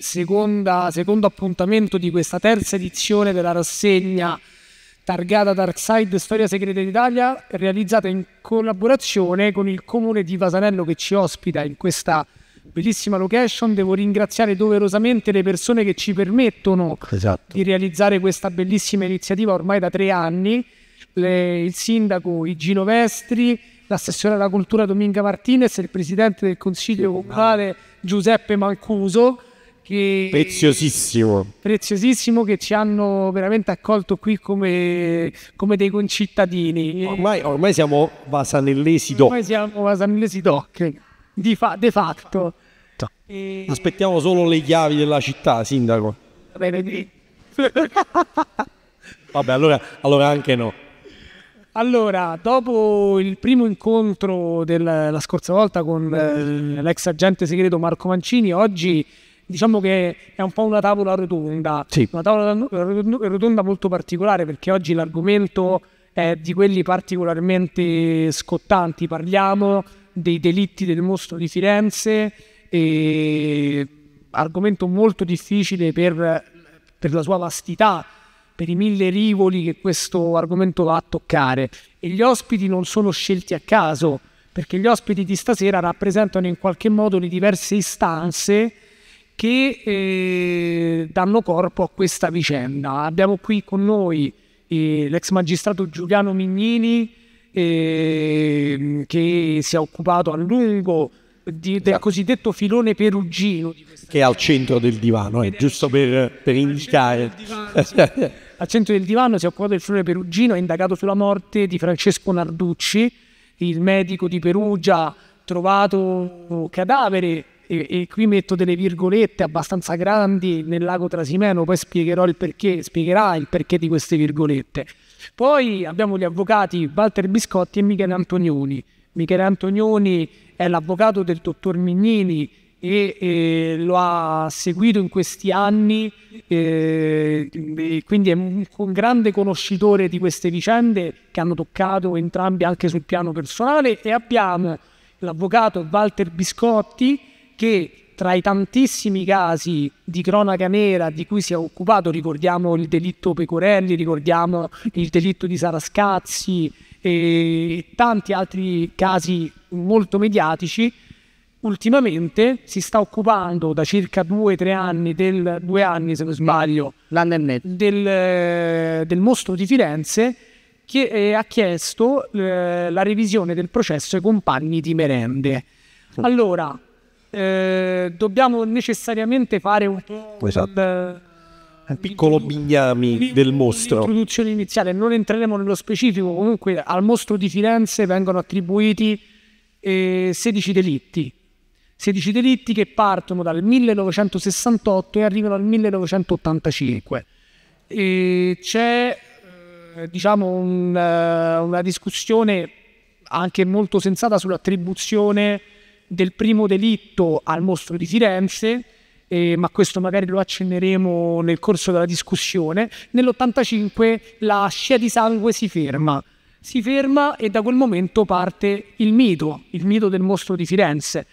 seconda, secondo appuntamento di questa terza edizione della rassegna targata Dark Side Storia Segreta d'Italia, realizzata in collaborazione con il comune di Vasanello che ci ospita in questa bellissima location. Devo ringraziare doverosamente le persone che ci permettono esatto. di realizzare questa bellissima iniziativa ormai da tre anni. Le, il sindaco Igino Vestri, l'assessore alla cultura Dominga Martinez il presidente del consiglio comunale Giuseppe Mancuso che preziosissimo. preziosissimo che ci hanno veramente accolto qui come, come dei concittadini. Ormai, ormai siamo vasanellesi doc. Ormai siamo vasanellesi doc, di fa, de facto. E... Aspettiamo solo le chiavi della città, sindaco. Bene, Vabbè, allora, allora anche no. Allora, dopo il primo incontro della scorsa volta con eh, l'ex agente segreto Marco Mancini, oggi diciamo che è un po' una tavola rotonda, sì. una tavola rotonda molto particolare perché oggi l'argomento è di quelli particolarmente scottanti, parliamo dei delitti del mostro di Firenze, e... argomento molto difficile per, per la sua vastità, per i mille rivoli che questo argomento va a toccare e gli ospiti non sono scelti a caso perché gli ospiti di stasera rappresentano in qualche modo le diverse istanze che eh, danno corpo a questa vicenda. Abbiamo qui con noi eh, l'ex magistrato Giuliano Mignini eh, che si è occupato a lungo di, del esatto. cosiddetto filone perugino che è al centro del divano, eh, giusto per, per indicare. Al centro, del divano si è occupato del filone perugino, ha indagato sulla morte di Francesco Narducci, il medico di Perugia, trovato cadavere e, e, qui metto delle virgolette abbastanza grandi nel lago Trasimeno, poi spiegherò il perché, spiegherà il perché di queste virgolette. Poi abbiamo gli avvocati Walter Biscotti e Michele Antonioni. Michele Antonioni è l'avvocato del dottor Mignini e, e lo ha seguito in questi anni, eh, e, quindi è un, un grande conoscitore di queste vicende che hanno toccato entrambi anche sul piano personale e abbiamo l'avvocato Walter Biscotti che tra i tantissimi casi di cronaca nera di cui si è occupato, ricordiamo il delitto Pecorelli, ricordiamo il delitto di Sarascazzi e tanti altri casi molto mediatici, ultimamente si sta occupando da circa due o tre anni, del, due anni se non sbaglio, e del, del mostro di Firenze che eh, ha chiesto eh, la revisione del processo ai compagni di merende. Allora, eh, dobbiamo necessariamente fare un esatto. il, eh, piccolo bignami del mostro. L'introduzione iniziale, non entreremo nello specifico, comunque al mostro di Firenze vengono attribuiti eh, 16 delitti. 16 delitti che partono dal 1968 e arrivano al 1985. E c'è eh, diciamo un, una discussione anche molto sensata sull'attribuzione del primo delitto al mostro di Firenze, eh, ma questo magari lo accenneremo nel corso della discussione, nell'85 la scia di sangue si ferma. Si ferma e da quel momento parte il mito, il mito del mostro di Firenze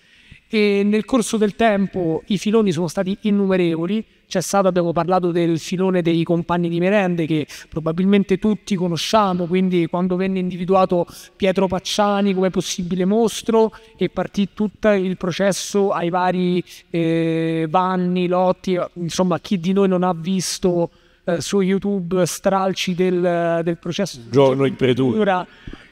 e nel corso del tempo i filoni sono stati innumerevoli. C'è stato, abbiamo parlato del filone dei compagni di merende che probabilmente tutti conosciamo, quindi quando venne individuato Pietro Pacciani come possibile mostro e partì tutto il processo ai vari eh, Vanni, Lotti, insomma chi di noi non ha visto eh, su YouTube stralci del, del processo. Giorno in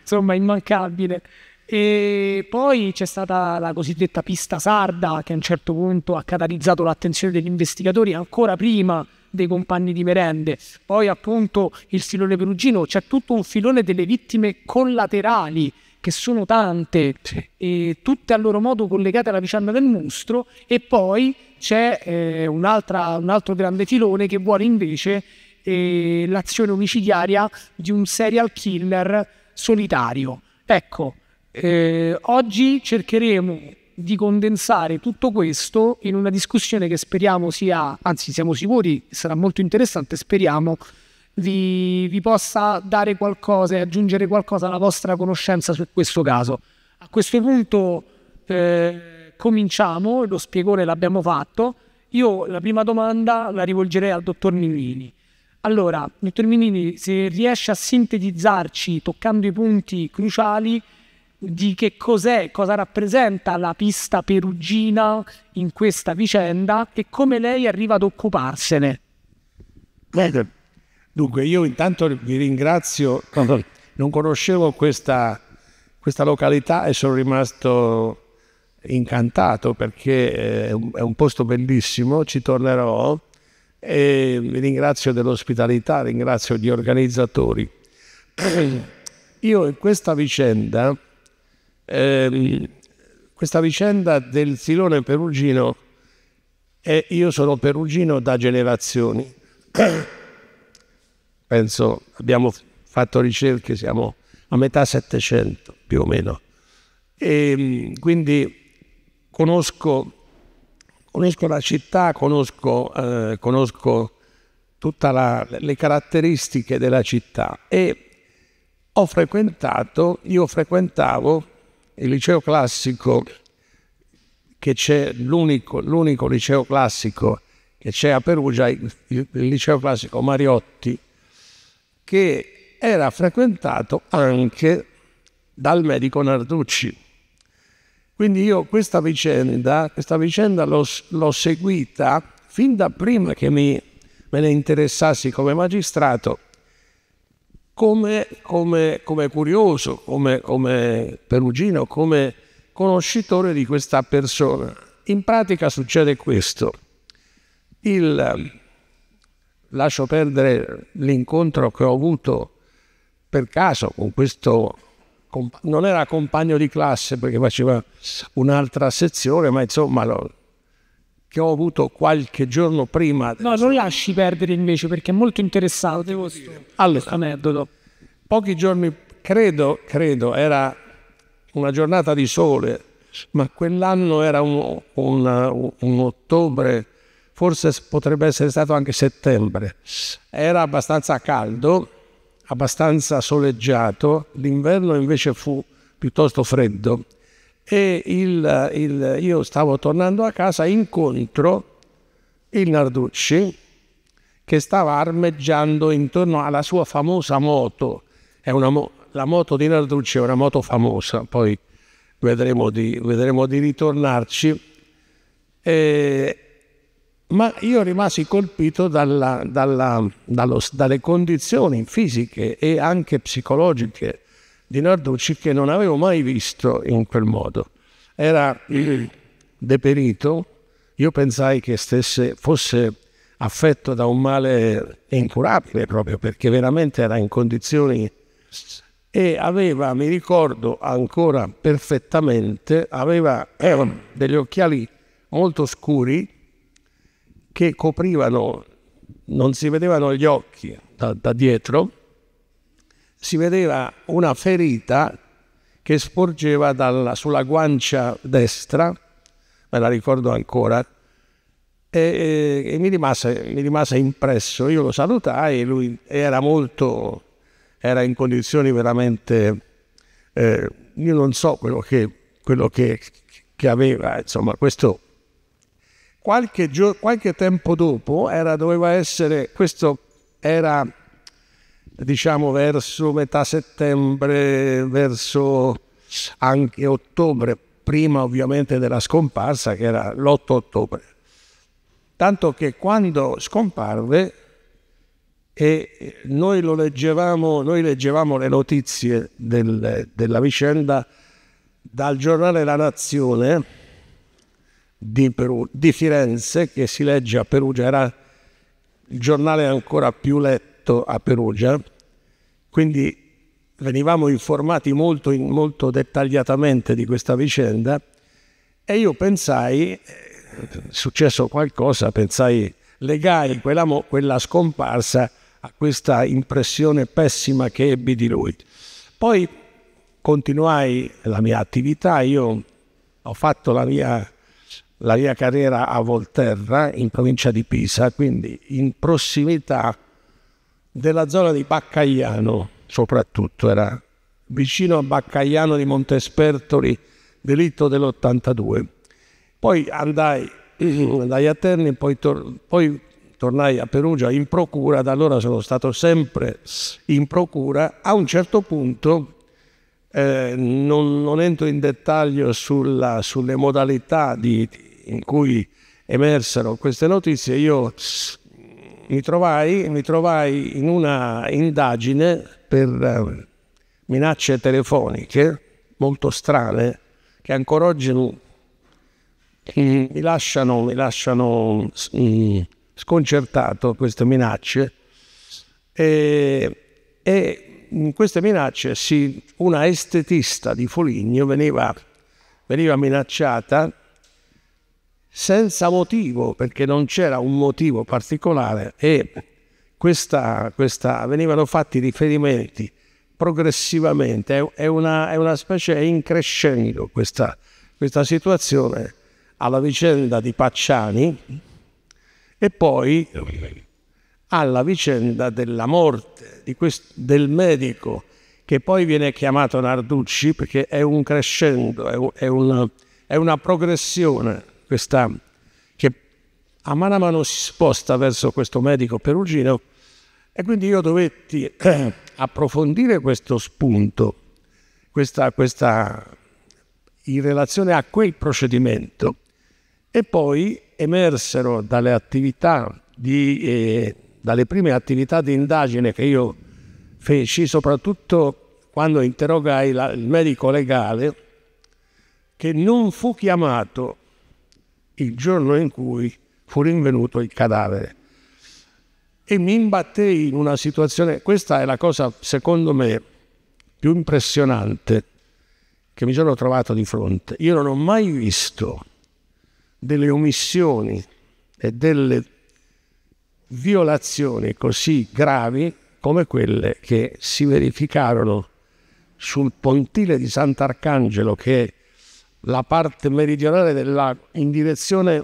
Insomma, immancabile. E poi c'è stata la cosiddetta pista sarda che a un certo punto ha catalizzato l'attenzione degli investigatori ancora prima dei compagni di merende. Poi appunto il filone perugino, c'è tutto un filone delle vittime collaterali che sono tante e tutte a loro modo collegate alla vicenda del mostro e poi c'è eh, un altro grande filone che vuole invece eh, l'azione omicidiaria di un serial killer solitario. Ecco, eh, oggi cercheremo di condensare tutto questo in una discussione che speriamo sia, anzi siamo sicuri sarà molto interessante, speriamo vi, vi possa dare qualcosa e aggiungere qualcosa alla vostra conoscenza su questo caso. A questo punto eh, cominciamo, lo spiegone l'abbiamo fatto, io la prima domanda la rivolgerei al dottor Nilini. Allora, dottor Minini, se riesce a sintetizzarci toccando i punti cruciali, di che cos'è, cosa rappresenta la pista perugina in questa vicenda e come lei arriva ad occuparsene. Bene. Dunque, io intanto vi ringrazio, non conoscevo questa, questa località e sono rimasto incantato perché eh, è un, è un posto bellissimo, ci tornerò e vi ringrazio dell'ospitalità, ringrazio gli organizzatori. Io in questa vicenda eh, questa vicenda del silone perugino e io sono perugino da generazioni. Penso, abbiamo fatto ricerche, siamo a metà Settecento più o meno. E ehm, quindi conosco, conosco la città, conosco, eh, conosco tutte le caratteristiche della città e ho frequentato, io frequentavo il liceo classico che c'è, l'unico, l'unico liceo classico che c'è a Perugia, il, il, liceo classico Mariotti, che era frequentato anche dal medico Narducci. Quindi io questa vicenda, questa vicenda l'ho, l'ho seguita fin da prima che mi, me ne interessassi come magistrato come, come, come curioso, come, come perugino, come conoscitore di questa persona. In pratica succede questo. Il, lascio perdere l'incontro che ho avuto per caso con questo non era compagno di classe perché faceva un'altra sezione, ma insomma lo, che ho avuto qualche giorno prima. No, non lasci perdere invece perché è molto interessante questo allora, aneddoto. Pochi giorni, credo, credo, era una giornata di sole, ma quell'anno era un, un, un ottobre, forse potrebbe essere stato anche settembre. Era abbastanza caldo, abbastanza soleggiato, l'inverno invece fu piuttosto freddo e il, il, io stavo tornando a casa, incontro il Narducci che stava armeggiando intorno alla sua famosa moto. Mo- la moto di Narducci è una moto famosa, poi vedremo di, vedremo di ritornarci. E, ma io rimasi colpito dalla, dalla, dallo, dalle condizioni fisiche e anche psicologiche di Narducci che non avevo mai visto in quel modo. Era mm, deperito, io pensai che stesse, fosse affetto da un male incurabile proprio perché veramente era in condizioni e aveva, mi ricordo ancora perfettamente, aveva eh, degli occhiali molto scuri che coprivano, non si vedevano gli occhi da, da dietro si vedeva una ferita che sporgeva dalla, sulla guancia destra, me la ricordo ancora, e, e, mi, rimase, mi, rimase, impresso. Io lo salutai, lui era molto, era in condizioni veramente, eh, io non so quello che, quello che, che aveva, insomma, questo qualche, gio- qualche tempo dopo era, doveva essere, questo era diciamo verso metà settembre, verso anche ottobre, prima ovviamente della scomparsa che era l'8 ottobre. Tanto che quando scomparve e noi, leggevamo, noi leggevamo, le notizie del, della vicenda dal giornale La Nazione di, Peru, di Firenze, che si legge a Perugia, era il giornale ancora più letto letto a Perugia, quindi venivamo informati molto, molto dettagliatamente di questa vicenda e io pensai, è eh, successo qualcosa, pensai, legai quella, quella scomparsa a questa impressione pessima che ebbi di lui. Poi continuai la mia attività, io ho fatto la mia, la mia carriera a Volterra, in provincia di Pisa, quindi in prossimità della zona di Baccaiano, ah, soprattutto era vicino a Baccaiano di Montespertoli, delitto dell'82. Poi andai, andai a Terni, poi, tor- poi tornai a Perugia in procura, da allora sono stato sempre in procura. A un certo punto, eh, non, non, entro in dettaglio sulla, sulle modalità di, di, in cui emersero queste notizie, io mi trovai, mi trovai in una indagine per eh, minacce telefoniche molto strane che ancora oggi mm. mi lasciano, mi lasciano mm, sconcertato queste minacce e, e in queste minacce si, una estetista di Foligno veniva, veniva minacciata senza motivo, perché non c'era un motivo particolare e questa, questa, venivano fatti riferimenti progressivamente, è, una, è una specie di crescendo questa, questa situazione alla vicenda di Pacciani e poi alla vicenda della morte questo, del medico che poi viene chiamato Narducci perché è un crescendo, è, un, è, una, è una progressione questa, che a mano a mano si sposta verso questo medico perugino e quindi io dovetti eh, approfondire questo spunto, questa, questa, in relazione a quel procedimento e poi emersero dalle attività di, eh, dalle prime attività di indagine che io feci, soprattutto quando interrogai la, il medico legale, che non fu chiamato il giorno in cui fu rinvenuto il cadavere. E mi imbattei in una situazione, questa è la cosa secondo me più impressionante che mi sono trovato di fronte. Io non ho mai visto delle omissioni e delle violazioni così gravi come quelle che si verificarono sul pontile di Sant'Arcangelo che è la parte meridionale del lago in direzione un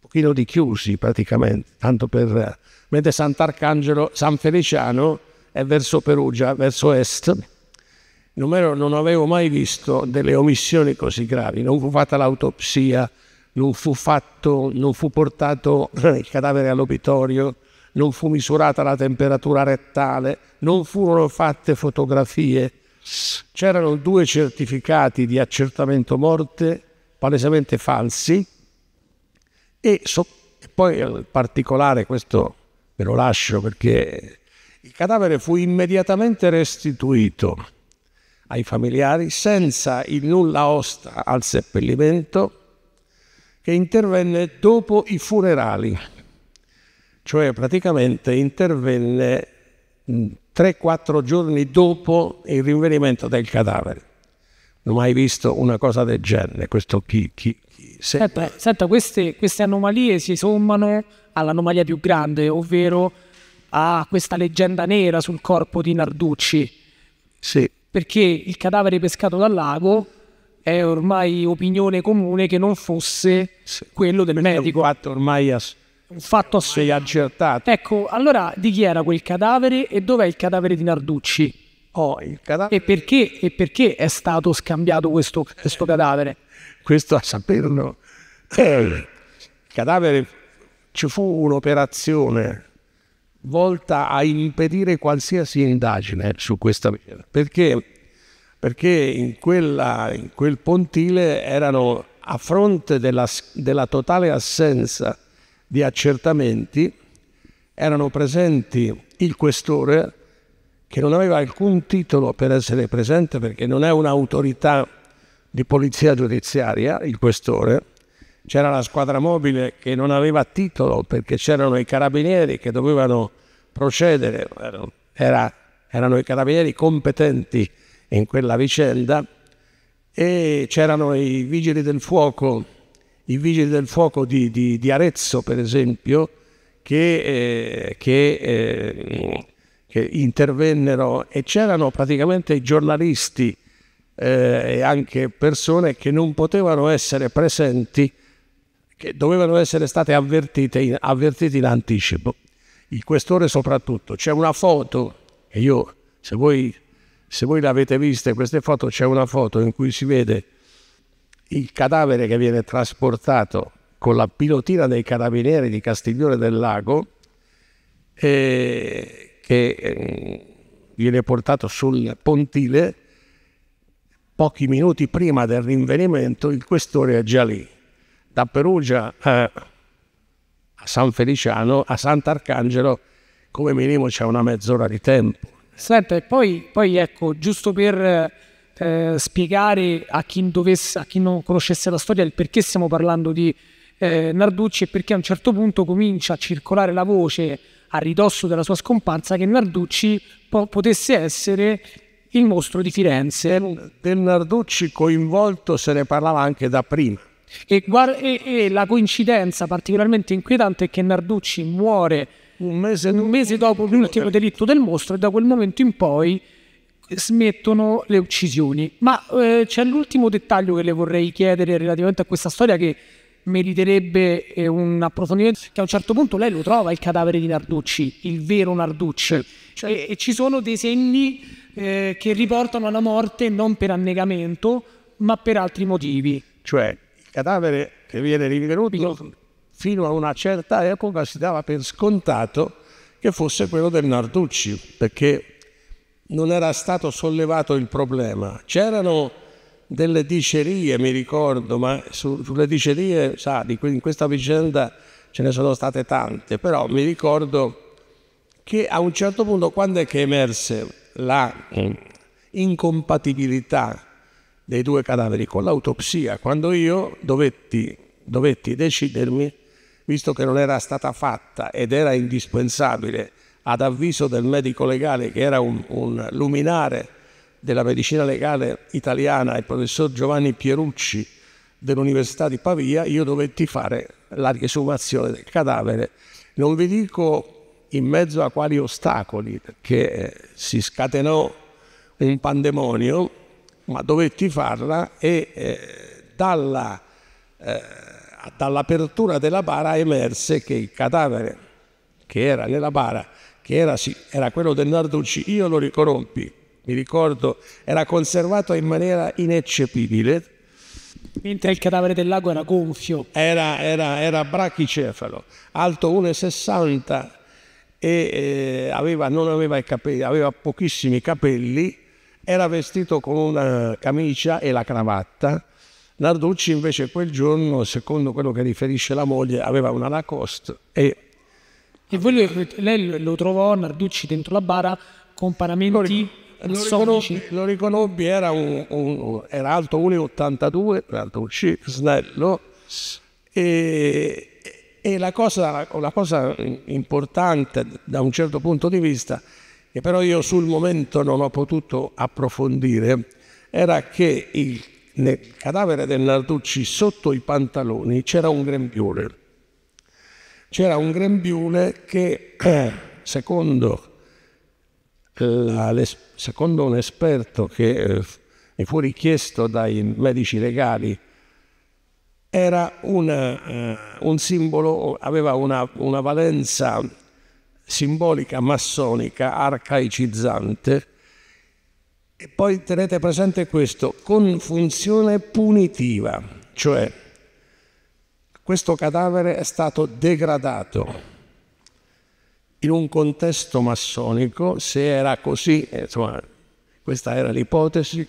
pochino di chiusi praticamente, tanto per... mentre Sant'Arcangelo, San Feliciano è verso Perugia, verso est. Non, avevo mai visto delle omissioni così gravi, non fu fatta l'autopsia, non fu, fatto, non fu portato il cadavere all'obitorio, non fu misurata la temperatura rettale, non furono fatte fotografie, C'erano due certificati di accertamento morte palesemente falsi e so, poi il eh, particolare, questo ve lo lascio perché il cadavere fu immediatamente restituito ai familiari senza il nulla osta al seppellimento che intervenne dopo i funerali, cioè praticamente intervenne 3-4 giorni dopo il rinvenimento del cadavere. Non ho mai visto una cosa del genere, questo chi... chi, chi se... Senta, senta queste, queste anomalie si sommano all'anomalia più grande, ovvero a questa leggenda nera sul corpo di Narducci. Sì. Perché il cadavere pescato dal lago è ormai opinione comune che non fosse sì. quello del medico. È un fatto ormai ass- un fatto assurdo. Sei accertato. Ecco, allora di chi era quel cadavere e dov'è il cadavere di Narducci? Oh, il cadavere... e, perché, e perché è stato scambiato questo, questo cadavere? Questo a saperlo. Eh, il cadavere ci fu un'operazione volta a impedire qualsiasi indagine su questa vicenda. Perché? Perché in, quella, in quel pontile erano, a fronte della, della totale assenza di accertamenti erano presenti il questore che non aveva alcun titolo per essere presente perché non è un'autorità di polizia giudiziaria, il questore, c'era la squadra mobile che non aveva titolo perché c'erano i carabinieri che dovevano procedere, Era, erano i carabinieri competenti in quella vicenda e c'erano i vigili del fuoco i vigili del fuoco di, di, di Arezzo, per esempio, che, eh, che, eh, che, intervennero e c'erano praticamente giornalisti eh, e anche persone che non potevano essere presenti, che dovevano essere state avvertite in, avvertite in anticipo. Il questore soprattutto. C'è una foto, e io, se voi, se voi l'avete vista, queste foto, c'è una foto in cui si vede il cadavere che viene trasportato con la pilotina dei carabinieri di Castiglione del Lago eh, che eh, viene portato sul pontile pochi minuti prima del rinvenimento il questore è già lì da Perugia eh, a San Feliciano a Sant'Arcangelo come minimo c'è una mezz'ora di tempo senta poi, poi ecco giusto per eh, spiegare a chi, dovesse, a chi, non conoscesse la storia il perché stiamo parlando di eh, Narducci e perché a un certo punto comincia a circolare la voce a ridosso della sua scomparsa che Narducci po- potesse essere il mostro di Firenze. Del, del Narducci coinvolto se ne parlava anche da prima. E, guard- e, e, la coincidenza particolarmente inquietante è che Narducci muore un mese, un mese dopo l'ultimo delitto del mostro e da quel momento in poi smettono le uccisioni. Ma eh, c'è l'ultimo dettaglio che le vorrei chiedere relativamente a questa storia che meriterebbe eh, un approfondimento, che a un certo punto lei lo trova il cadavere di Narducci, il vero Narducci, sì. cioè, e, e, ci sono dei segni eh, che riportano alla morte non per annegamento, ma per altri motivi. Cioè, il cadavere che viene rinvenuto fino a una certa epoca si dava per scontato che fosse quello del Narducci, perché non era stato sollevato il problema. C'erano delle dicerie, mi ricordo, ma su, sulle dicerie, sa, di, in questa vicenda ce ne sono state tante, però mi ricordo che a un certo punto, quando è che emerse la eh, incompatibilità dei due cadaveri con l'autopsia, quando io dovetti, dovetti decidermi, visto che non era stata fatta ed era indispensabile ad avviso del medico legale che era un, un luminare della medicina legale italiana, il professor Giovanni Pierucci dell'Università di Pavia, io dovetti fare la riesumazione del cadavere. Non vi dico in mezzo a quali ostacoli, perché eh, si scatenò un pandemonio, ma dovetti farla e eh, dalla, eh, dall'apertura della bara emerse che il cadavere che era nella bara che era, sì, era quello del Narducci, io lo ricorrompi, mi ricordo, era conservato in maniera ineccepibile. Mentre il cadavere del lago era gonfio. Era, era, era brachicefalo, alto 1,60 e eh, aveva, non aveva i capelli, aveva pochissimi capelli, era vestito con una camicia e la cravatta. Narducci invece quel giorno, secondo quello che riferisce la moglie, aveva una Lacoste e e voi, lei lo trovò Narducci dentro la bara con paramenti lo, riconobbi, lo riconobbi era, un, un, era alto 1,82, alto snello e, e la, cosa, la cosa importante da un certo punto di vista che però io sul momento non ho potuto approfondire era che il, nel cadavere del Narducci sotto i pantaloni c'era un grembiule c'era un grembiule che, eh, secondo, eh, secondo un esperto che mi eh, fu richiesto dai medici legali, era una, un simbolo, aveva una, una valenza simbolica massonica arcaicizzante. E poi tenete presente questo, con funzione punitiva, cioè questo cadavere è stato degradato. In un contesto massonico, se era così, eh, insomma, questa era l'ipotesi,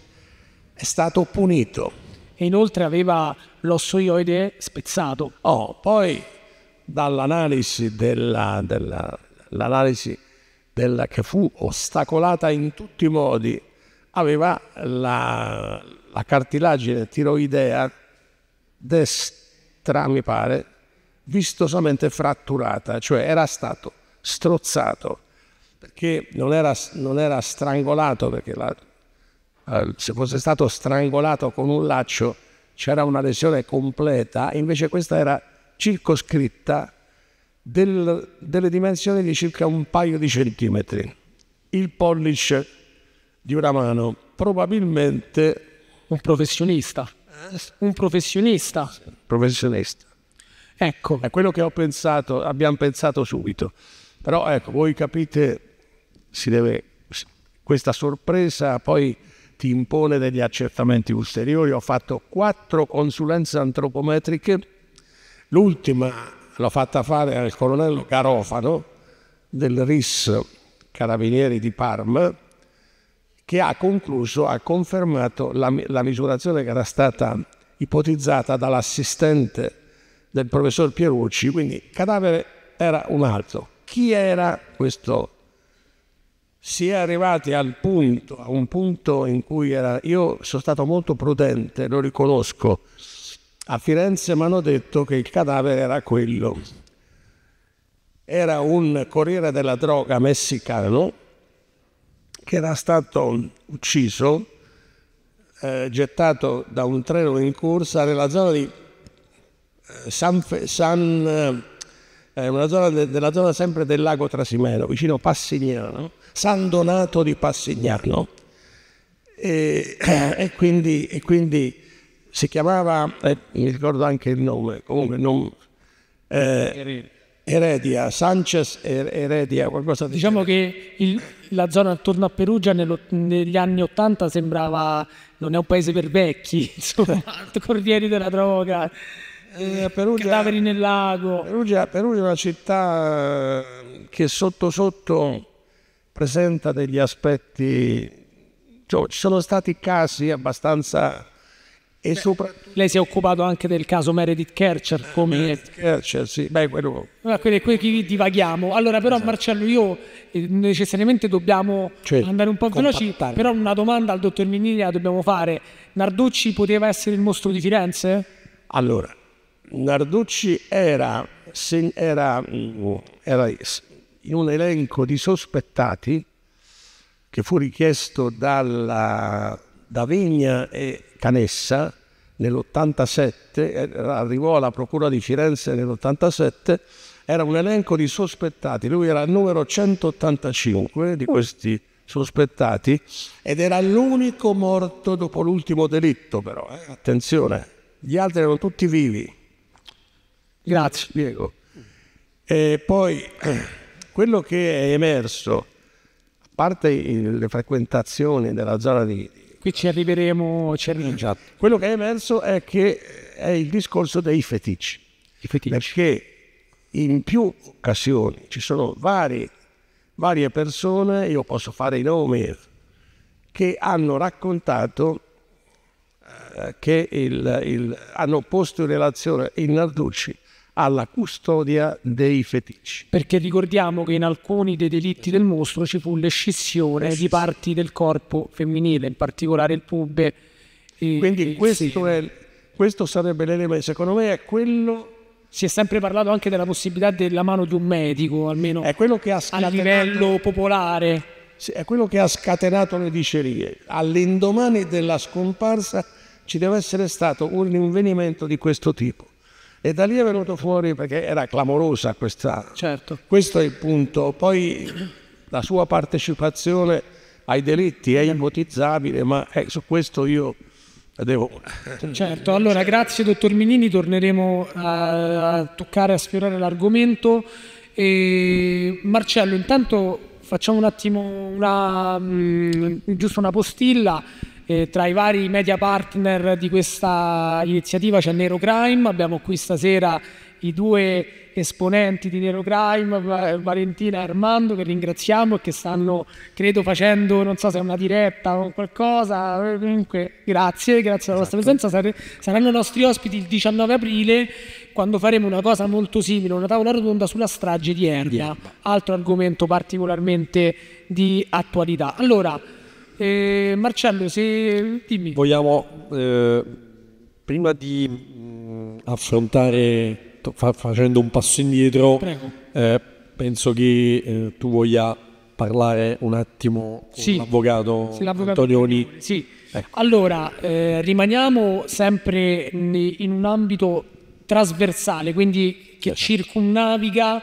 è stato punito. E inoltre aveva l'ossoioide spezzato. Oh, poi dall'analisi della, della l'analisi della, che fu ostacolata in tutti i modi, aveva la, la cartilagine tiroidea destra tra, mi pare, vistosamente fratturata, cioè era stato strozzato, perché non era, non era strangolato, perché la, se fosse stato strangolato con un laccio c'era una lesione completa, invece questa era circoscritta del, delle dimensioni di circa un paio di centimetri. Il pollice di una mano, probabilmente... Un professionista un professionista. Professionista. Ecco. È quello che ho pensato, abbiamo pensato subito. Però ecco, voi capite, deve, questa sorpresa poi ti impone degli accertamenti ulteriori. Ho fatto quattro consulenze antropometriche, l'ultima l'ho fatta fare al colonnello Garofano del RIS Carabinieri di Parma, che ha concluso, ha confermato la, la misurazione che era stata ipotizzata dall'assistente del professor Pierucci, quindi il cadavere era un altro. Chi era questo? Si è arrivati al punto, a un punto in cui era... Io sono stato molto prudente, lo riconosco. A Firenze mi hanno detto che il cadavere era quello. Era un corriere della droga messicano che era stato ucciso, eh, gettato da un treno in corsa nella zona di eh, San, Fe, San eh, eh, una zona de, della zona sempre del lago Trasimeno, vicino Passignano, San Donato di Passignano. E, eh, e, quindi, e quindi, si chiamava, eh, mi ricordo anche il nome, comunque non... Eh, Eredia, Sanchez er-, Eredia, qualcosa di... Diciamo che il, la zona attorno a Perugia nello, negli anni Ottanta sembrava non è un paese per vecchi, insomma, corrieri della droga, eh, eh, Perugia, cadaveri nel lago. Perugia, Perugia, è una città eh, che sotto sotto presenta degli aspetti, cioè, ci sono stati casi abbastanza Beh, soprattutto... Lei si è occupato anche del caso Meredith Kercher come... Meredith Kercher, sì, beh, quello... Allora, quindi qui divaghiamo. Allora, però esatto. Marcello, io eh, necessariamente dobbiamo cioè, andare un po' veloci, però una domanda al dottor Mignini la dobbiamo fare. Narducci poteva essere il mostro di Firenze? Allora, Narducci era, era, mm, era in un elenco di sospettati che fu richiesto dalla, da Vigna e Canessa nell'87, eh, arrivò alla Procura di Firenze nell'87, era un elenco di sospettati, lui era il numero 185 di questi sospettati ed era l'unico morto dopo l'ultimo delitto però, eh? attenzione, gli altri erano tutti vivi. Grazie. Spiego. E poi quello che è emerso, a parte le frequentazioni della zona di qui ci arriveremo, ci arriveremo. Esatto. Quello che è emerso è che eh, è il discorso dei feticci. feticci. Perché in più occasioni ci sono vari, varie persone, io posso fare i nomi, che hanno raccontato eh, che il, il, hanno posto in relazione il Narducci alla custodia dei fetici. Perché ricordiamo che in alcuni dei delitti del mostro ci fu l'escissione di parti del corpo femminile, in particolare il pube. Quindi questo, è, questo sarebbe l'elemento, secondo me è quello... Si è sempre parlato anche della possibilità della mano di un medico, almeno è quello che ha scatenato, a livello popolare. È quello che ha scatenato le dicerie. All'indomani della scomparsa ci deve essere stato un rinvenimento di questo tipo e da lì è venuto fuori perché era clamorosa questa. Certo. Questo è il punto. Poi la sua partecipazione ai delitti è ipotizzabile, ma è, eh, su questo io devo. Certo, allora grazie dottor Minini, torneremo a, a toccare, a sfiorare l'argomento. E Marcello, intanto facciamo un attimo una, mm, giusto una postilla. E eh, tra i vari media partner di questa iniziativa c'è Nero Crime, abbiamo qui stasera i due esponenti di Nero Crime, Valentina e Armando, che ringraziamo e che stanno, credo, facendo, non so se è una diretta o qualcosa, comunque grazie, grazie alla esatto. vostra presenza, saranno i nostri ospiti il 19 aprile quando faremo una cosa molto simile, una tavola rotonda sulla strage di Ernia, altro argomento particolarmente di attualità. Allora, eh, Marcello, se dimmi. Vogliamo, eh, prima di mh, mm, affrontare, to- fa- facendo un passo indietro, eh, penso che eh, tu voglia parlare un attimo con sì. l'avvocato, sì, l'avvocato Antonioni. Sì. Ecco. Allora, eh, rimaniamo sempre in un ambito trasversale, quindi che esatto. circumnaviga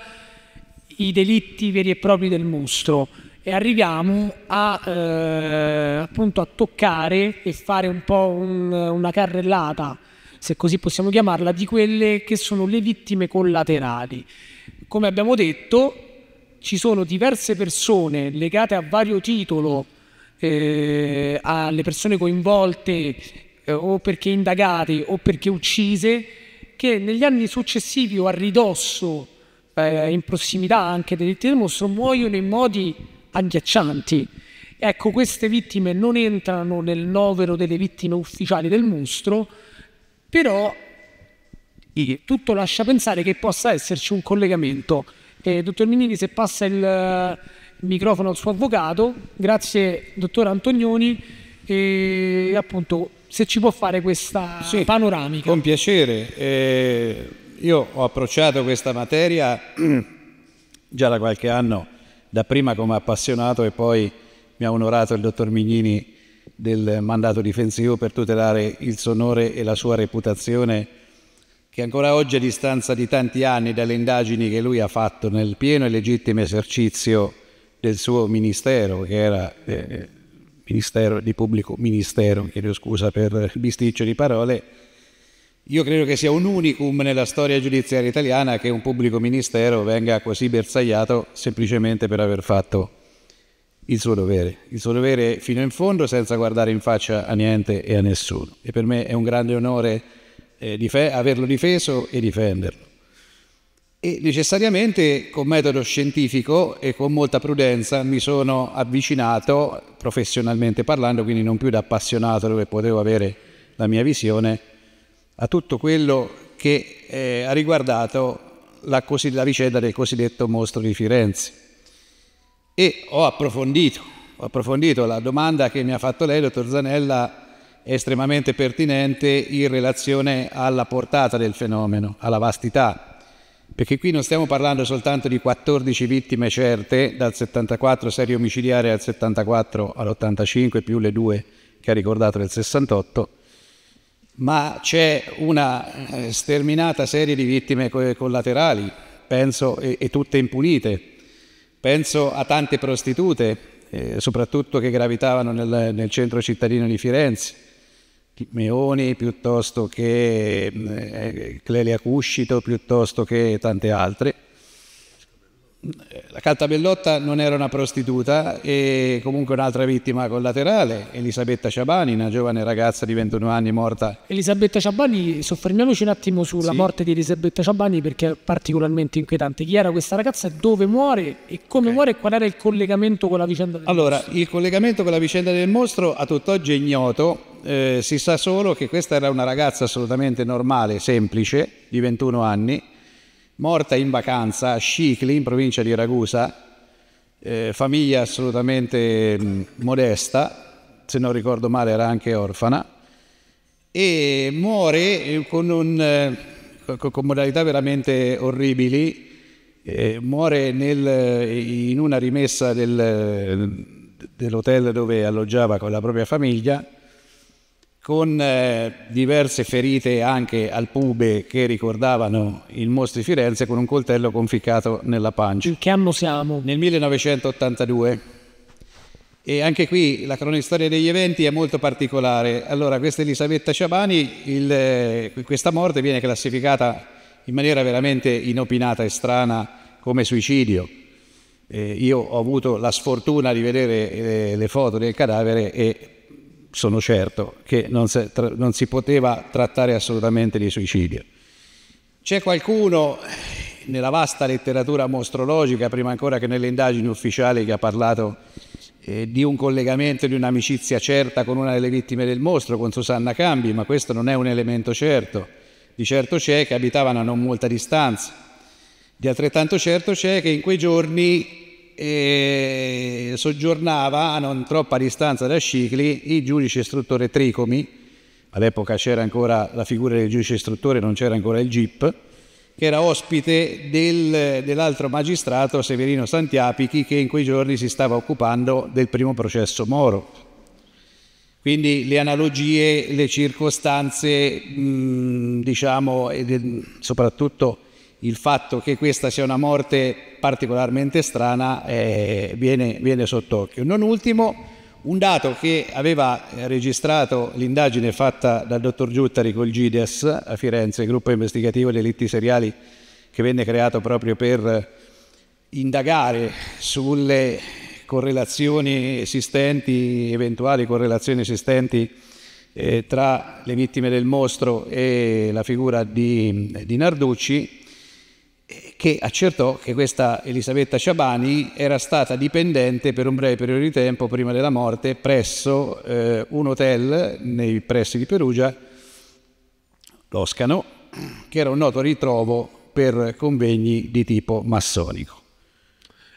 i delitti veri e propri del mostro e arriviamo a, eh, appunto a toccare e fare un po' un, una carrellata, se così possiamo chiamarla, di quelle che sono le vittime collaterali. Come abbiamo detto, ci sono diverse persone legate a vario titolo eh, alle persone coinvolte eh, o perché indagate o perché uccise, che negli anni successivi o a ridosso eh, in prossimità anche del mostro muoiono in modi agghiaccianti. Ecco, queste vittime non entrano nel novero delle vittime ufficiali del mostro, però tutto lascia pensare che possa esserci un collegamento. Eh, dottor Minini, se passa eh, il microfono al suo avvocato, grazie dottor Antonioni, e appunto se ci può fare questa sì, panoramica. Con piacere, eh, io ho approcciato questa materia già da qualche anno dapprima come appassionato e poi mi ha onorato il dottor Mignini del mandato difensivo per tutelare il suo onore e la sua reputazione che ancora oggi a distanza di tanti anni dalle indagini che lui ha fatto nel pieno e legittimo esercizio del suo ministero, che era eh, eh ministero di pubblico ministero, chiedo scusa per il bisticcio di parole, io credo che sia un unicum nella storia giudiziaria italiana che un pubblico ministero venga così bersagliato semplicemente per aver fatto il suo dovere, il suo dovere fino in fondo senza guardare in faccia a niente e a nessuno. E per me è un grande onore eh, dife averlo difeso e difenderlo. E necessariamente con metodo scientifico e con molta prudenza mi sono avvicinato, professionalmente parlando, quindi non più da appassionato dove potevo avere la mia visione, a tutto quello che eh, ha riguardato la, la, vicenda del cosiddetto mostro di Firenze. E ho approfondito, ho approfondito la domanda che mi ha fatto lei, dottor Zanella, è estremamente pertinente in relazione alla portata del fenomeno, alla vastità, perché qui non stiamo parlando soltanto di 14 vittime certe, dal 74 serie omicidiare al 74 all'85 più le due che ha ricordato del 68, ma c'è una eh, sterminata serie di vittime collaterali, penso, e, e tutte impunite. Penso a tante prostitute, eh, soprattutto che gravitavano nel, nel, centro cittadino di Firenze, Meoni piuttosto che mm, eh, Clelia Cuscito, piuttosto che tante altre eh, la Caltabellotta non era una prostituta e comunque un'altra vittima collaterale, Elisabetta Ciabani, una giovane ragazza di 21 anni morta. Elisabetta Ciabani, soffermiamoci un attimo sulla sì. morte di Elisabetta Ciabani perché è particolarmente inquietante. Chi era questa ragazza, dove muore e come okay. muore e qual era il collegamento con la vicenda del allora, mostro? Allora, il collegamento con la vicenda del mostro a tutt'oggi è ignoto, eh, si sa solo che questa era una ragazza assolutamente normale, semplice, di 21 anni, morta in vacanza a Scicli, in provincia di Ragusa, eh, famiglia assolutamente mm, modesta, se non ricordo male era anche orfana, e muore eh, con, un, eh, con modalità veramente orribili, eh, muore nel, eh, in una rimessa del, eh, dell'hotel dove alloggiava con la propria famiglia, con eh, diverse ferite anche al pube che ricordavano il mostro di Firenze con un coltello conficcato nella pancia. In che anno siamo? Nel 1982. E anche qui la cronistoria degli eventi è molto particolare. Allora, questa Elisabetta Ciabani, il, eh, questa morte viene classificata in maniera veramente inopinata e strana come suicidio. Eh, io ho avuto la sfortuna di vedere eh, le foto del cadavere e sono certo che non si, non si poteva trattare assolutamente di suicidio. C'è qualcuno nella vasta letteratura mostrologica, prima ancora che nelle indagini ufficiali, che ha parlato eh, di un collegamento, di un'amicizia certa con una delle vittime del mostro, con Susanna Cambi, ma questo non è un elemento certo. Di certo c'è che abitavano a non molta distanza. Di altrettanto certo c'è che in quei giorni e soggiornava a non troppa distanza da Scicli il giudice istruttore Tricomi, all'epoca c'era ancora la figura del giudice istruttore, non c'era ancora il GIP, che era ospite del, dell'altro magistrato Severino Santiapichi che in quei giorni si stava occupando del primo processo Moro. Quindi le analogie, le circostanze, mh, diciamo, ed, soprattutto il fatto che questa sia una morte particolarmente strana eh, viene, viene sott'occhio. Non ultimo, un dato che aveva eh, registrato l'indagine fatta dal dottor Giuttari col GIDES a Firenze, il gruppo investigativo delitti seriali che venne creato proprio per indagare sulle correlazioni esistenti, eventuali correlazioni esistenti eh, tra le vittime del mostro e la figura di, di Narducci, che accertò che questa Elisabetta Ciabani era stata dipendente per un breve periodo di tempo prima della morte presso eh, un hotel nei pressi di Perugia, l'Oscano, che era un noto ritrovo per convegni di tipo massonico.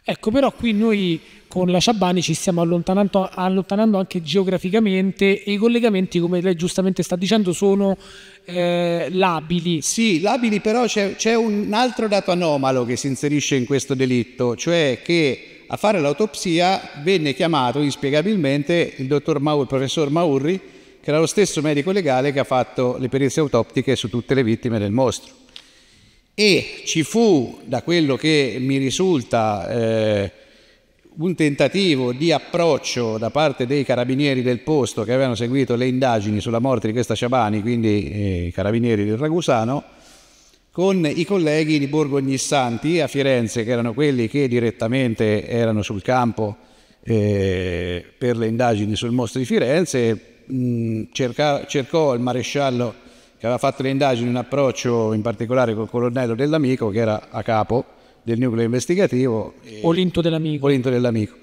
Ecco, però qui noi con la Ciabani ci stiamo allontanando, allontanando anche geograficamente e i collegamenti, come lei giustamente sta dicendo, sono eh, labili. Sì, labili però c'è un altro dato anomalo che si inserisce in questo delitto, cioè che a fare l'autopsia venne chiamato inspiegabilmente il, Maur, il professor Maurri, che era lo stesso medico legale che ha fatto le perizie autoptiche su tutte le vittime del mostro e ci fu, da quello che mi risulta, eh, un tentativo di approccio da parte dei carabinieri del posto che avevano seguito le indagini sulla morte di questa Ciabani, quindi eh, i eh, carabinieri del Ragusano, con i colleghi di Borgo Ognissanti a Firenze, che erano quelli che direttamente erano sul campo eh, per le indagini sul mostro di Firenze, mh, cerca, cercò il maresciallo che aveva fatto le indagini in approccio in particolare col colonnello dell'amico che era a capo del nucleo investigativo. Olinto dell'amico. Olinto dell'amico.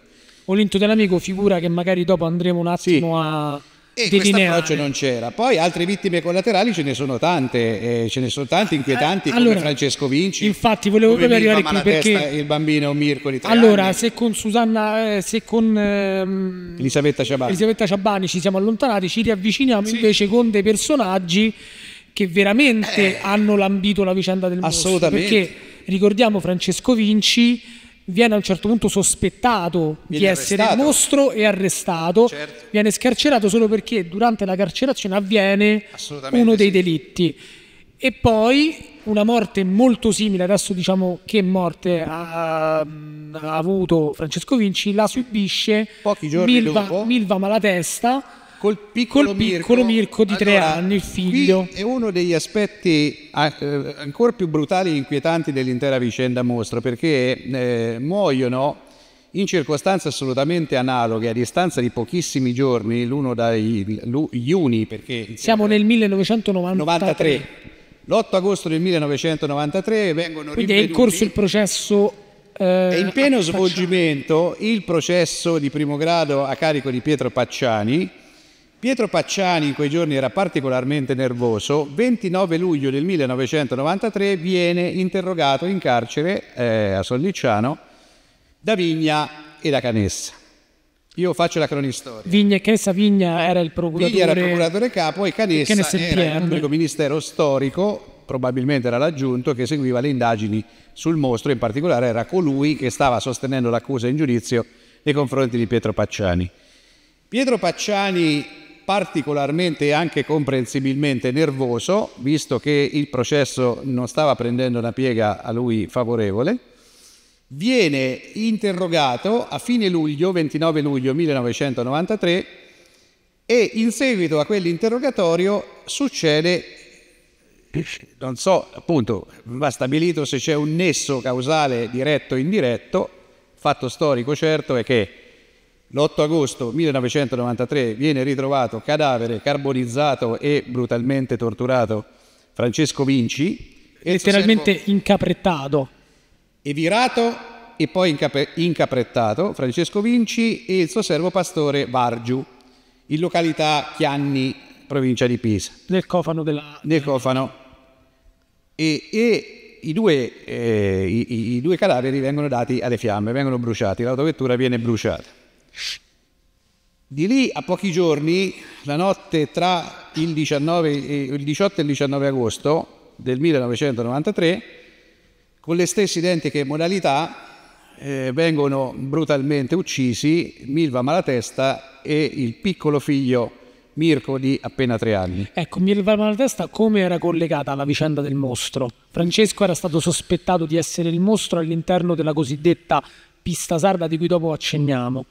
Olinto dell'amico figura che magari dopo andremo un attimo sì. a... E questo approccio non c'era. Poi altre vittime collaterali ce ne sono tante, eh, ce ne sono tante inquietanti allora, come Francesco Vinci. Infatti volevo proprio arrivare qui perché il bambino Mirko di Allora, anni. se con Susanna eh, se con ehm, Elisabetta, Ciabani. Elisabetta Ciabani ci siamo allontanati, ci riavviciniamo sì. invece con dei personaggi che veramente eh, hanno lambito la vicenda del assolutamente. Perché ricordiamo Francesco Vinci viene a un certo punto sospettato viene di essere arrestato. mostro e arrestato, certo. viene scarcerato solo perché durante la carcerazione avviene uno dei sì. delitti. E poi una morte molto simile, adesso diciamo che morte ha, ha avuto Francesco Vinci, la subisce Milva, Milva Malatesta col piccolo, col piccolo Mirko, Mirko, di allora, tre anni, il figlio. è uno degli aspetti ah, eh, ancora più brutali e inquietanti dell'intera vicenda mostra, perché eh, muoiono in circostanze assolutamente analoghe, a distanza di pochissimi giorni, l'uno dagli uni, perché... Siamo nel 1993. L'8 agosto del 1993 vengono Quindi ripetuti... è in corso il processo... Eh, è in pieno svolgimento il processo di primo grado a carico di Pietro Pacciani, Pietro Pacciani in quei giorni era particolarmente nervoso. 29 luglio del 1993 viene interrogato in carcere eh, a Sollicciano da Vigna e da Canessa. Io faccio la cronistoria. Vigna, e Canessa Vigna era il procuratore, Vigna era il procuratore capo e Canessa, Canessa era il pubblico ministero storico, probabilmente era l'aggiunto, che seguiva le indagini sul mostro. In particolare era colui che stava sostenendo l'accusa in giudizio nei confronti di Pietro Pacciani. Pietro Pacciani particolarmente e anche comprensibilmente nervoso, visto che il processo non stava prendendo una piega a lui favorevole, viene interrogato a fine luglio, 29 luglio 1993, e in seguito a quell'interrogatorio succede, non so, appunto, va stabilito se c'è un nesso causale diretto o indiretto, fatto storico certo è che l'8 agosto 1993 viene ritrovato cadavere carbonizzato e brutalmente torturato Francesco Vinci. Letteralmente servo... incaprettato. E virato e poi incap incaprettato Francesco Vinci e il suo servo pastore Vargiu in località Chianni, provincia di Pisa. Nel cofano della... Nel cofano. E, e i, due, eh, i, i due cadaveri vengono dati alle fiamme, vengono bruciati, l'autovettura viene bruciata. Di lì a pochi giorni, la notte tra il, 19, eh, il 18 e il 19 agosto del 1993, con le stesse identiche modalità, eh, vengono brutalmente uccisi Milva Malatesta e il piccolo figlio Mirko di appena tre anni. Ecco, Milva Malatesta come era collegata alla vicenda del mostro? Francesco era stato sospettato di essere il mostro all'interno della cosiddetta pista sarda di cui dopo accenniamo.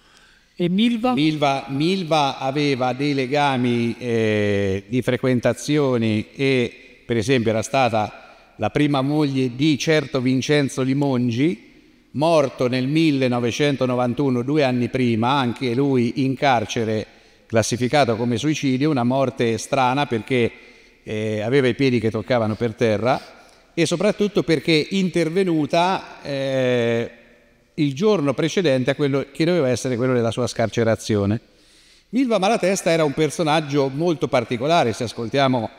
E Milva? Milva, Milva aveva dei legami eh, di frequentazioni e per esempio era stata la prima moglie di certo Vincenzo Limongi, morto nel 1991, due anni prima, anche lui in carcere classificato come suicidio, una morte strana perché eh, aveva i piedi che toccavano per terra e soprattutto perché intervenuta eh, il giorno precedente a quello che doveva essere quello della sua scarcerazione. Milva Malatesta era un personaggio molto particolare, se ascoltiamo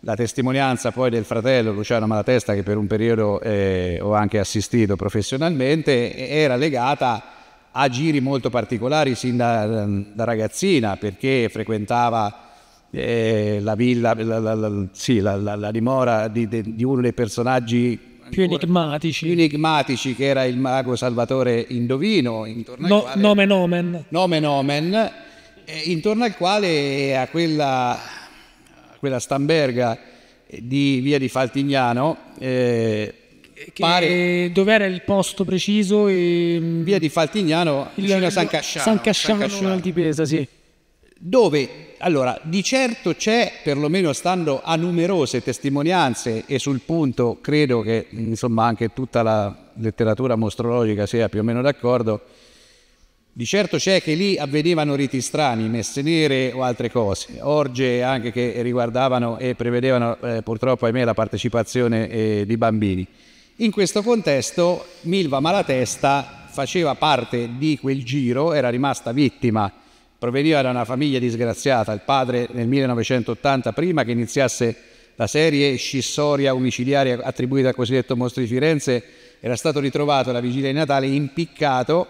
la testimonianza poi del fratello Luciano Malatesta, che per un periodo eh, ho anche assistito professionalmente, era legata a giri molto particolari sin da, da ragazzina, perché frequentava eh, la villa, la, la, la, sì, la, dimora di, di uno dei personaggi più enigmatici. Più enigmatici che era il mago Salvatore Indovino, intorno no, quale, nomen nome Nomen omen, intorno al quale a quella, a quella stamberga eh, di via di Faltignano eh, pare... dove era il posto preciso? E... Mm, via di Faltignano, il, vicino a San Casciano. San Casciano, San Casciano. di Pesa, sì. Dove allora, di certo c'è, perlomeno stando a numerose testimonianze, e sul punto credo che insomma, anche tutta la letteratura mostrologica sia più o meno d'accordo, di certo c'è che lì avvenivano riti strani, messe nere o altre cose, orge anche che riguardavano e prevedevano eh, purtroppo, ahimè, la partecipazione eh, di bambini. In questo contesto Milva Malatesta faceva parte di quel giro, era rimasta vittima Proveniva da una famiglia disgraziata, il padre nel 1980, prima che iniziasse la serie scissoria omicidiaria attribuita al cosiddetto mostro di Firenze, era stato ritrovato la vigilia di Natale impiccato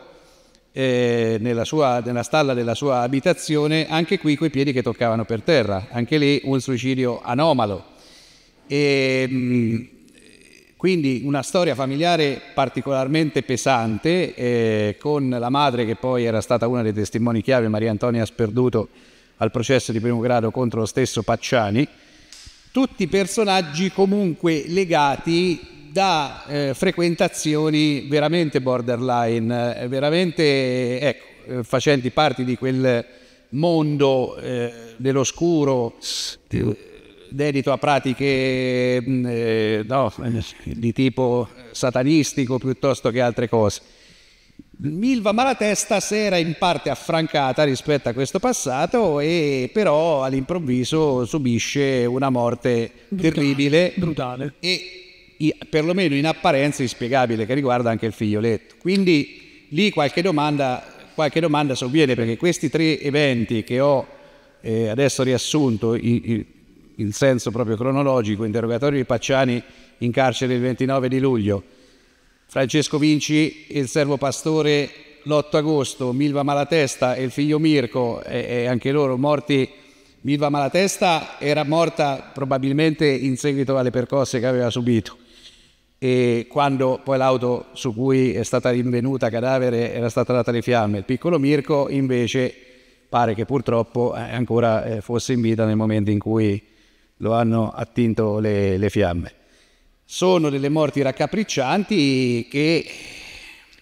eh, nella, sua, nella stalla della sua abitazione, anche qui coi piedi che toccavano per terra, anche lì un suicidio anomalo. E, mm, quindi una storia familiare particolarmente pesante eh, con la madre che poi era stata una dei testimoni chiave, Maria Antonia Sperduto, al processo di primo grado contro lo stesso Pacciani, tutti personaggi comunque legati da eh, frequentazioni veramente borderline, eh, veramente eh, ecco, eh, facenti parte di quel mondo eh, dell'oscuro dedito a pratiche mm, eh, no, eh, di tipo satanistico piuttosto che altre cose. Milva Malatesta si era in parte affrancata rispetto a questo passato e però all'improvviso subisce una morte brutale, terribile brutale. e perlomeno in apparenza inspiegabile che riguarda anche il figlioletto. Quindi lì qualche domanda, qualche domanda sovviene perché questi tre eventi che ho eh, adesso riassunto, i, i, in senso proprio cronologico, interrogatorio di Pacciani in carcere il 29 di luglio, Francesco Vinci, e il servo pastore l'8 agosto, Milva Malatesta e il figlio Mirko, e, e anche loro morti. Milva Malatesta era morta probabilmente in seguito alle percosse che aveva subito e quando poi l'auto su cui è stata rinvenuta cadavere era stata data alle fiamme. Il piccolo Mirko invece pare che purtroppo eh, ancora eh, fosse in vita nel momento in cui lo hanno attinto le, le fiamme. Sono delle morti raccapriccianti che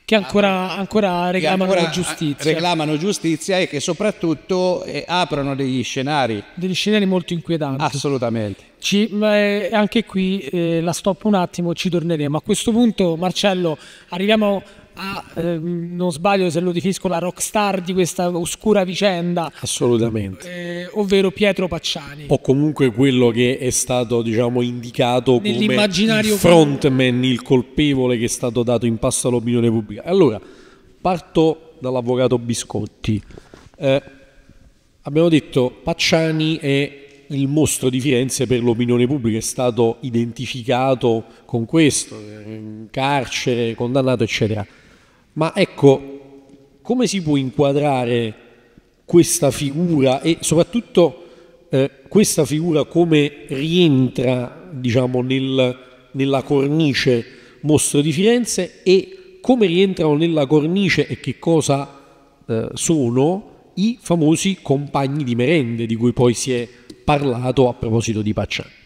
che ancora, ancora reclamano che ancora giustizia. Reclamano giustizia e che soprattutto eh, aprono degli scenari. Degli scenari molto inquietanti. Assolutamente. Ci, eh, anche qui eh, la stop un attimo, ci torneremo. A questo punto, Marcello, arriviamo a, ah, eh, non sbaglio se lo definisco la rockstar di questa oscura vicenda. Assolutamente. Eh, ovvero Pietro Pacciani. O comunque quello che è stato diciamo, indicato come il frontman, il colpevole che è stato dato in pasto all'opinione pubblica. Allora, parto dall'avvocato Biscotti. Eh, abbiamo detto Pacciani è il mostro di Firenze per l'opinione pubblica è stato identificato con questo, eh, carcere, condannato, eccetera. Ma ecco, come si può inquadrare questa figura e soprattutto eh, questa figura come rientra diciamo, nel, nella cornice mostro di Firenze e come rientrano nella cornice e che cosa eh, sono i famosi compagni di merende di cui poi si è parlato a proposito di Pacciani.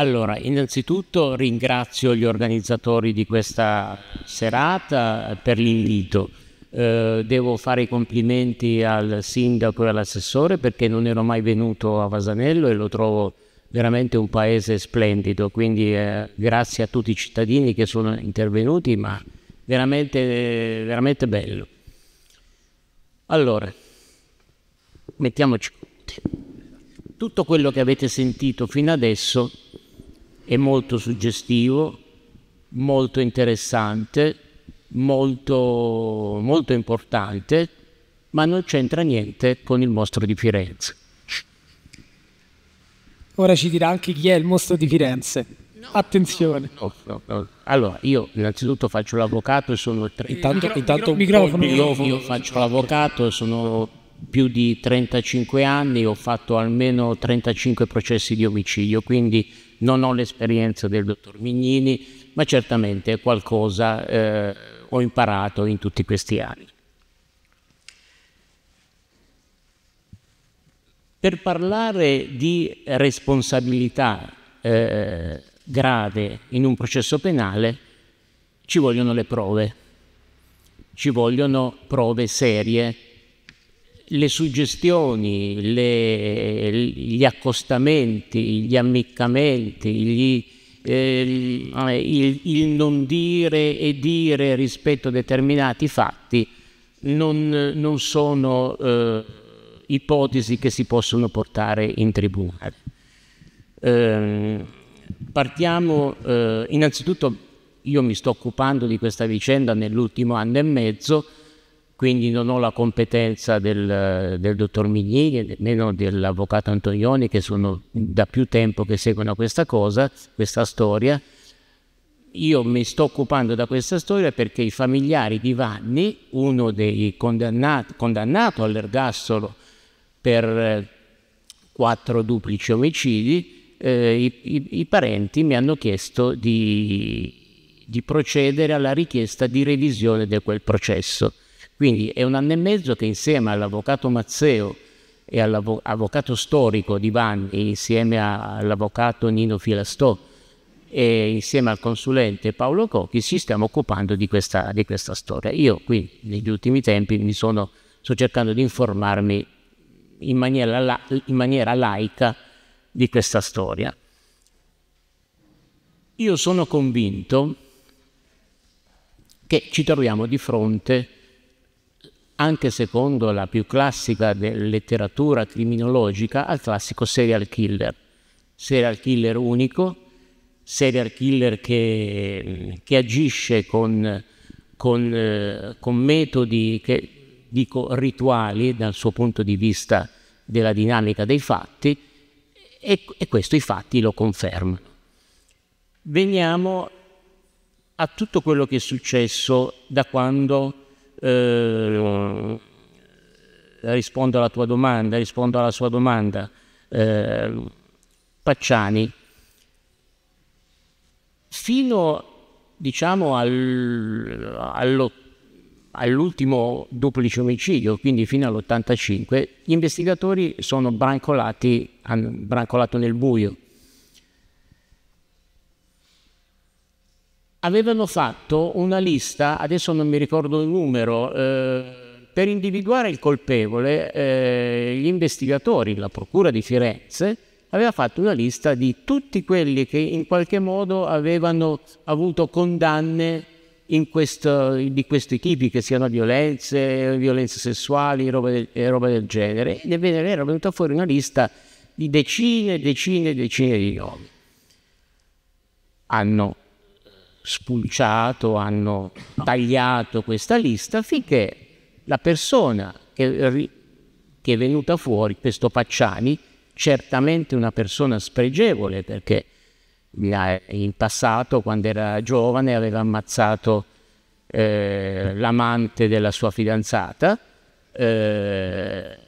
Allora, innanzitutto ringrazio gli organizzatori di questa serata per l'invito. Eh, devo fare i complimenti al sindaco e all'assessore perché non ero mai venuto a Vasanello e lo trovo veramente un paese splendido, quindi eh, grazie a tutti i cittadini che sono intervenuti, ma veramente, veramente bello. Allora, mettiamoci tutto quello che avete sentito fino adesso è molto suggestivo, molto interessante, molto, molto importante, ma non c'entra niente con il mostro di Firenze. Ora ci dirà anche chi è il mostro di Firenze. No, Attenzione. No, no, allora, io innanzitutto faccio l'avvocato e sono tre. Intanto, intanto microfono. Io, io faccio l'avvocato e sono più di 35 anni ho fatto almeno 35 processi di omicidio, quindi non ho l'esperienza del dottor Mignini, ma certamente qualcosa eh, ho imparato in tutti questi anni. Per parlare di responsabilità eh, grave in un processo penale ci vogliono le prove, ci vogliono prove serie le suggestioni, le, gli accostamenti, gli ammiccamenti, gli, eh, il, il, non dire e dire rispetto a determinati fatti non, non sono eh, ipotesi che si possono portare in tribunale. Eh, partiamo eh, innanzitutto, io mi sto occupando di questa vicenda nell'ultimo anno e mezzo, quindi non ho la competenza del, del dottor Miglieri, nemmeno dell'avvocato Antonioni, che sono da più tempo che seguono questa cosa, questa storia. Io mi sto occupando da questa storia perché i familiari di Vanni, uno dei condannati, condannato all'ergastolo per eh, quattro duplici omicidi, eh, i, i, i, parenti mi hanno chiesto di, di procedere alla richiesta di revisione di quel processo quindi è un anno e mezzo che insieme all'avvocato Mazzeo e all'avvocato storico di Vanni, insieme all'avvocato Nino Filastò e insieme al consulente Paolo Cocchi ci stiamo occupando di questa, di questa storia. Io qui negli ultimi tempi sono, sto cercando di informarmi in maniera, la, in maniera laica di questa storia. Io sono convinto che ci troviamo di fronte a anche secondo la più classica letteratura criminologica, al classico serial killer. Serial killer unico, serial killer che, che agisce con, con, eh, con metodi che, dico, rituali dal suo punto di vista della dinamica dei fatti e, e questo i fatti lo confermano. Veniamo a tutto quello che è successo da quando eh, rispondo alla tua domanda, rispondo alla sua domanda. Eh, Pacciani, fino diciamo al, allo, all'ultimo duplice omicidio, quindi fino all'85, gli investigatori sono brancolati, hanno brancolato nel buio avevano fatto una lista, adesso non mi ricordo il numero, eh, per individuare il colpevole, eh, gli investigatori, la Procura di Firenze, aveva fatto una lista di tutti quelli che in qualche modo avevano avuto condanne questo, di questi tipi, che siano violenze, violenze sessuali roba del, eh, roba del genere. Ed ebbene, era venuta fuori una lista di decine e decine e decine di nomi. Hanno spulciato, hanno tagliato questa lista finché la persona che, che è venuta fuori, questo Pacciani, certamente una persona spregevole perché in passato, quando era giovane, aveva ammazzato eh, l'amante della sua fidanzata, eh,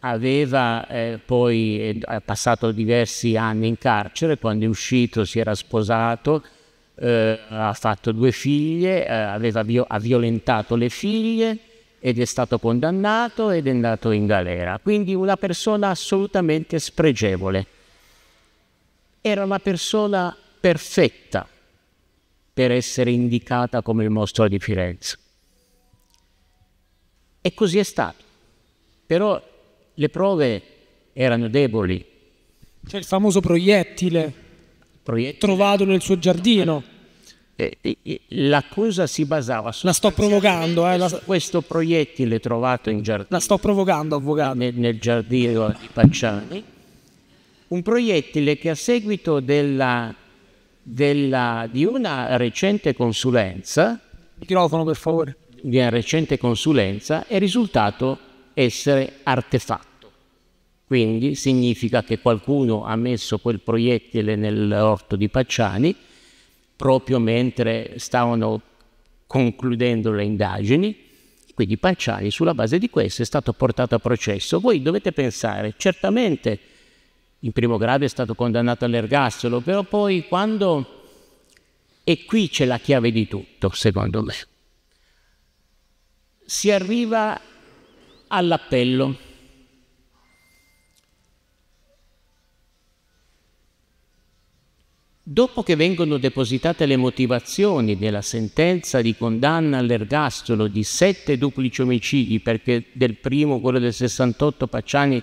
aveva eh, poi eh, passato diversi anni in carcere, quando è uscito si era sposato, eh, ha fatto due figlie, eh, aveva vio- ha violentato le figlie ed è stato condannato ed è andato in galera. Quindi una persona assolutamente spregevole. Era una persona perfetta per essere indicata come il mostro di Firenze. E così è stato. Però le prove erano deboli. C'è il famoso proiettile proiettile. trovato nel suo giardino. Eh, eh, eh, L'accusa si basava su... La sto provocando, eh, la... Su questo proiettile trovato in giardino. La sto provocando, avvocato. Nel, nel giardino di Pacciani. Un proiettile che a seguito della, della, di una recente consulenza... Microfono, per favore. Di una recente consulenza è risultato essere artefatto. Quindi significa che qualcuno ha messo quel proiettile nell'orto di Pacciani proprio mentre stavano concludendo le indagini. Quindi Pacciani sulla base di questo è stato portato a processo. Voi dovete pensare, certamente in primo grado è stato condannato all'ergastolo, però poi quando... E qui c'è la chiave di tutto, secondo me. Si arriva all'appello Dopo che vengono depositate le motivazioni della sentenza di condanna all'ergastolo di sette duplici omicidi, perché del primo, quello del 68, Pacciani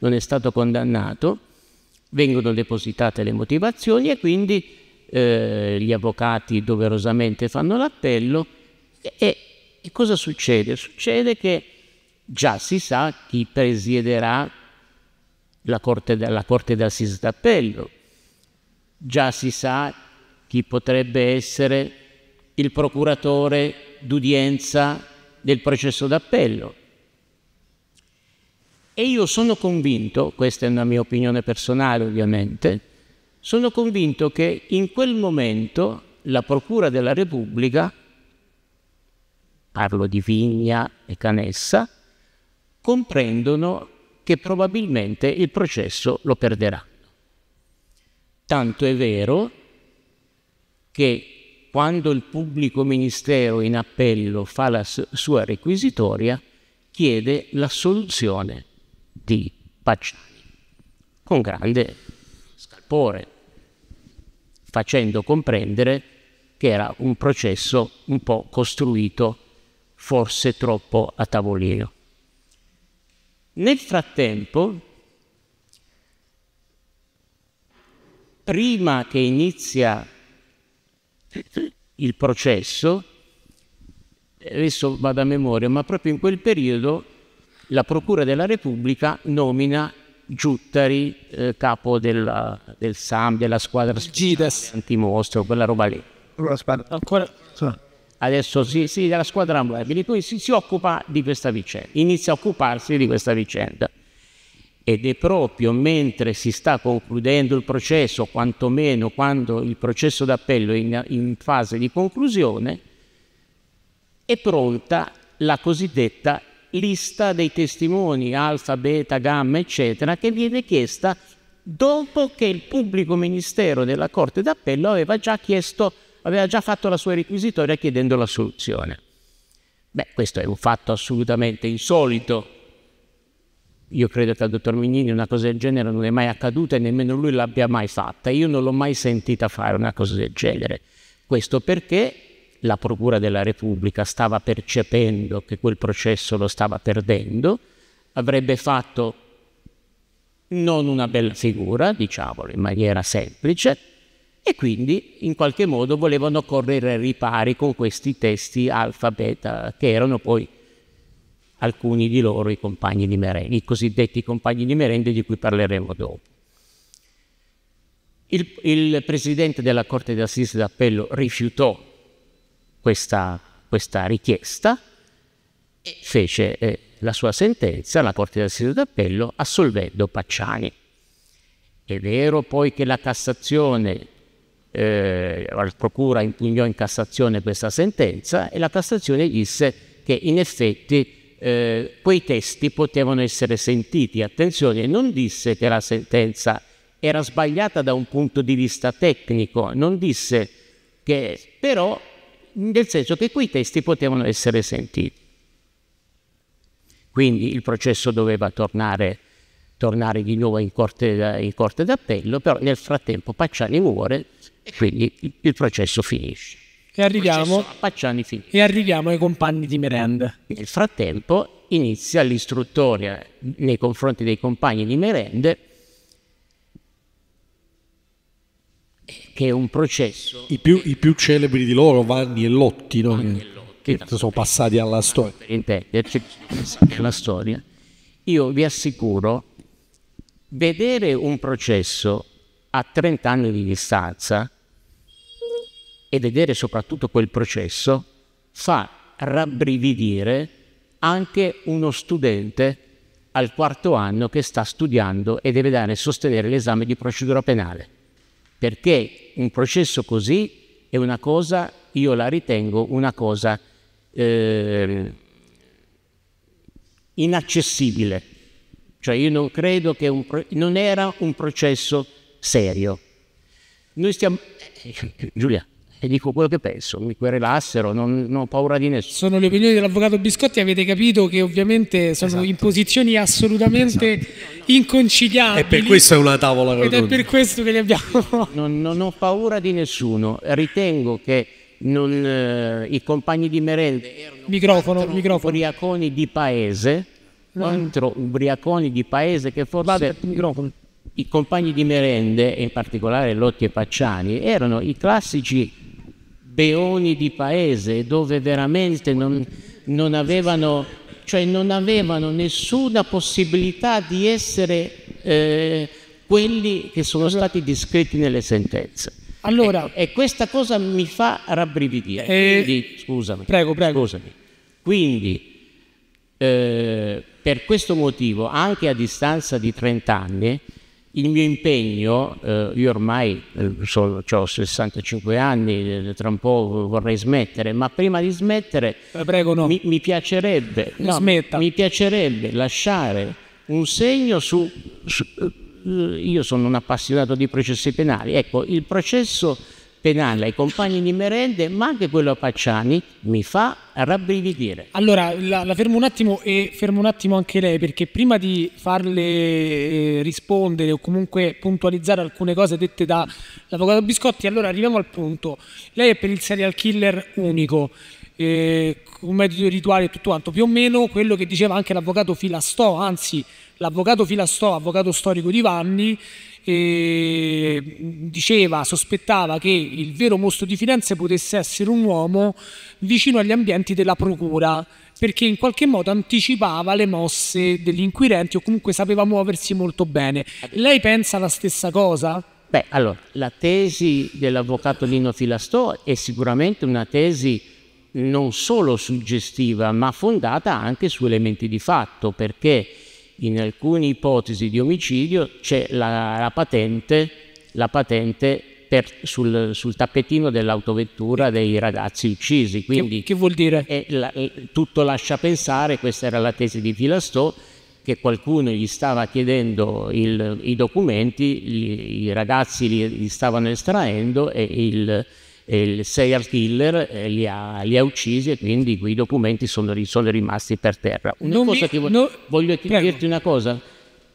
non è stato condannato, vengono depositate le motivazioni e quindi eh, gli avvocati doverosamente fanno l'appello. E, e cosa succede? Succede che già si sa chi presiederà la Corte, la corte d'Assise d'Appello, già si sa chi potrebbe essere il procuratore d'udienza del processo d'appello. E io sono convinto, questa è una mia opinione personale ovviamente, sono convinto che in quel momento la Procura della Repubblica, parlo di Vigna e Canessa, comprendono che probabilmente il processo lo perderà. Tanto è vero che quando il pubblico ministero in appello fa la sua requisitoria, chiede l'assoluzione di Pacciani con grande scalpore, facendo comprendere che era un processo un po' costruito, forse troppo a tavolino. Nel frattempo prima che inizia il processo, adesso vado a memoria, ma proprio in quel periodo la Procura della Repubblica nomina Giuttari eh, capo della, del SAM, della squadra Gides. antimostro, quella roba lì. Ancora... Adesso sì, sì, della squadra ambulabile, poi si, si occupa di questa vicenda, inizia a occuparsi di questa vicenda ed è proprio mentre si sta concludendo il processo, quantomeno quando il processo d'appello è in, in, fase di conclusione, è pronta la cosiddetta lista dei testimoni alfa, beta, gamma, eccetera, che viene chiesta dopo che il pubblico ministero della Corte d'Appello aveva già chiesto, aveva già fatto la sua requisitoria chiedendo la soluzione. Beh, questo è un fatto assolutamente insolito io credo che al dottor Mignini una cosa del genere non è mai accaduta e nemmeno lui l'abbia mai fatta. Io non l'ho mai sentita fare una cosa del genere. Questo perché la Procura della Repubblica stava percependo che quel processo lo stava perdendo, avrebbe fatto non una bella figura, diciamolo in maniera semplice, e quindi in qualche modo volevano correre ai ripari con questi testi alfabeta che erano poi alcuni di loro i compagni di merenda, i cosiddetti compagni di merenda di cui parleremo dopo. Il, il presidente della Corte d'Assise d'Appello rifiutò questa, questa richiesta e fece eh, la sua sentenza alla Corte d'Assise d'Appello assolvendo Pacciani. È vero poi che la Cassazione, eh, la Procura impugnò in Cassazione questa sentenza e la Cassazione disse che in effetti eh, quei testi potevano essere sentiti. Attenzione, non disse che la sentenza era sbagliata da un punto di vista tecnico, non disse che però nel senso che quei testi potevano essere sentiti. Quindi il processo doveva tornare, tornare di nuovo in corte, in corte d'appello, però nel frattempo Pacciani muore e quindi il, il processo finisce. E arriviamo, e arriviamo ai compagni di merenda. Nel frattempo inizia l'istruttoria nei confronti dei compagni di merende che è un processo. I più, i più, celebri di loro, Vanni e Lotti, no? Vanni che, e Lotti, che sono esatto. passati alla storia. Per intenderci, alla storia. Io vi assicuro, vedere un processo a 30 anni di distanza e vedere soprattutto quel processo fa rabbrividire anche uno studente al quarto anno che sta studiando e deve dare e sostenere l'esame di procedura penale. Perché un processo così è una cosa, io la ritengo una cosa eh, inaccessibile. Cioè io non credo che un pro- non era un processo serio. Noi stiamo... Eh, eh, Giulia e dico quello che penso, mi querelassero, non, non, ho paura di nessuno. Sono le opinioni dell'avvocato Biscotti, avete capito che ovviamente sono esatto. in posizioni assolutamente esatto. inconciliabili. E per questo è una tavola con Ed è per questo che li abbiamo. Non, non ho paura di nessuno, ritengo che non, eh, i compagni di merende erano microfono, microfono. ubriaconi di paese, contro ubriaconi di paese che formavano... Sì, I compagni di merende, in particolare Lotti e Pacciani, erano i classici beoni di paese dove veramente non, non, avevano, cioè non avevano, nessuna possibilità di essere eh, quelli che sono stati descritti nelle sentenze. Allora, e, e, questa cosa mi fa rabbrividire. Eh, Quindi, scusami. Prego, prego. Scusami. Quindi, eh, per questo motivo, anche a distanza di 30 anni, il mio impegno, eh, io ormai eh, so, ho 65 anni, eh, tra un po' vorrei smettere, ma prima di smettere eh, Prego, no. mi, mi, piacerebbe, no, mi, piacerebbe, lasciare un segno su, su... Io sono un appassionato di processi penali, ecco, il processo penale ai compagni di merende, ma anche quello a Pacciani, mi fa rabbrividire. Allora, la, la, fermo un attimo e fermo un attimo anche lei, perché prima di farle eh, rispondere o comunque puntualizzare alcune cose dette dall'avvocato Biscotti, allora arriviamo al punto. Lei è per il serial killer unico. Eh, un metodo rituale e tutto quanto, più o meno quello che diceva anche l'avvocato Filastò, anzi l'avvocato Filastò, avvocato storico di Vanni, diceva, sospettava che il vero mostro di Firenze potesse essere un uomo vicino agli ambienti della procura, perché in qualche modo anticipava le mosse degli inquirenti o comunque sapeva muoversi molto bene. Lei pensa la stessa cosa? Beh, allora, la tesi dell'avvocato Lino Filastò è sicuramente una tesi non solo suggestiva, ma fondata anche su elementi di fatto, perché in alcune ipotesi di omicidio c'è la, la patente, la patente per, sul, sul, tappetino dell'autovettura dei ragazzi uccisi. Quindi che, che vuol dire? È, la, è, tutto lascia pensare, questa era la tesi di Filastò, che qualcuno gli stava chiedendo il, i documenti, gli, i ragazzi li, li stavano estraendo e il il serial killer eh, li, ha, li, ha, uccisi e quindi quei documenti sono, sono rimasti per terra. Una cosa mi, voglio, no, voglio dirti una cosa,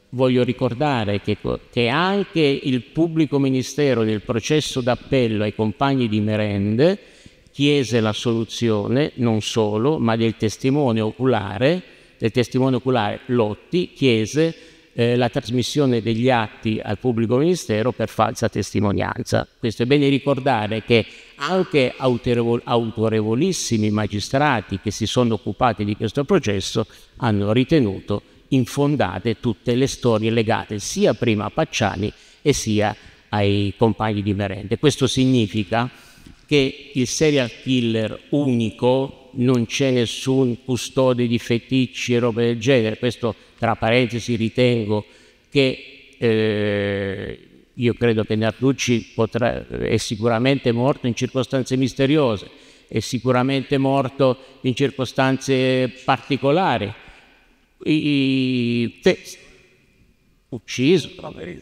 voglio ricordare che, che, anche il pubblico ministero nel processo d'appello ai compagni di merende chiese la soluzione non solo, ma del testimone oculare, del testimone oculare Lotti chiese eh, la trasmissione degli atti al pubblico ministero per falsa testimonianza. Questo è bene ricordare che anche autorevolissimi magistrati che si sono occupati di questo processo hanno ritenuto infondate tutte le storie legate sia prima a Pacciani e sia ai compagni di merende. Questo significa che il serial killer unico non c'è nessun custode di feticci e robe del genere, questo tra parentesi ritengo che eh, io credo che Narducci potrà, è sicuramente morto in circostanze misteriose, è sicuramente morto in circostanze particolari. I, i, ucciso,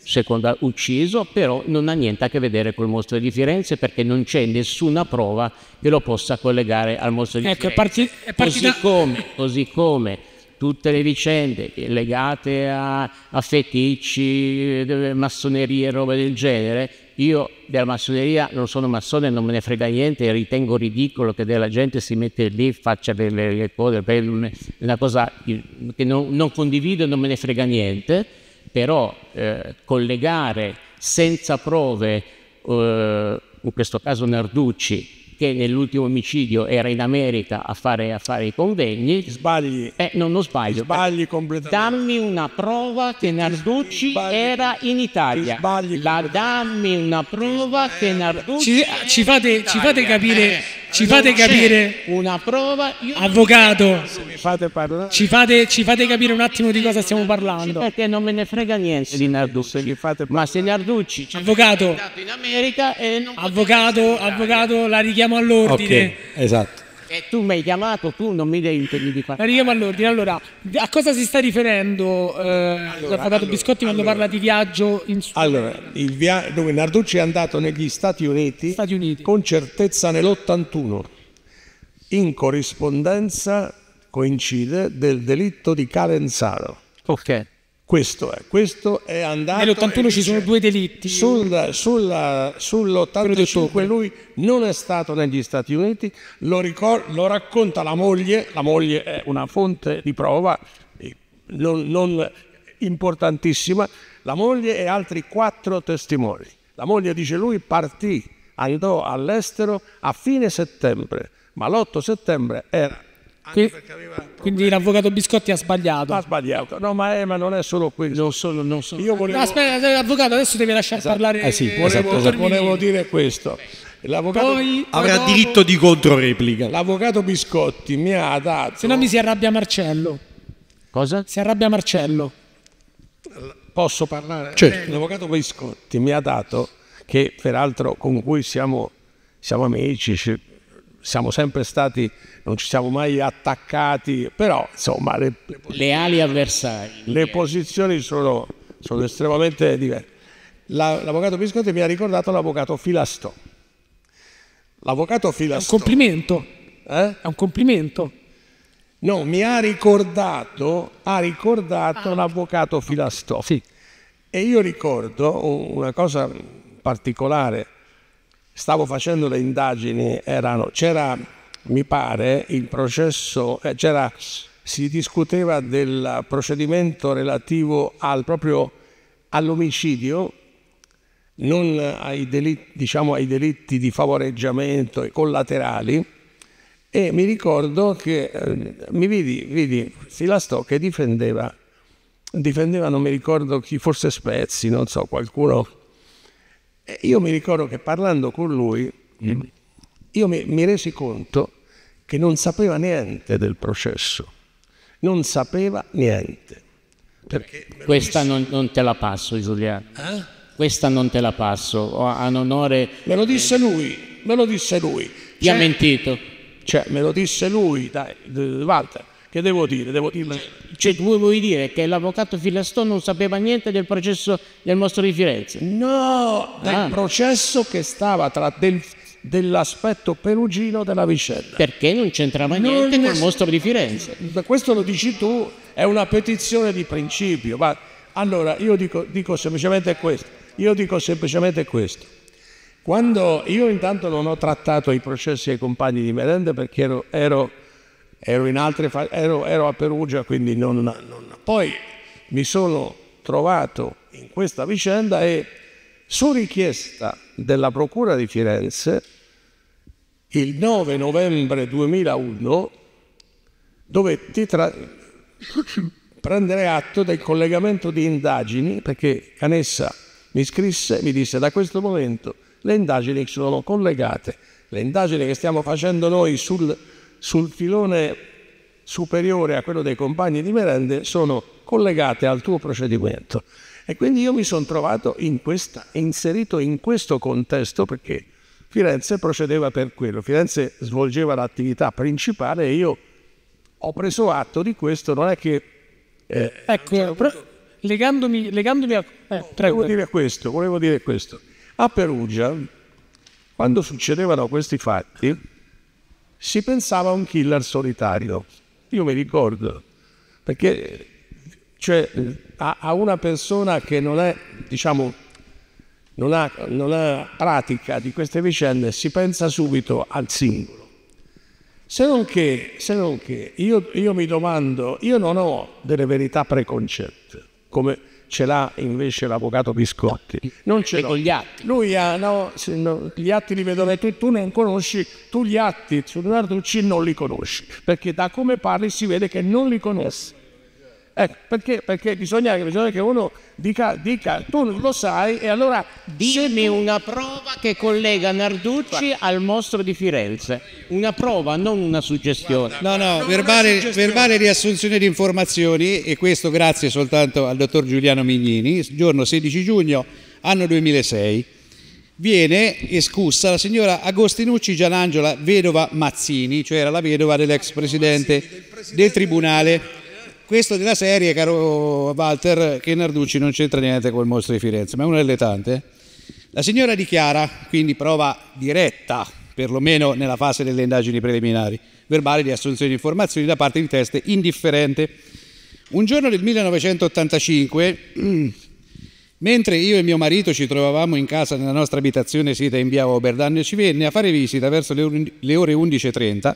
seconda, ucciso, però non ha niente a che vedere col mostro di Firenze perché non c'è nessuna prova che lo possa collegare al mostro di ecco, Firenze. È parti- è partita... così, come, così come tutte le vicende legate a, a feticci, massonerie e roba del genere, io della massoneria non sono massone, non me ne frega niente, ritengo ridicolo che della gente si mette lì, faccia delle cose, una cosa che non, non condivido e non me ne frega niente però eh, collegare senza prove, eh, in questo caso Narducci, che nell'ultimo omicidio era in America a fare, a fare i convegni. Sbagli. Eh, no, non sbaglio. Sbagli completamente. Dammi una prova che Narducci sbagli, era in Italia. Sbagli. La dammi una prova che Narducci. Ci, ci, fate, ci fate capire. Eh ci fate capire una prova avvocato fate ci, fate, ci fate, capire un attimo di cosa stiamo parlando perché non me ne frega niente di Narducci ma se Narducci ci avvocato in America e eh, non avvocato avvocato la richiamo all'ordine okay, esatto e eh, tu mi hai chiamato, tu non mi devi impegni di parlare. Arriviamo all'ordine. Allora, a cosa si sta riferendo eh, allora, l'avvocato allora, Biscotti quando allora, parla di viaggio in Sud? Allora, via... dove Narducci è andato negli Stati Uniti, Stati Uniti. con certezza nell'81, in corrispondenza coincide del delitto di Calenzaro. Ok. Questo è, questo è andato... Nell'81 ci sono due delitti. Sul, sull'85 lui non è stato negli Stati Uniti, lo, ricor- lo, racconta la moglie, la moglie è una fonte di prova non, non importantissima, la moglie e altri quattro testimoni. La moglie dice lui partì, andò all'estero a fine settembre, ma l'8 settembre era quindi, quindi l'avvocato Biscotti ha sbagliato. Ha sbagliato, no, ma, è, eh, ma non è solo questo. Non solo, non solo. Io volevo... Aspetta, l'avvocato adesso devi lasciare esatto. parlare. Eh sì, esatto, volevo, esatto, esatto. volevo dire questo. L'avvocato poi, avrà dopo... diritto di controreplica. L'avvocato Biscotti mi ha dato. Se no mi si arrabbia Marcello. Cosa? Si arrabbia Marcello. Posso parlare? Certo. Eh, l'avvocato Biscotti mi ha dato, che peraltro con cui siamo, siamo amici, siamo sempre stati, non ci siamo mai attaccati, però insomma le, le, leali avversari. Le posizioni sono, sono estremamente diverse. La, l'avvocato Piscotti mi ha ricordato l'avvocato Filastò. L'avvocato Filastò. È un complimento. Eh? È un complimento. No, mi ha ricordato, ha ricordato ah. l'avvocato Filastò. Sì. E io ricordo una cosa particolare stavo facendo le indagini, erano, c'era, mi pare, il processo, eh, c'era, si discuteva del procedimento relativo al, proprio all'omicidio, non ai delitti, diciamo, ai delitti di favoreggiamento e collaterali, e mi ricordo che eh, mi vidi, vidi Filastò che difendeva, difendeva, non mi ricordo chi, forse Spezzi, non so, qualcuno eh, io mi ricordo che parlando con lui, mm. io mi, mi resi conto che non sapeva niente del processo, non sapeva niente. Perché Questa non, non, te la passo, Giuliano. Eh? Questa non te la passo, an onore... Me lo disse lui, me lo disse lui. Ti cioè, ha mentito? Cioè, me lo disse lui, dai, Walter. Che devo dire? Devo dire... Cioè, tu vuoi dire che l'avvocato Filastò non sapeva niente del processo del mostro di Firenze? No, del ah. processo che stava tra del, dell'aspetto perugino della vicenda. Perché non c'entrava non niente ne... col mostro di Firenze? Questo lo dici tu, è una petizione di principio. Ma allora io dico, dico semplicemente questo. Io dico semplicemente questo. Quando io intanto non ho trattato i processi ai compagni di merenda perché ero, ero ero, in altre fasi, ero, ero a Perugia, quindi non, non... Poi mi sono trovato in questa vicenda e su richiesta della Procura di Firenze, il 9 novembre 2001, dovetti tra... prendere atto del collegamento di indagini perché Canessa mi scrisse, e mi disse da questo momento le indagini sono collegate, le indagini che stiamo facendo noi sul sul filone superiore a quello dei compagni di merende sono collegate al tuo procedimento. E quindi io mi sono trovato in questa, inserito in questo contesto perché Firenze procedeva per quello, Firenze svolgeva l'attività principale e io ho preso atto di questo, non è che... Eh, ecco, avuto... Cioè, legandomi, legandomi a... Eh, volevo, dire questo, volevo dire questo, a Perugia, quando succedevano questi fatti, si pensava a un killer solitario. Io mi ricordo, perché cioè, a, a, una persona che non è, diciamo, non ha, non ha pratica di queste vicende, si pensa subito al singolo. Se non che, se non che io, io, mi domando, io non ho delle verità preconcette, come, ce l'ha invece l'avvocato Biscotti. Non ce l'ha. con gli atti. Lui ha, ah, no, no, gli atti li vedo tu, tu non conosci, tu gli atti su Leonardo Tucci non li conosci, perché da come parli si vede che non li conosci. Ecco, perché, perché bisogna, bisogna, che uno dica, dica, tu lo sai e allora... Dimmi tu... una prova che collega Narducci Guarda. al mostro di Firenze. Una prova, non una suggestione. Guarda, no, no, verbale, verbale riassunzione di informazioni e questo grazie soltanto al dottor Giuliano Mignini, giorno 16 giugno, anno 2006. Viene escussa la signora Agostinucci Gianangiola, vedova Mazzini, cioè era la vedova dell'ex presidente, del, presidente del tribunale questo della serie, caro Walter, che Narducci non c'entra niente con il mostro di Firenze, ma è una delle tante. La signora dichiara, quindi prova diretta, perlomeno nella fase delle indagini preliminari, verbale di assunzione di informazioni da parte di teste indifferente. Un giorno del 1985, mentre io e mio marito ci trovavamo in casa nella nostra abitazione sita in via Oberdan, ci venne a fare visita verso le ore 11.30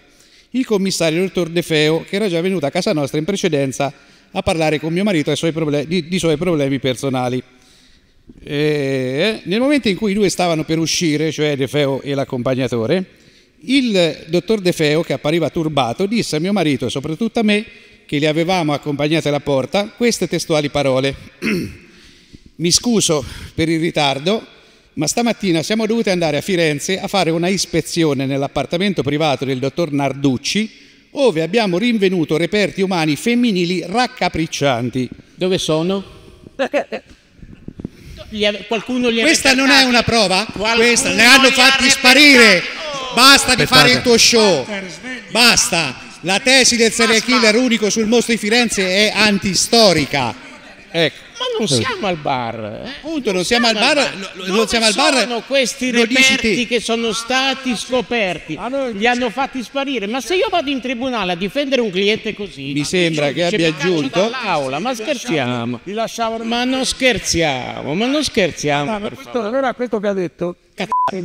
il commissario dottor De Feo, che era già venuto a casa nostra in precedenza a parlare con mio marito suoi problemi, di, di suoi problemi personali. E, eh, nel momento in cui i due stavano per uscire, cioè De Feo e l'accompagnatore, il dottor De Feo, che appariva turbato, disse a mio marito e soprattutto a me, che li avevamo accompagnati alla porta, queste testuali parole. Mi scuso per il ritardo, ma stamattina siamo dovuti andare a Firenze a fare una ispezione nell'appartamento privato del dottor Narducci, dove abbiamo rinvenuto reperti umani femminili raccapriccianti. Dove sono? Eh, gli qualcuno li ha Questa non è una prova? Qualcuno Questa ne hanno fatti sparire. Basta di fare il tuo show. Basta. La tesi del serial killer unico sul mostro di Firenze è antistorica. Ecco. Ma eh? non siamo al bar. Appunto, non, non siamo, siamo, al bar. bar. Lo, lo, non siamo al bar. Sono questi lo reperti che sono stati scoperti. Li hanno fatti sparire. Ma se io vado in tribunale a difendere un cliente così, mi sembra cioè, che abbia aggiunto. L'aula, ma scherziamo. Ma non scherziamo, ma non scherziamo. Ah, allora questo vi ha detto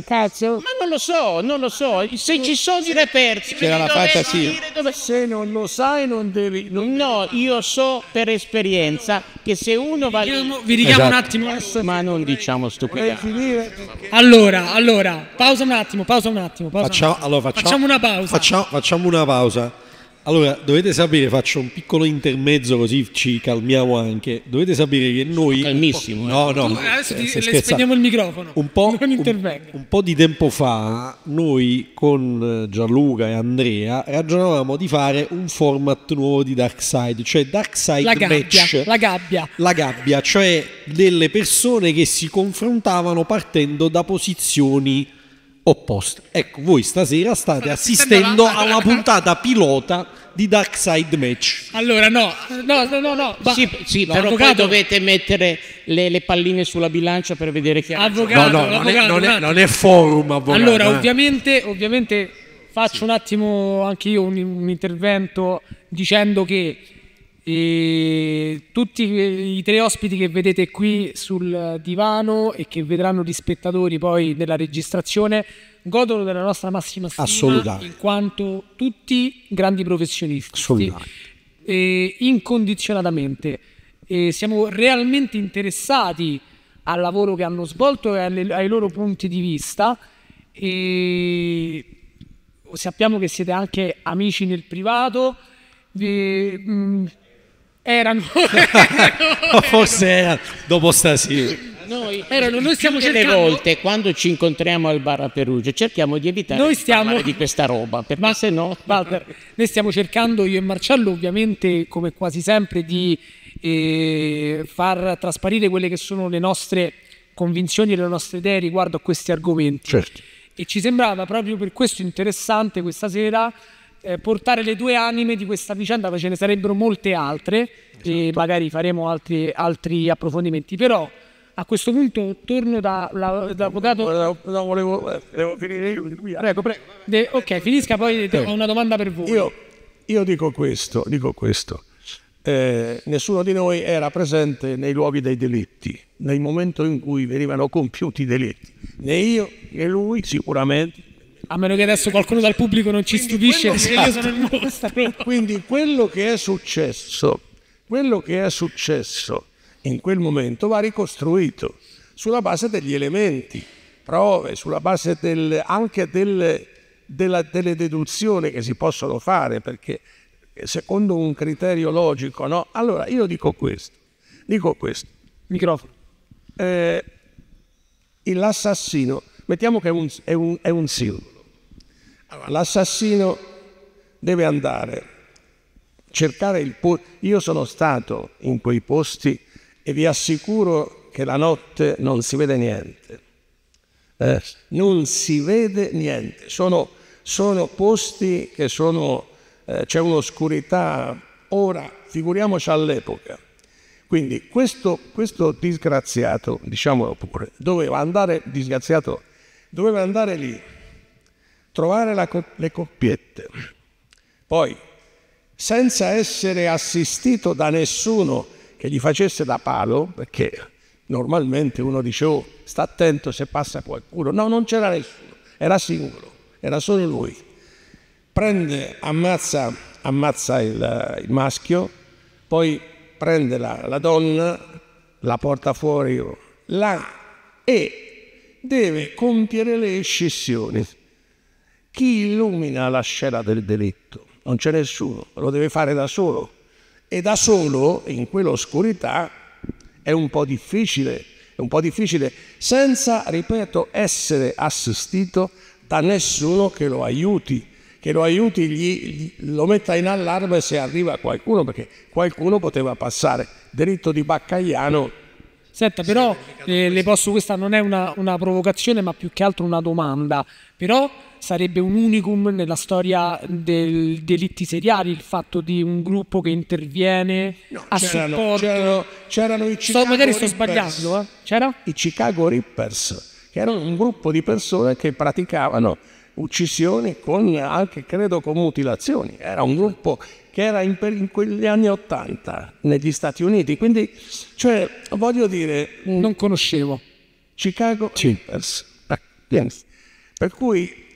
Cazzo? Ma non lo so, non lo so. Se ci sono i reperti, c'era la faccia sì. Dove... Se non lo sai, non devi. Non no, devi. io so per esperienza che se uno va. Io, vi richiamo esatto. un attimo. Ma non diciamo stupidate. Allora, allora, pausa un attimo, pausa un attimo. Pausa facciamo, un attimo. Allora, facciamo, facciamo, una pausa. Facciamo, facciamo una pausa. Allora, dovete sapere, faccio un piccolo intermezzo così ci calmiamo anche. Dovete sapere che noi... Calmissimo. No, eh. no. Eh, adesso ti, le spegniamo il microfono. Un po', un, un po', di tempo fa noi con eh, Gianluca e Andrea ragionavamo di fare un format nuovo di Dark Side, cioè Dark Side la gabbia, Match. La gabbia. La gabbia, cioè delle persone che si confrontavano partendo da posizioni opposta. Ecco, voi stasera state Sto assistendo a una puntata pilota di Dark Side Match. Allora, no, no, no, no. no ba- sì, sì però avvocato. poi dovete mettere le, le, palline sulla bilancia per vedere chi ha avvocato, no, no, non è, non, è, non, è, forum, avvocato. Allora, eh. ovviamente, ovviamente faccio sì. un attimo anche io un, un intervento dicendo che e tutti i tre ospiti che vedete qui sul divano e che vedranno gli spettatori poi nella registrazione godono della nostra massima stima in quanto tutti grandi professionisti e incondizionatamente e siamo realmente interessati al lavoro che hanno svolto e alle, ai loro punti di vista e sappiamo che siete anche amici nel privato e, mh, mm, erano. erano Forse era dopo stasera. Noi, erano, noi stiamo cercando... volte quando ci incontriamo al bar a Perugia cerchiamo di evitare noi stiamo... di, questa roba, perché Ma, se no... Walter, noi stiamo cercando, io e Marcello ovviamente, come quasi sempre, di eh, far trasparire quelle che sono le nostre convinzioni e le nostre idee riguardo a questi argomenti. Certo. E ci sembrava proprio per questo interessante questa sera eh, portare le due anime di questa vicenda, ce ne sarebbero molte altre esatto. e certo. magari faremo altri, altri, approfondimenti, però a questo punto torno dall'avvocato... Da, da, da, no, volevo, eh, devo finire io, prego, prego. De, ok, finisca, poi eh. ho una domanda per voi. Io, io dico questo, dico questo. Eh, nessuno di noi era presente nei luoghi dei delitti, nel momento in cui venivano compiuti i delitti, né io né lui sicuramente, a meno che adesso qualcuno dal pubblico non ci Quindi stupisce perché io sono il mostro. Quindi quello che è successo, quello che è successo in quel momento va ricostruito sulla base degli elementi, prove, sulla base del, anche del, della, delle deduzioni che si possono fare, perché secondo un criterio logico, no? Allora io dico questo, dico questo. Microfono. Eh, l'assassino, mettiamo che è un, è un, è un singolo L'assassino deve andare, cercare il posto. Io sono stato in quei posti e vi assicuro che la notte non si vede niente. Eh, non si vede niente. Sono, sono posti che sono... Eh, c'è un'oscurità ora, figuriamoci all'epoca. Quindi questo, questo, disgraziato, diciamolo pure, doveva andare, disgraziato, doveva andare lì trovare la, le coppiette. Poi, senza essere assistito da nessuno che gli facesse da palo, perché normalmente uno dice, oh, sta attento se passa qualcuno. No, non c'era nessuno, era singolo, era solo lui. Prende, ammazza, ammazza il, il, maschio, poi prende la, la donna, la porta fuori la, e deve compiere le scissioni. Chi illumina la scena del delitto? Non c'è nessuno, lo deve fare da solo. E da solo, in quell'oscurità, è un po' difficile, è un po' difficile, senza, ripeto, essere assistito da nessuno che lo aiuti, che lo aiuti, gli, gli, lo metta in allarme se arriva qualcuno, perché qualcuno poteva passare. Delitto di Baccagliano. Senta, però eh, le posso, questa non è una, una provocazione, ma più che altro una domanda. Però sarebbe un unicum nella storia dei delitti seriali il fatto di un gruppo che interviene no, a c'erano, supporto c'erano, c'erano i Chicago sto, magari sto Rippers. sbagliando eh? c'era? i Chicago Rippers che erano un gruppo di persone che praticavano uccisioni con anche credo con mutilazioni era un gruppo che era in, in quegli anni 80 negli Stati Uniti quindi cioè voglio dire mm, non conoscevo Chicago sì. Rippers per cui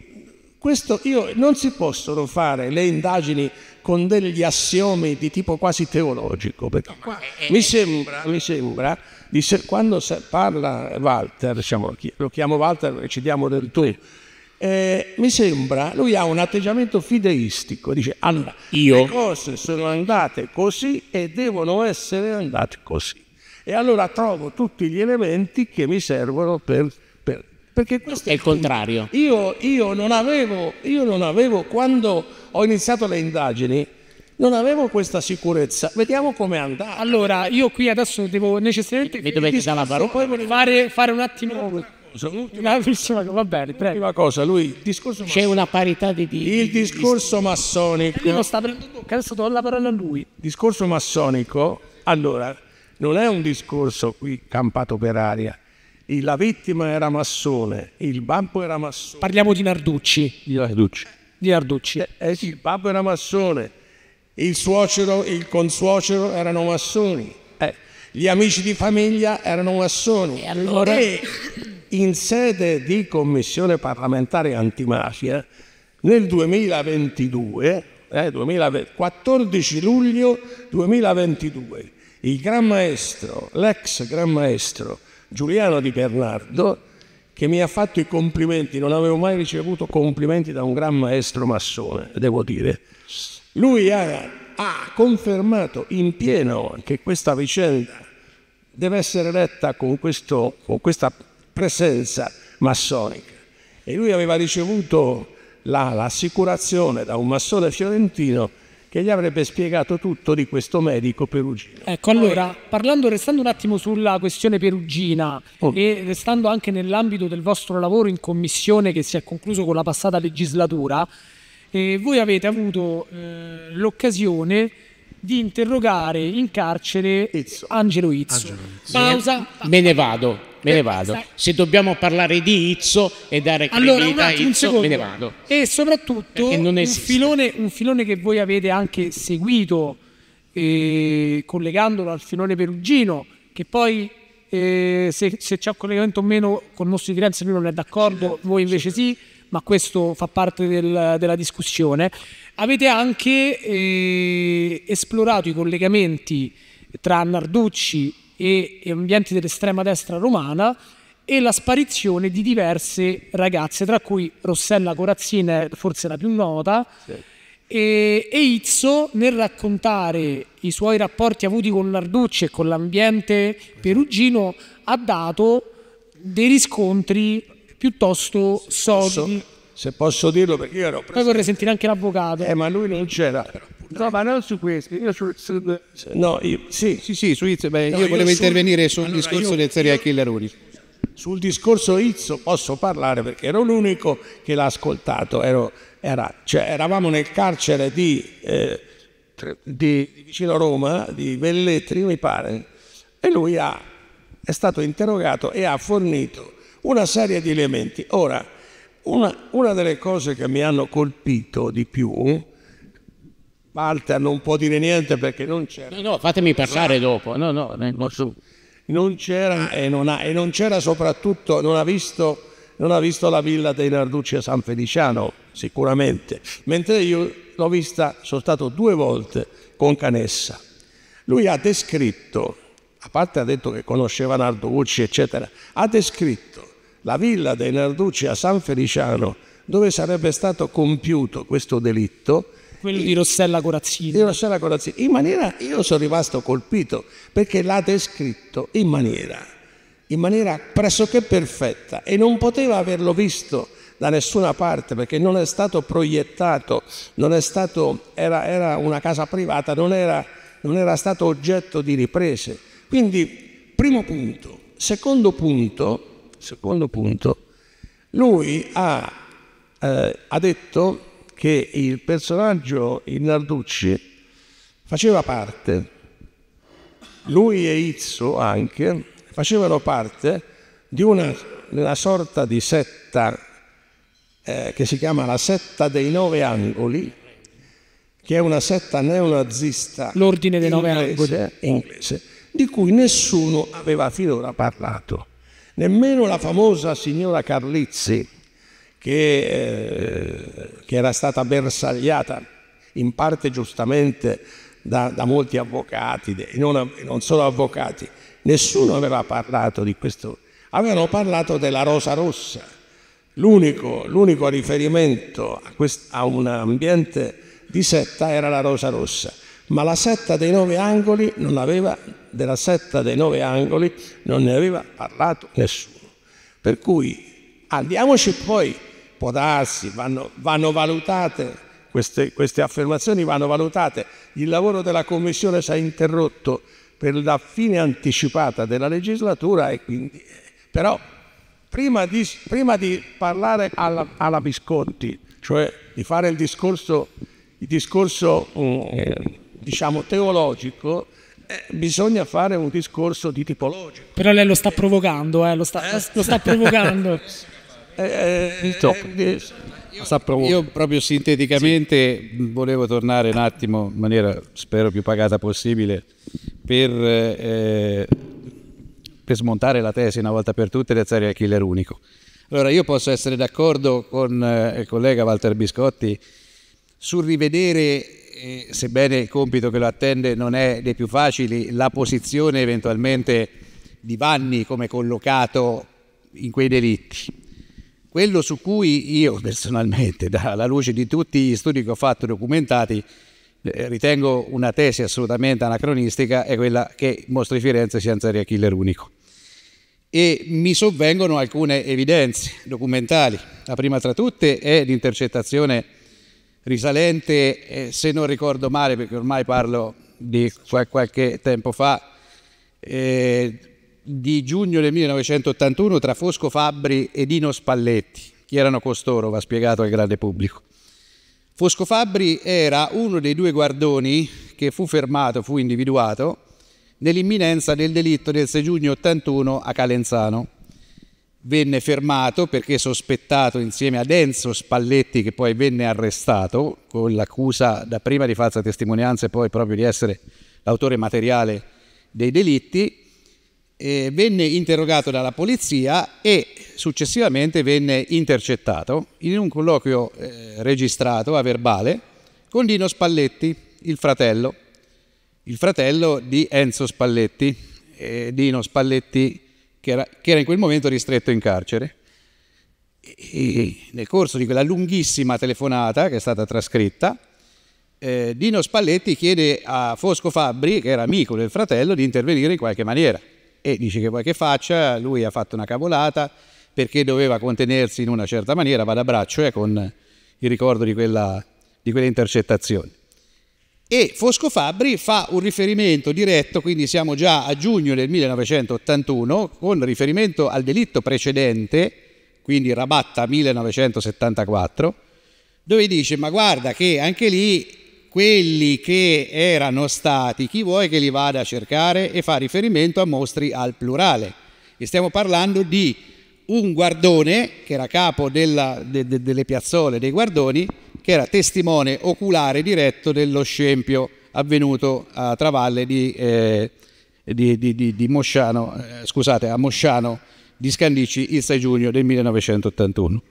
questo io non si possono fare le indagini con degli assiomi di tipo quasi teologico, perché qua mi sembra, mi sembra di quando parla Walter, diciamo, lo chiamo Walter e ci diamo del tu, eh, mi sembra, lui ha un atteggiamento fideistico, dice allora, Io? le cose sono andate così e devono essere andate così. E allora trovo tutti gli elementi che mi servono per perché questo è il contrario. Io, io, non avevo, io non avevo, quando ho iniziato le indagini, non avevo questa sicurezza. Vediamo come andrà. Allora, io qui adesso devo necessariamente... Mi dovete dare la parola. Poi fare, fare un attimo... Cosa, un'ultima, cosa, va bene, prego. cosa, lui, discorso C'è una parità di, di Il discorso di, massonico... Lui non sta prendendo adesso do la parola a lui. Discorso massonico, allora, non è un discorso qui campato per aria la vittima era massone, il babbo era massone. Parliamo di Narducci. Di Narducci. Di Narducci. Eh, eh, il babbo era massone, il suocero, il consuocero erano massoni, eh, gli amici di famiglia erano massoni. E allora? E in sede di commissione parlamentare antimafia, nel 2022, 14 eh, luglio 2022, il gran maestro, l'ex gran maestro Giuliano Di Bernardo che mi ha fatto i complimenti, non avevo mai ricevuto complimenti da un gran maestro massone, devo dire. Lui ha, ha confermato in pieno che questa vicenda deve essere letta con, questo, con questa presenza massonica. E lui aveva ricevuto la, l'assicurazione da un massone fiorentino che gli avrebbe spiegato tutto di questo medico perugino. Ecco, allora, parlando, restando un attimo sulla questione perugina oh. e restando anche nell'ambito del vostro lavoro in commissione che si è concluso con la passata legislatura, eh, voi avete avuto eh, l'occasione di interrogare in carcere Izzo. Angelo Izzo. Angelo Izzo. Pausa. Me ne vado me ne eh, vado. Se dobbiamo parlare di Izzo e dare allora, credibilità a Izzo, me ne vado. E soprattutto un filone, un filone che voi avete anche seguito eh, collegandolo al filone perugino, che poi eh, se, se c'è un collegamento o meno con il nostro di Firenze lui non è d'accordo, voi invece sì, ma questo fa parte del, della discussione. Avete anche eh, esplorato i collegamenti tra Narducci e, ambienti dell'estrema destra romana e la sparizione di diverse ragazze, tra cui Rossella Corazzina, forse la più nota, sì. e, e Izzo nel raccontare i suoi rapporti avuti con Narducci e con l'ambiente perugino ha dato dei riscontri piuttosto solidi. Se posso dirlo perché io ero presente. Poi vorrei sentire anche l'avvocato. Eh, ma lui non c'era. Però. No, ma non su questo, io su, su, cioè, no, io, sì. sì, sì, su Izzo, beh, no, io volevo io intervenire sul allora, discorso io, del serial killer Uri. Sul discorso Izzo posso parlare perché ero l'unico che l'ha ascoltato, ero, era, cioè, eravamo nel carcere di, eh, di, di, vicino Roma, di Velletri mi pare, e lui ha, è stato interrogato e ha fornito una serie di elementi. Ora, una, una delle cose che mi hanno colpito di più Malta non può dire niente perché non c'era. No, no, fatemi parlare dopo. No, no, posso... non c'era e non, ha, e non c'era soprattutto, non ha, visto, non ha visto la villa dei Narducci a San Feliciano, sicuramente. Mentre io l'ho vista, sono stato due volte con Canessa. Lui ha descritto, a parte ha detto che conosceva Narducci, eccetera, ha descritto la villa dei Narducci a San Feliciano dove sarebbe stato compiuto questo delitto quello di Rossella Corazzini. Di Rossella Corazzini. In maniera, io sono rimasto colpito perché l'ha descritto in maniera, in maniera pressoché perfetta e non poteva averlo visto da nessuna parte perché non è stato proiettato, è stato, era, era, una casa privata, non era, non era stato oggetto di riprese. Quindi, primo punto. Secondo punto, secondo punto lui ha, eh, ha detto che il personaggio in Narducci faceva parte, lui e Izzo anche, facevano parte di una, una sorta di setta eh, che si chiama la setta dei nove angoli, che è una setta neonazista. L'ordine dei inglese, nove angoli. Inglese, di cui nessuno aveva finora parlato, nemmeno la famosa signora Carlizzi che, eh, che era stata bersagliata in parte giustamente da, da molti avvocati, e non, non solo avvocati, nessuno aveva parlato di questo, avevano parlato della Rosa Rossa, l'unico, l'unico riferimento a, quest, a un ambiente di setta era la Rosa Rossa ma la setta dei nove angoli non aveva, della setta dei nove angoli non ne aveva parlato nessuno. Per cui andiamoci poi può darsi, vanno, vanno valutate, queste, queste affermazioni vanno valutate. Il lavoro della Commissione si è interrotto per la fine anticipata della legislatura e quindi... Però prima di, prima di parlare alla, alla, Biscotti, cioè di fare il discorso, il discorso mm, diciamo teologico, eh, bisogna fare un discorso di tipologico. Però lei lo sta provocando, eh, lo, sta, eh? lo sta provocando. Eh, eh, eh, io, proprio sinteticamente sì. volevo tornare un attimo in maniera spero più pagata possibile per, eh, per smontare la tesi una volta per tutte di alzare il killer unico. Allora io posso essere d'accordo con il collega Walter Biscotti sul rivedere, sebbene il compito che lo attende non è dei più facili, la posizione eventualmente di Vanni come collocato in quei delitti quello su cui io personalmente, alla luce di tutti gli studi che ho fatto documentati, eh, ritengo una tesi assolutamente anacronistica è quella che Mostri Firenze sia un seria killer unico. E mi sovvengono alcune evidenze documentali. La prima tra tutte è l'intercettazione risalente, eh, se non ricordo male, perché ormai parlo di qualche tempo fa, eh, di giugno del 1981 tra Fosco Fabbri e Dino Spalletti. Chi erano costoro va spiegato al grande pubblico. Fosco Fabbri era uno dei due guardoni che fu fermato, fu individuato nell'imminenza del delitto del 6 giugno 81 a Calenzano. Venne fermato perché sospettato insieme ad Enzo Spalletti, che poi venne arrestato con l'accusa da prima di falsa testimonianza e poi proprio di essere l'autore materiale dei delitti eh, venne interrogato dalla polizia e successivamente venne intercettato in un colloquio eh, registrato a verbale con Dino Spalletti, il fratello, il fratello di Enzo Spalletti, eh, Dino Spalletti che era, che era in quel momento ristretto in carcere. E nel corso di quella lunghissima telefonata che è stata trascritta, eh, Dino Spalletti chiede a Fosco Fabbri, che era amico del fratello, di intervenire in qualche maniera e dice che vuoi che faccia, lui ha fatto una cavolata perché doveva contenersi in una certa maniera, vada a braccio, eh, con il ricordo di quella, di quella intercettazione. E Fosco Fabbri fa un riferimento diretto, quindi siamo già a giugno del 1981, con riferimento al delitto precedente, quindi Rabatta 1974, dove dice ma guarda che anche lì quelli che erano stati, chi vuoi che li vada a cercare e fa riferimento a mostri al plurale. E stiamo parlando di un guardone che era capo della, de, de, delle piazzole dei guardoni, che era testimone oculare diretto dello scempio avvenuto a Travalle di, eh, di, di, di Mosciano, eh, scusate, a Mosciano di Scandici il 6 giugno del 1981.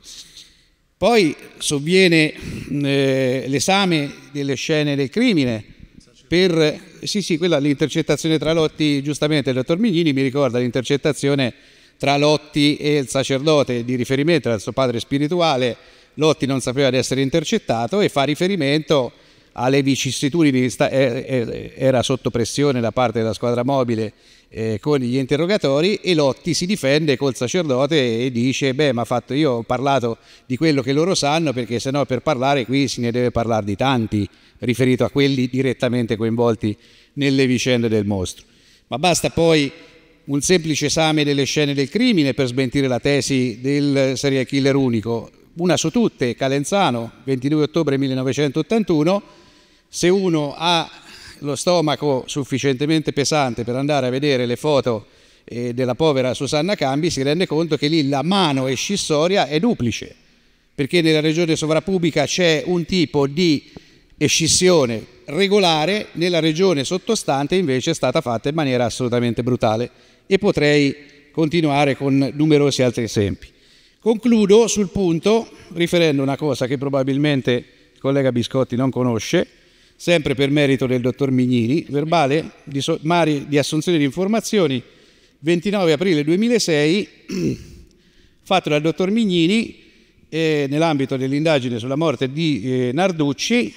Poi sovviene mm, eh, l'esame delle scene del crimine per, sì sì, quella l'intercettazione tra Lotti, giustamente il dottor Miglini mi ricorda l'intercettazione tra Lotti e il sacerdote di riferimento al suo padre spirituale, Lotti non sapeva di essere intercettato e fa riferimento alle vicissitudini, eh, eh, era sotto pressione da parte della squadra mobile eh, con gli interrogatori e Lotti si difende col sacerdote e dice beh ma fatto io ho parlato di quello che loro sanno perché sennò per parlare qui si ne deve parlare di tanti riferito a quelli direttamente coinvolti nelle vicende del mostro ma basta poi un semplice esame delle scene del crimine per smentire la tesi del serial killer unico una su tutte Calenzano 22 ottobre 1981 se uno ha lo stomaco sufficientemente pesante per andare a vedere le foto eh, della povera Susanna Cambi, si rende conto che lì la mano escissoria è duplice, perché nella regione sovrappubica c'è un tipo di escissione regolare, nella regione sottostante invece è stata fatta in maniera assolutamente brutale e potrei continuare con numerosi altri esempi. Concludo sul punto riferendo una cosa che probabilmente il collega Biscotti non conosce, sempre per merito del dottor Mignini, verbale di, so di assunzione di informazioni 29 aprile 2006, fatto dal dottor Mignini eh, nell'ambito dell'indagine sulla morte di eh, Narducci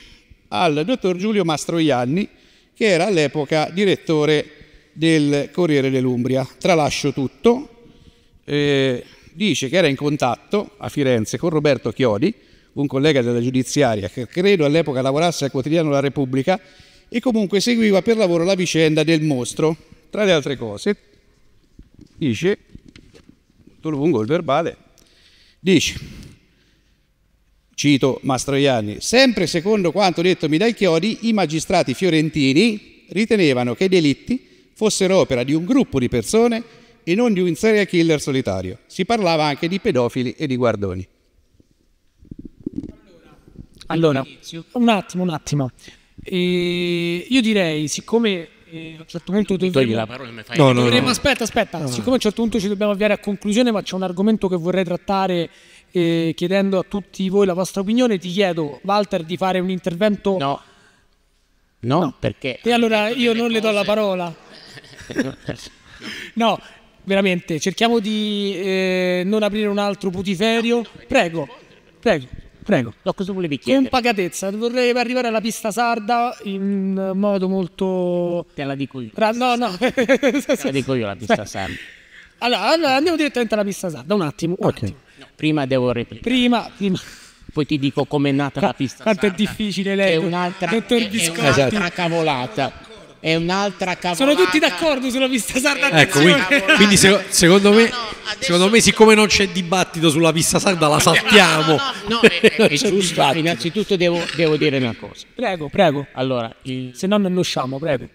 al dottor Giulio Mastroianni, che era all'epoca direttore del Corriere dell'Umbria. Tralascio tutto. Eh, dice che era in contatto a Firenze con Roberto Chiodi, un collega della giudiziaria che credo all'epoca lavorasse al quotidiano La Repubblica e comunque seguiva per lavoro la vicenda del mostro. Tra le altre cose, dice, molto lungo il verbale, dice, cito Mastroianni, sempre secondo quanto dettomi dai Chiodi, i magistrati fiorentini ritenevano che i delitti fossero opera di un gruppo di persone e non di un serial killer solitario. Si parlava anche di pedofili e di guardoni. Allora, un attimo, un attimo. Eh, io direi, siccome eh, a un certo punto dovremo... Togli la parola mi fai... No, dovremo... no. Aspetta, aspetta. No, siccome a un certo punto ci dobbiamo avviare a conclusione, ma c'è un argomento che vorrei trattare eh, chiedendo a tutti voi la vostra opinione, ti chiedo, Walter, di fare un intervento... No. No, no. perché... E allora io non le do la parola. no, veramente, cerchiamo di eh, non aprire un altro putiferio. Prego, prego. Prego. No, cosa volevi chiedere? Con pacatezza, vorrei arrivare alla pista sarda in modo molto... Te la dico io. Ra- no, no. Te la dico io la pista sarda. Allora, allora, andiamo direttamente alla pista sarda, un attimo. Un attimo. No, prima devo replicare. Prima, prima. Poi ti dico com'è nata la pista. Quanto sarda. è difficile lei. È un'altra, è, è un'altra cavolata è un'altra cavolata. Sono tutti d'accordo sulla pista sarda. ecco, quindi, quindi se, secondo, me, no, no, secondo, me, siccome non c'è dibattito sulla pista sarda, la sappiamo. No, è, è cioè, giusto. Innanzitutto devo, devo, dire una cosa. Prego, prego. Allora, il... se no non usciamo, prego.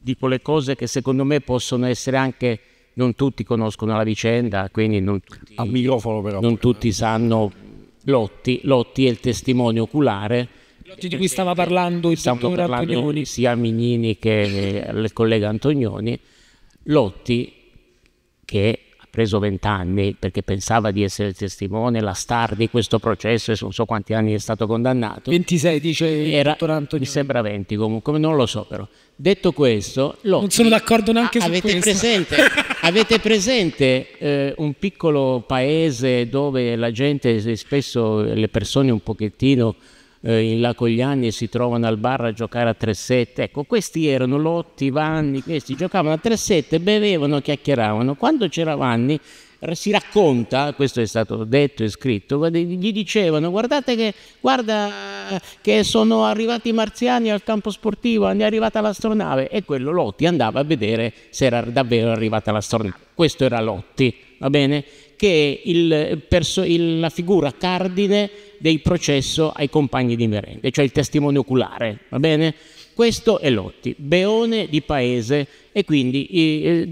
Dico le cose che secondo me possono essere anche non tutti conoscono la vicenda, quindi non tutti, non tutti sanno Lotti. Lotti è il testimone oculare di cui stava parlando il Stiamo dottor Antonioni. Sia Minini che eh, il collega Antonioni, Lotti, che ha preso vent'anni perché pensava di essere il testimone, la star di questo processo e non so quanti anni è stato condannato. 26 dice era, il dottor Antonioni. Mi sembra 20 comunque, non lo so però. Detto questo, Lotti, non sono d'accordo neanche a, su avete questo. Presente, avete presente eh, un piccolo paese dove la gente, eh, spesso le persone un pochettino eh, in là con gli anni e si trovano al bar a giocare a 3-7. Ecco, questi erano Lotti, Vanni, questi giocavano a 3-7, bevevano, chiacchieravano. Quando c'era Vanni si racconta, questo è stato detto e scritto, gli dicevano guardate che, guarda che sono arrivati i marziani al campo sportivo, è arrivata l'astronave e quello Lotti andava a vedere se era davvero arrivata l'astronave. Questo era Lotti, va bene? che è il, perso- il, la figura cardine del processo ai compagni di merende, cioè il testimone oculare, va bene? Questo è Lotti, beone di paese e quindi eh,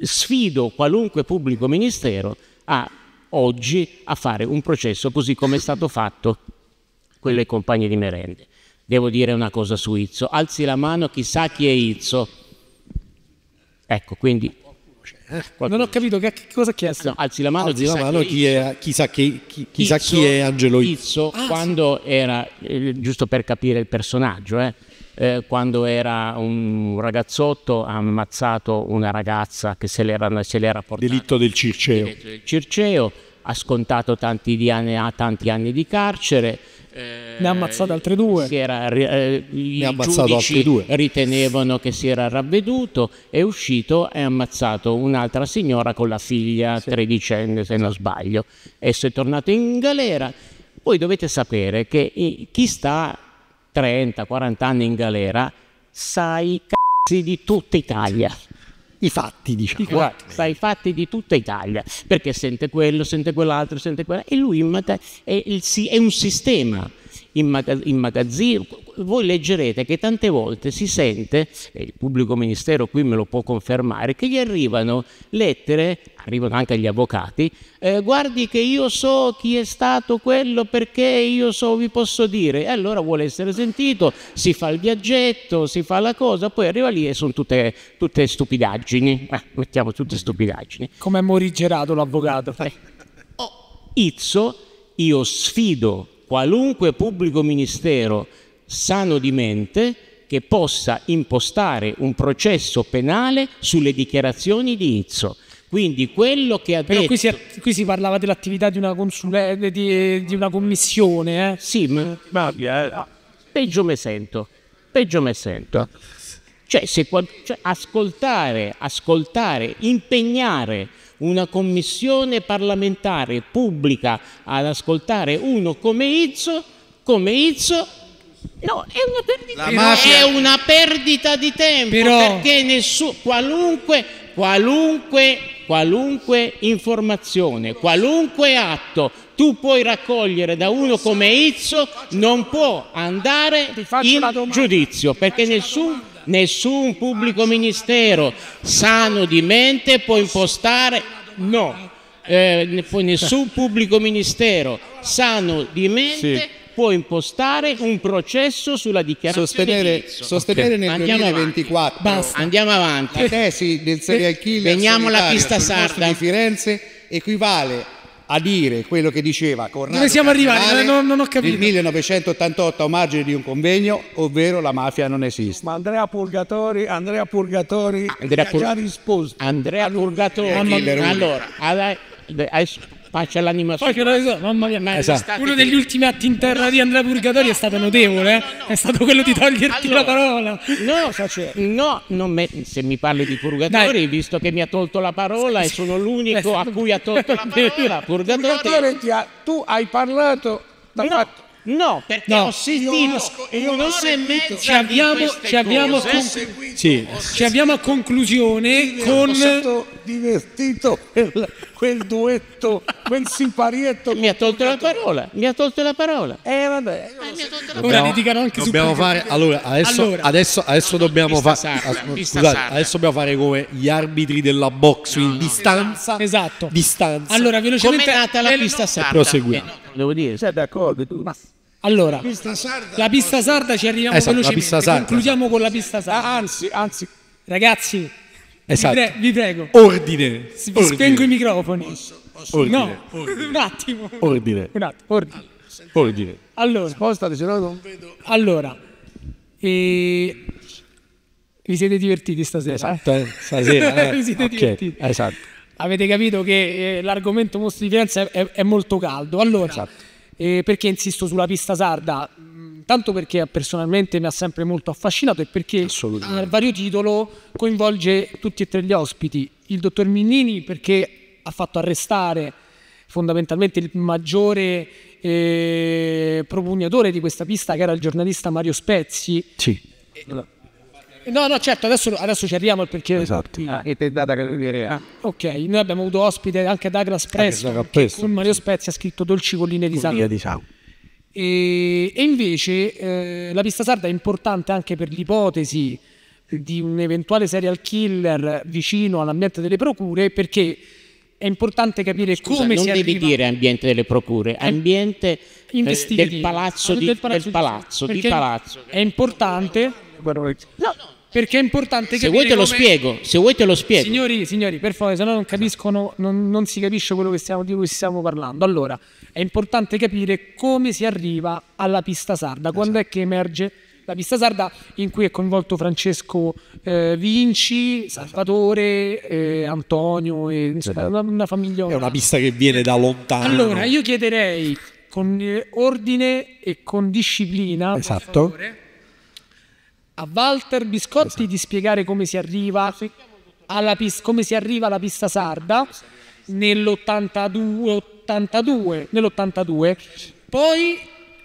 sfido qualunque pubblico ministero a oggi a fare un processo così come è stato fatto quello ai compagni di merende. Devo dire una cosa su Izzo, alzi la mano chissà chi è Izzo. Ecco, quindi eh? Non ho capito che, che cosa ha chiesto. No, alzi la mano, alzi la mano chi, è, chissà, chi, chi, chissà Izzo, chi è Angelo Izzo. Ah, quando sì. era, eh, giusto per capire il personaggio, eh, eh, quando era un ragazzotto ha ammazzato una ragazza che se l'era, se l'era portata. Delitto del Circeo. Delitto del Circeo, ha scontato tanti, anni, tanti anni di carcere eh, ne ha ammazzate altre due. Era, eh, ne ha ammazzato altre due. Ritenevano che si era ravveduto, è uscito e ha ammazzato un'altra signora con la figlia sì. tredicenne, se non sbaglio. Esso è tornato in galera. Voi dovete sapere che chi sta 30-40 anni in galera sa i c***i di tutta Italia i fatti, diciamo. I fatti, eh. i fatti di tutta Italia, perché sente quello, sente quell'altro, sente quello, e lui è, il, è un sistema in magazzino, voi leggerete che tante volte si sente, e il pubblico ministero qui me lo può confermare, che gli arrivano lettere, arrivano anche agli avvocati, eh, guardi che io so chi è stato quello perché io so, vi posso dire, e allora vuole essere sentito, si fa il viaggetto, si fa la cosa, poi arriva lì e sono tutte, tutte stupidaggini, eh, mettiamo tutte stupidaggini. Come morigerato l'avvocato. Eh. Oh, Izzo, io sfido qualunque pubblico ministero sano di mente che possa impostare un processo penale sulle dichiarazioni di Izzo. Quindi quello che ha Però detto... Qui si, qui si parlava dell'attività di una, consule... di, di una commissione, eh? Sì, ma... ma... Eh, peggio me sento, peggio me sento. Cioè, se, cioè, ascoltare, ascoltare, impegnare una commissione parlamentare pubblica ad ascoltare uno come Izzo, come Izzo No, è una perdita, di mafia... è una perdita di tempo Però... perché nessu... qualunque, qualunque, qualunque informazione, qualunque atto tu puoi raccogliere da uno come Izzo non può andare in giudizio perché nessun, nessun pubblico ministero sano di mente può impostare no, eh, nessun pubblico ministero sano di mente sì può impostare un processo sulla dichiarazione sostenere, di sostenere okay. nel Andiamo 2024 avanti. Basta. Andiamo avanti. La tesi del serial eh, killer Veniamo alla pista sarda. di Firenze equivale a dire quello che diceva Corrado Dove siamo arrivati? Non, non ho capito. Nel 1988 a margine di un convegno, ovvero la mafia non esiste. Ma Andrea Purgatori, Andrea Purgatori Andrea ha Pur- già risposto. Andrea Purgatori. Allora, allora pace all'animazione. Pace all'animazione, mamma mia. Ma esatto. Uno degli ultimi atti in terra di Andrea Purgatori è stato notevole, eh? è stato quello di toglierti allora, la parola. No, sacer- cioè, no me- se mi parli di Purgatorio, Dai. visto che mi ha tolto la parola sì, e sono l'unico eh, sì. a cui ha tolto la parola, Purgatori. Purgatori ha, tu hai parlato, da no. fatto No, perché no. ho sentito e non e mezza ci abbiamo, ci abbiamo, con... sì. ci abbiamo a conclusione Io con... Mi sono divertito quel, quel duetto, quel siparietto. Mi ha tolto la parola, mi ha tolto la parola. Eh vabbè. Eh, Ora litigano anche dobbiamo fare, allora, adesso, allora, adesso, adesso no, dobbiamo fare... Scusate, adesso dobbiamo fare come gli arbitri della box, no, no, distanza. Esatto. esatto. Distanza. Allora, velocemente... Come è nata la pista sarda? Proseguiamo. Eh, devo dire, sei d'accordo tu? Ma allora, pista sarda, la pista sarda ci arriviamo esatto, velocemente, concludiamo con la pista sarda. Ah, anzi, anzi. Ragazzi, esatto. vi, pre esatto. vi, prego. Ordine. S vi ordine. spengo i microfoni. Posso, posso. Ordine. No, ordine. un attimo. Ordine. Un attimo, ordine. Ordine. Allora. Spostate, se no non vedo. Allora, e... vi siete divertiti stasera? Esatto, eh? stasera. Eh. vi siete okay. divertiti. Esatto. Avete capito che eh, l'argomento mostro di Firenze è, è, molto caldo. Allora, esatto e perché insisto sulla pista sarda? Mm, tanto perché personalmente mi ha sempre molto affascinato e perché a vario titolo coinvolge tutti e tre gli ospiti. Il dottor Minnini perché ha fatto arrestare fondamentalmente il maggiore eh, propugnatore di questa pista che era il giornalista Mario Spezzi. Sì. No, no, certo, adesso, adesso ci arriviamo perché... Esatto. Ah, che ti è data ah. Ok, noi abbiamo avuto ospite anche Douglas Preston, che con Mario Spezia ha scritto Dolci colline di sangue. di sangue. E, e invece eh, la pista sarda è importante anche per l'ipotesi di un eventuale serial killer vicino all'ambiente delle procure perché è importante capire Scusa, come non devi dire ambiente delle procure, eh, ambiente eh, del palazzo, ah, di, del palazzo, del palazzo, di palazzo. È importante No, no. Perché è importante se Se vuoi te lo come... spiego, se vuoi te lo spiego. Signori, signori, per favore, se no non capiscono, non, non si capisce quello stiamo, di cui stiamo parlando. Allora, è importante capire come si arriva alla pista sarda, esatto. quando è che emerge la pista sarda in cui è coinvolto Francesco eh, Vinci, Salvatore, esatto. eh, Antonio, e, insomma, esatto. una, una famiglia. È una pista che viene da lontano. Allora, io chiederei con eh, ordine e con disciplina. Esatto. Favore, a Walter Biscotti esatto. di spiegare come si arriva alla, pis- come si arriva alla pista sarda nell'82, 82, nell'82. Poi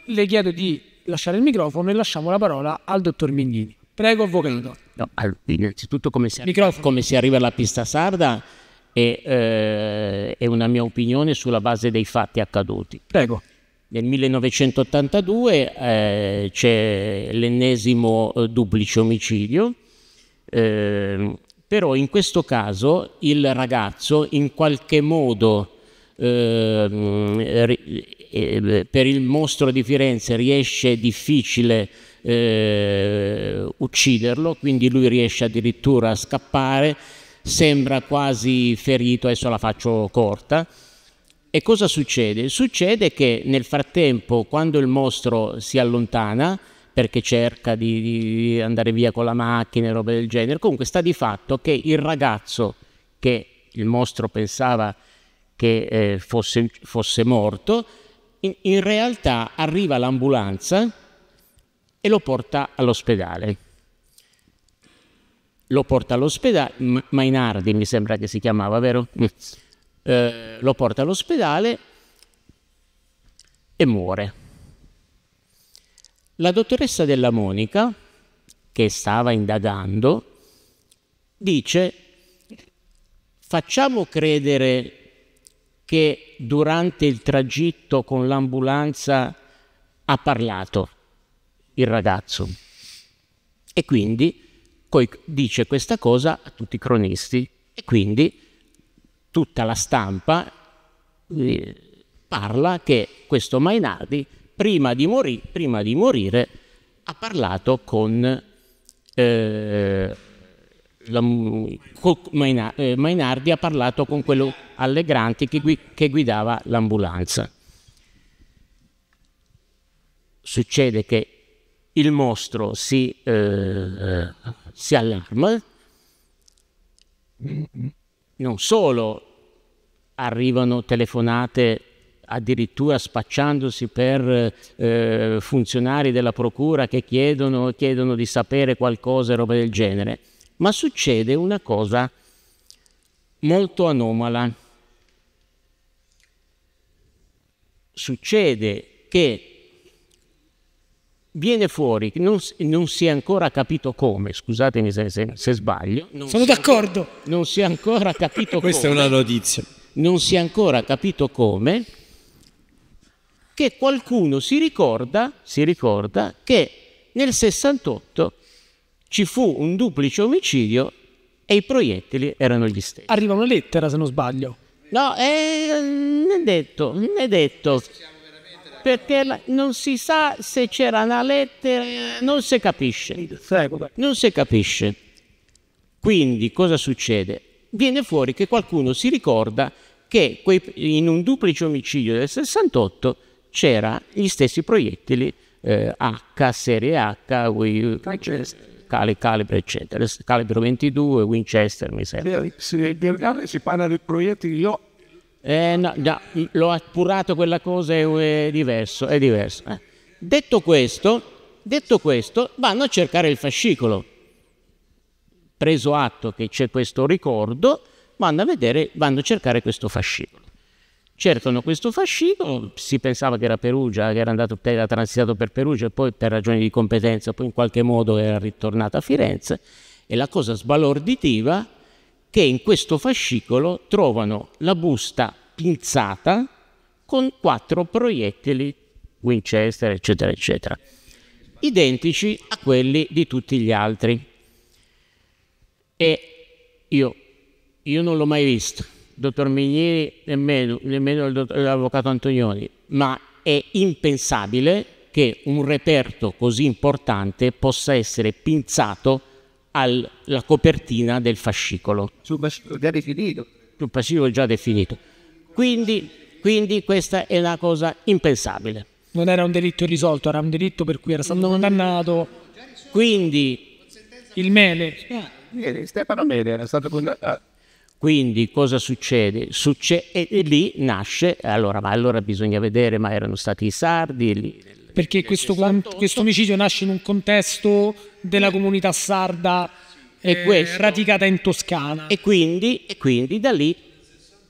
le chiedo di lasciare il microfono e lasciamo la parola al dottor Mignini. Prego, avvocato. No, allora, innanzitutto come si, arriva, come si, arriva, alla pista sarda è, eh, è una mia opinione sulla base dei fatti accaduti. Prego. Nel 1982 eh, c'è l'ennesimo eh, duplice omicidio, eh, però in questo caso il ragazzo in qualche modo ehm, eh, per il mostro di Firenze riesce difficile eh, ucciderlo, quindi lui riesce addirittura a scappare, sembra quasi ferito, adesso la faccio corta, e cosa succede? Succede che nel frattempo, quando il mostro si allontana, perché cerca di, di andare via con la macchina e roba del genere, comunque sta di fatto che il ragazzo che il mostro pensava che eh, fosse, fosse, morto, in, in realtà arriva l'ambulanza e lo porta all'ospedale lo porta all'ospedale, Mainardi mi sembra che si chiamava, vero? Eh, lo porta all'ospedale e muore. La dottoressa della Monica, che stava indagando, dice facciamo credere che durante il tragitto con l'ambulanza ha parlato il ragazzo e quindi dice questa cosa a tutti i cronisti e quindi tutta la stampa eh, parla che questo Mainardi, prima di, mori prima di morire, ha parlato con, eh, la, eh, Mainardi, ha parlato con quello Allegranti che, che guidava l'ambulanza. Succede che il mostro si, eh, si allarma non solo arrivano telefonate addirittura spacciandosi per eh, funzionari della procura che chiedono, chiedono di sapere qualcosa e roba del genere. Ma succede una cosa molto anomala. Succede che viene fuori, non, non si è ancora capito come, scusatemi se, se, se sbaglio. Sono d'accordo. Non si è ancora capito Questa come. Questa è una notizia non si è ancora capito come, che qualcuno si ricorda, si ricorda che nel 68 ci fu un duplice omicidio e i proiettili erano gli stessi. Arriva una lettera, se non sbaglio. No, eh, è detto, ne è detto. Perché la, non si sa se c'era una lettera, non si capisce. Non si capisce. Quindi cosa succede? Viene fuori che qualcuno si ricorda che in un duplice omicidio del 68 c'era gli stessi proiettili eh, H, serie H, Cali, calibre, eccetera, calibro 22, Winchester, mi sembra. Se si parla di proiettili, io... Eh, no, no, l'ho appurato quella cosa, è, diverso, è diverso. Eh. Detto, questo, detto questo, vanno a cercare il fascicolo. Preso atto che c'è questo ricordo, vanno a vedere, vanno a cercare questo fascicolo. Cercano questo fascicolo, si pensava che era Perugia, che era, andato, era transitato per Perugia e poi per ragioni di competenza, poi in qualche modo era ritornata a Firenze e la cosa sbalorditiva è che in questo fascicolo trovano la busta pinzata con quattro proiettili Winchester, eccetera, eccetera, identici a quelli di tutti gli altri. E io io non l'ho mai visto, dottor Minieri nemmeno, nemmeno l'avvocato Antonioni, ma è impensabile che un reperto così importante possa essere pinzato alla copertina del fascicolo. Sul fascicolo già definito. Sul fascicolo già definito. Quindi, quindi questa è una cosa impensabile. Non era un delitto risolto, era un delitto per cui era stato condannato. Quindi ah, il mele. Stefano Mele era stato condannato. Quindi cosa succede? Succe- e, e, lì nasce, allora, ma allora bisogna vedere, ma erano stati i sardi. Lì, Perché questo, questo, omicidio nasce in un contesto della comunità sarda eh, radicata in Toscana. E quindi, e, quindi lì,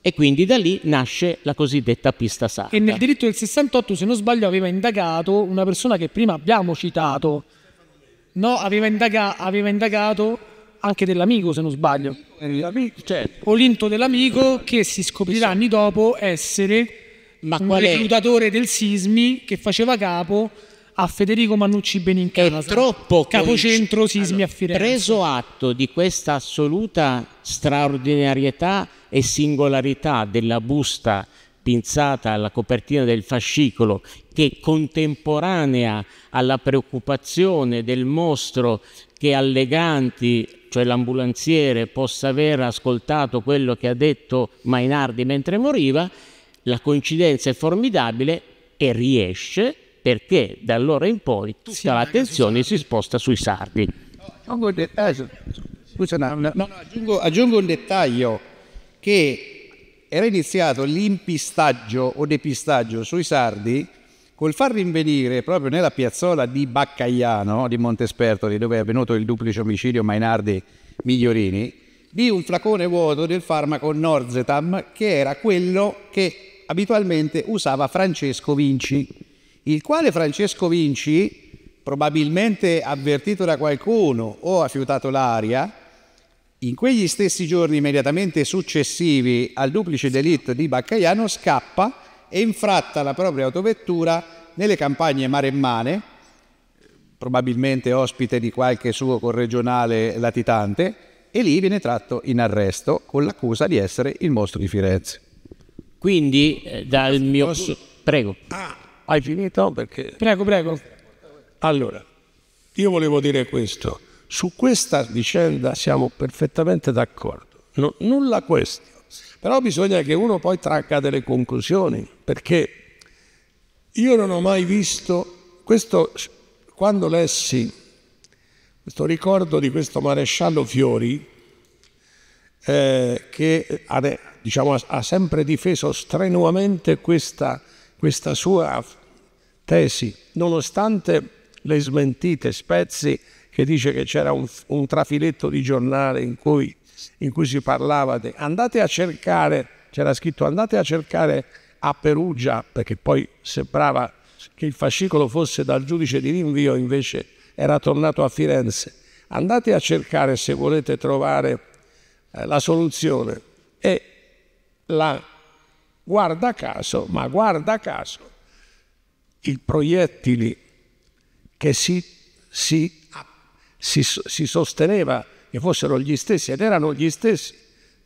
e quindi, da lì, nasce la cosiddetta pista sarda. E nel diritto del 68, se non sbaglio, aveva indagato una persona che prima abbiamo citato. No, aveva, indaga aveva indagato anche dell'amico se non sbaglio. Certo. Olinto dell'amico che si scoprirà anni dopo essere Ma un reclutatore del Sismi che faceva capo a Federico Mannucci Benincasa, è troppo capocentro con... Sismi allora, a Firenze. Preso atto di questa assoluta straordinarietà e singolarità della busta pinzata alla copertina del fascicolo che contemporanea alla preoccupazione del mostro che Alleganti cioè l'ambulanziere, possa aver ascoltato quello che ha detto Mainardi mentre moriva, la coincidenza è formidabile e riesce perché da allora in poi tutta l'attenzione si sposta sui sardi. Eh, no, no, aggiungo, aggiungo un dettaglio che era iniziato l'impistaggio o depistaggio sui sardi col far rinvenire proprio nella piazzola di Baccaiano di Montespertoli, dove è avvenuto il duplice omicidio Mainardi-Migliorini, di un flacone vuoto del farmaco Norzetam, che era quello che abitualmente usava Francesco Vinci, il quale Francesco Vinci, probabilmente avvertito da qualcuno o ha fiutato l'aria, in quegli stessi giorni immediatamente successivi al duplice delitto di Baccaiano scappa e infratta la propria autovettura nelle campagne maremmane, probabilmente ospite di qualche suo corregionale latitante, e lì viene tratto in arresto con l'accusa di essere il mostro di Firenze. Quindi, eh, dal mio... Posso... Prego. Ah, hai finito? Perché... Prego, prego. Allora, io volevo dire questo. Su questa vicenda siamo perfettamente d'accordo. No, nulla questo però bisogna che uno poi tracca delle conclusioni, perché io non ho mai visto, questo, quando lessi questo ricordo di questo maresciallo Fiori, eh, che ha, diciamo, ha, sempre difeso strenuamente questa, questa sua tesi, nonostante le smentite, Spezzi che dice che c'era un, un trafiletto di giornale in cui in cui si parlava di andate a cercare, c'era scritto andate a cercare a Perugia, perché poi sembrava che il fascicolo fosse dal giudice di rinvio, invece era tornato a Firenze. Andate a cercare se volete trovare eh, la soluzione. E la, guarda caso, ma guarda caso, i proiettili che si, si, si, si sosteneva che fossero gli stessi, ed erano gli stessi,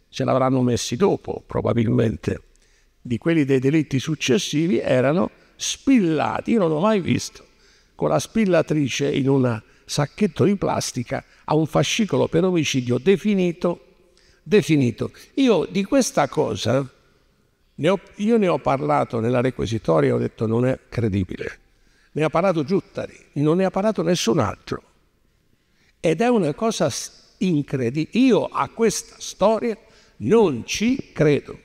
ce l'avranno messi dopo probabilmente, di quelli dei delitti successivi erano spillati. Io non l'ho mai visto con la spillatrice in un sacchetto di plastica a un fascicolo per omicidio definito. definito. Io di questa cosa, ne ho, io ne ho parlato nella requisitoria, ho detto non è credibile. Ne ha parlato Giuttari, non ne ha parlato nessun altro. Ed è una cosa incredibile. Io a questa storia non ci credo.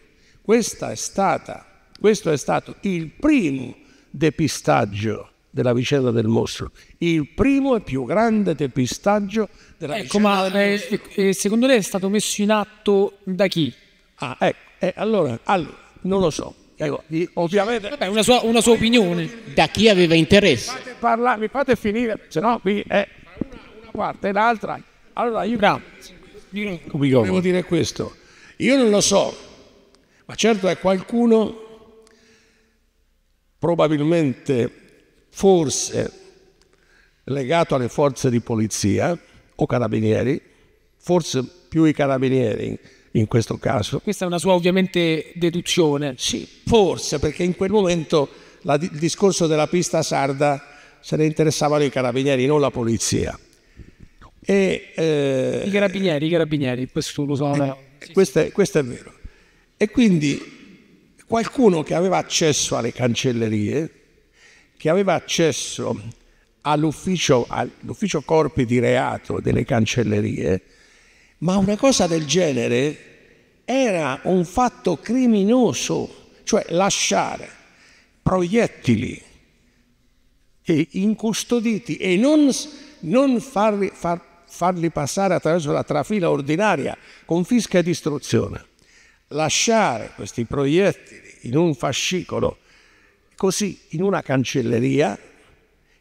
È stata, questo è stato il primo depistaggio della vicenda del mostro, il primo e più grande depistaggio della ecco, vicenda. Ma, del eh, eh, eh secondo lei è stato messo in atto da chi? Ah, ecco, eh, allora, allora, non lo so. Ecco, ovviamente Vabbè, una, sua, una, sua, opinione da chi aveva interesse. Fate parlare, mi fate finire, se no qui è una, una parte e l'altra allora io, Bravo. io volevo dire questo. Io non lo so, ma certo è qualcuno probabilmente, forse legato alle forze di polizia o carabinieri, forse più i carabinieri in questo caso. Questa è una sua ovviamente deduzione. Sì, forse perché in quel momento la, il discorso della pista sarda se ne interessavano i carabinieri, non la polizia. E, eh, I carabinieri, i carabinieri, questo lo so. Eh, eh, questo, È, questo, è, vero. E quindi qualcuno che aveva accesso alle cancellerie, che aveva accesso all'ufficio, all'ufficio corpi di reato delle cancellerie, ma una cosa del genere era un fatto criminoso, cioè lasciare proiettili e incustoditi e non, non farli, far farli passare attraverso la trafila ordinaria, confisca e distruzione. Lasciare questi proiettili in un fascicolo, così in una cancelleria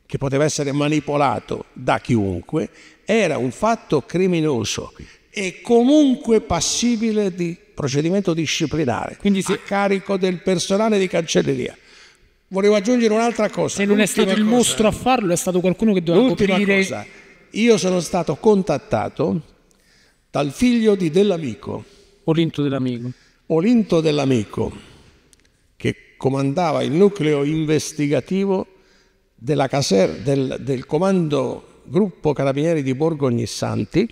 che poteva essere manipolato da chiunque, era un fatto criminoso e comunque passibile di procedimento disciplinare Quindi se... a carico del personale di cancelleria. Volevo aggiungere un'altra cosa. Se non è stato il mostro a farlo, è stato qualcuno che doveva coprire cosa, io sono stato contattato dal figlio di dell'amico. Olinto dell'amico. Olinto dell'amico, che comandava il nucleo investigativo caser, del, del comando gruppo carabinieri di Borgogni Santi,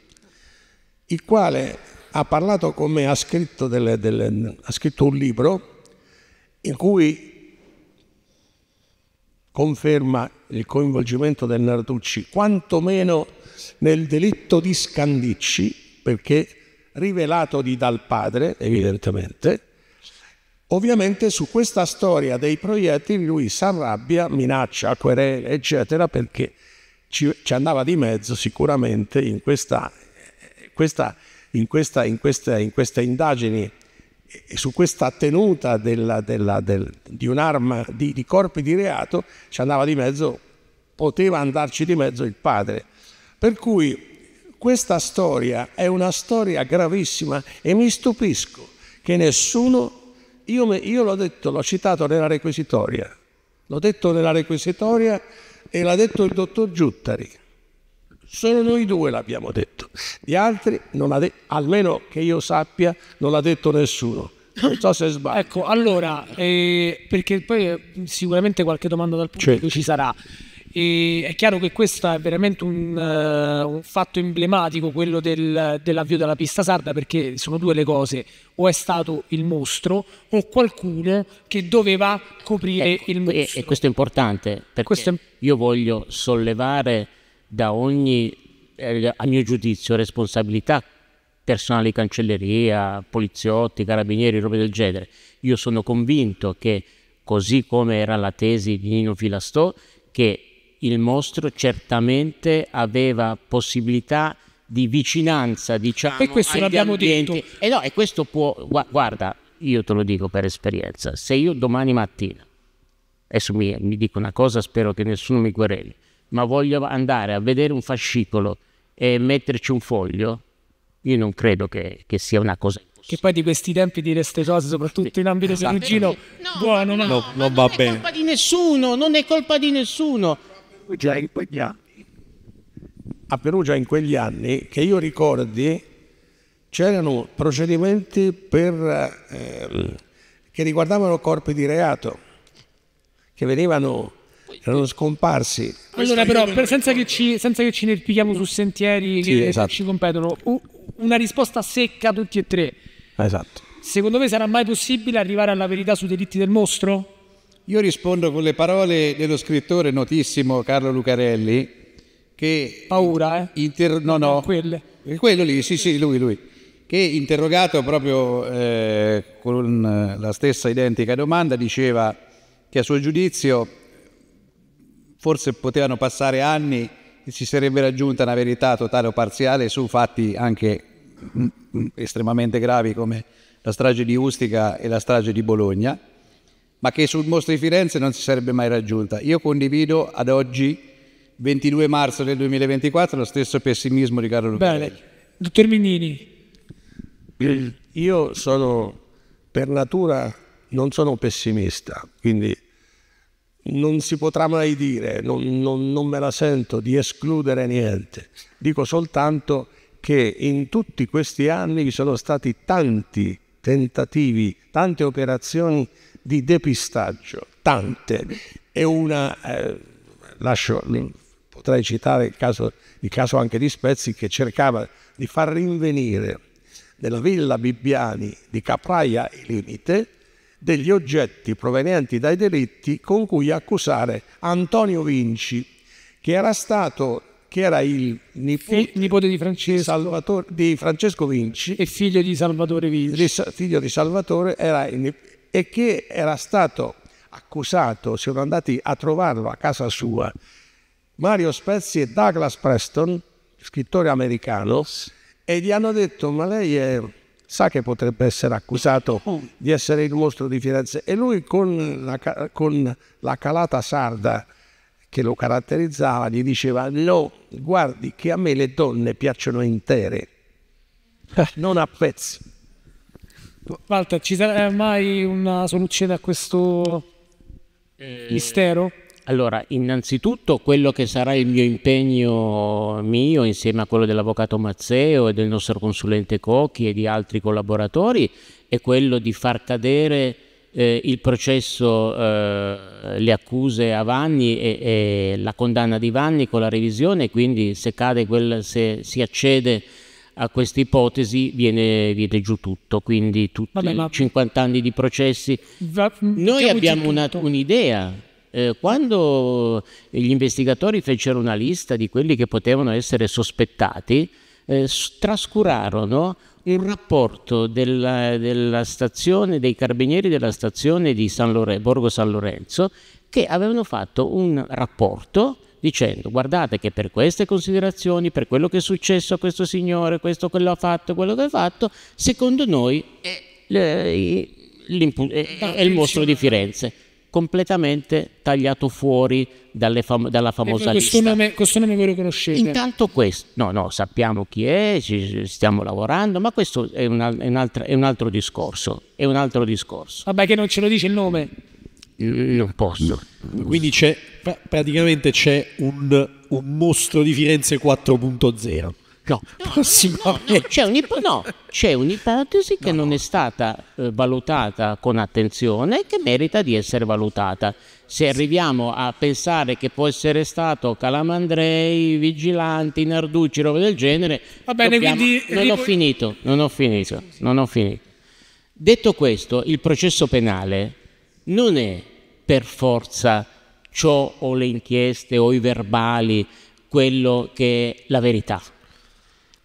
il quale ha parlato con me, ha scritto, delle, delle, ha scritto un libro in cui conferma il coinvolgimento del Narducci, quantomeno nel delitto di Scandicci, perché rivelato di dal padre, evidentemente. Ovviamente su questa storia dei proiettili lui si arrabbia, minaccia, querele, eccetera, perché ci, ci, andava di mezzo sicuramente in, questa, eh, questa, in, questa, in, in queste indagini e su questa tenuta della, della, del, di un'arma di, di, corpi di reato ci andava di mezzo, poteva andarci di mezzo il padre. Per cui questa storia è una storia gravissima e mi stupisco che nessuno, io, io l'ho detto, l'ho citato nella requisitoria, l'ho detto nella requisitoria e l'ha detto il dottor Giuttari Solo noi due l'abbiamo detto, gli altri non ha detto, almeno che io sappia, non l'ha detto nessuno. Non so se sbaglio. Ecco, allora, eh, perché poi eh, sicuramente qualche domanda dal pubblico certo. ci sarà. E eh, è chiaro che questo è veramente un, uh, un fatto emblematico, quello del, dell'avvio della pista sarda, perché sono due le cose, o è stato il mostro o qualcuno che doveva coprire ecco, il mostro. E, e, questo è importante, perché questo è... io voglio sollevare da ogni, eh, a mio giudizio, responsabilità personale di cancelleria, poliziotti, carabinieri, robe del genere. Io sono convinto che, così come era la tesi di Nino Filastò, che il mostro certamente aveva possibilità di vicinanza, diciamo, e questo l'abbiamo ambienti. detto. E eh no, e questo può guarda, io te lo dico per esperienza, se io domani mattina adesso mi, mi dico una cosa, spero che nessuno mi quereli ma voglio andare a vedere un fascicolo e metterci un foglio, io non credo che, che sia una cosa che poi di questi tempi dire queste cose, soprattutto in ambito esatto. chirurgino, no, buono, no, no, no non va bene. Non è colpa di nessuno, non è colpa di nessuno. Già in quegli anni, a Perugia in quegli anni, che io ricordi, c'erano procedimenti per, eh, che riguardavano corpi di reato, che venivano erano scomparsi. Allora, però, per, senza, che ci, senza, che ci, ne nerpichiamo su sentieri sì, che esatto. ci competono, una risposta secca a tutti e tre. Esatto. Secondo me sarà mai possibile arrivare alla verità sui delitti del mostro? Io rispondo con le parole dello scrittore notissimo Carlo Lucarelli, che... Paura, eh? Inter- no, no. Eh, quelle. Eh, quello lì, sì, sì, lui, lui che interrogato proprio eh, con la stessa identica domanda diceva che a suo giudizio forse potevano passare anni e si sarebbe raggiunta una verità totale o parziale su fatti anche mm, mm, estremamente gravi come la strage di Ustica e la strage di Bologna, ma che sul mostro di Firenze non si sarebbe mai raggiunta. Io condivido ad oggi, 22 marzo del 2024, lo stesso pessimismo di Carlo Luca. dottor Minini. Io sono per natura non sono pessimista, quindi non si potrà mai dire, non, non, non me la sento di escludere niente. Dico soltanto che in tutti questi anni ci sono stati tanti tentativi, tante operazioni di depistaggio, tante. E una, eh, lascio, potrei citare il caso, il caso, anche di Spezzi che cercava di far rinvenire nella villa Bibbiani di Capraia il limite degli oggetti provenienti dai delitti con cui accusare Antonio Vinci, che era stato che era il nipote, nipote di, Francesco. di, Francesco. Vinci e figlio di Salvatore Vinci di, figlio di Salvatore il, e che era stato accusato sono andati a trovarlo a casa sua Mario Spezzi e Douglas Preston scrittore americano e gli hanno detto ma lei è sa che potrebbe essere accusato oh. di essere il mostro di Firenze e lui con la, con la calata sarda che lo caratterizzava gli diceva no, guardi che a me le donne piacciono intere, eh. non a pezzi. Walter, ci sarà mai una soluzione a questo eh, mistero? Allora, innanzitutto quello che sarà il mio impegno mio insieme a quello dell'avvocato Mazzeo e del nostro consulente Cocchi e di altri collaboratori è quello di far cadere eh, il processo, eh, le accuse a Vanni e, e, la condanna di Vanni con la revisione, quindi se, quel, se si accede a questa ipotesi viene, viene, giù tutto, quindi tutti i 50 anni di processi. Va... Noi abbiamo un'idea eh, quando gli investigatori fecero una lista di quelli che potevano essere sospettati, eh, trascurarono un rapporto della, della stazione, dei carabinieri della stazione di San Lore, Borgo San Lorenzo che avevano fatto un rapporto dicendo guardate che per queste considerazioni, per quello che è successo a questo signore, questo quello ha fatto, quello che ha fatto, secondo noi è, è, è, è il mostro di Firenze completamente tagliato fuori fam dalla famosa questo lista. Nome, questo nome voi lo conoscete? Intanto questo, no, no, sappiamo chi è, ci, stiamo lavorando, ma questo è, una, è, un altro, è, un altro, discorso, è un altro discorso. Vabbè che non ce lo dice il nome? Non posso. Quindi c'è, praticamente c'è un, un mostro di Firenze 4.0. No, no, no, c'è, un'ip- c'è, un'ipotesi che non è stata eh, valutata con attenzione e che merita di essere valutata. Se arriviamo a pensare che può essere stato Calamandrei, Vigilanti, Narducci, roba del genere, va bene, dobbiamo... quindi... non ho finito, non ho finito, non ho finito. Detto questo, il processo penale non è per forza ciò o le inchieste o i verbali quello che è la verità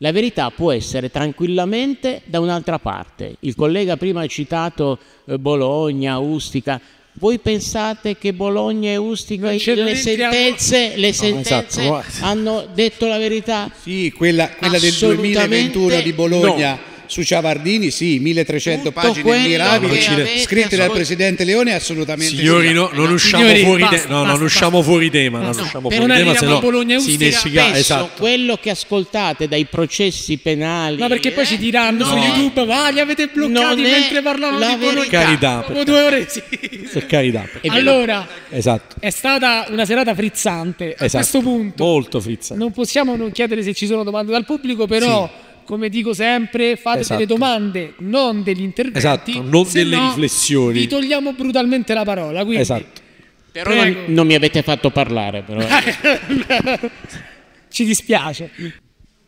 la verità può essere tranquillamente da un'altra parte. Il collega prima ha citato eh, Bologna, Ustica. Voi pensate che Bologna e Ustica le sentenze, le esatto, sentenze no, esatto. hanno detto la verità? Sì, quella, quella del 2021 di Bologna. No su Ciavardini sì, 1300 Tutto pagine mirabili scritte dal Presidente Leone assolutamente Signori, no, non, usciamo Signori, fuori basta, no, non usciamo fuori tema, non usciamo fuori tema, se no si esatto. quello che ascoltate dai processi penali. Ma perché poi ci eh, diranno su YouTube, va, ah, li avete bloccati mentre parlavano di Bologna. Carità, due ore sì. Per carità. allora, esatto. È stata una serata frizzante a esatto. questo punto. Molto frizzante. Non possiamo non chiedere se ci sono domande dal pubblico, però sì come dico sempre, fate esatto. delle domande, non degli interventi. Esatto, non delle no, riflessioni. Vi togliamo brutalmente la parola. Quindi, esatto. Però prego. non mi avete fatto parlare. Ci dispiace.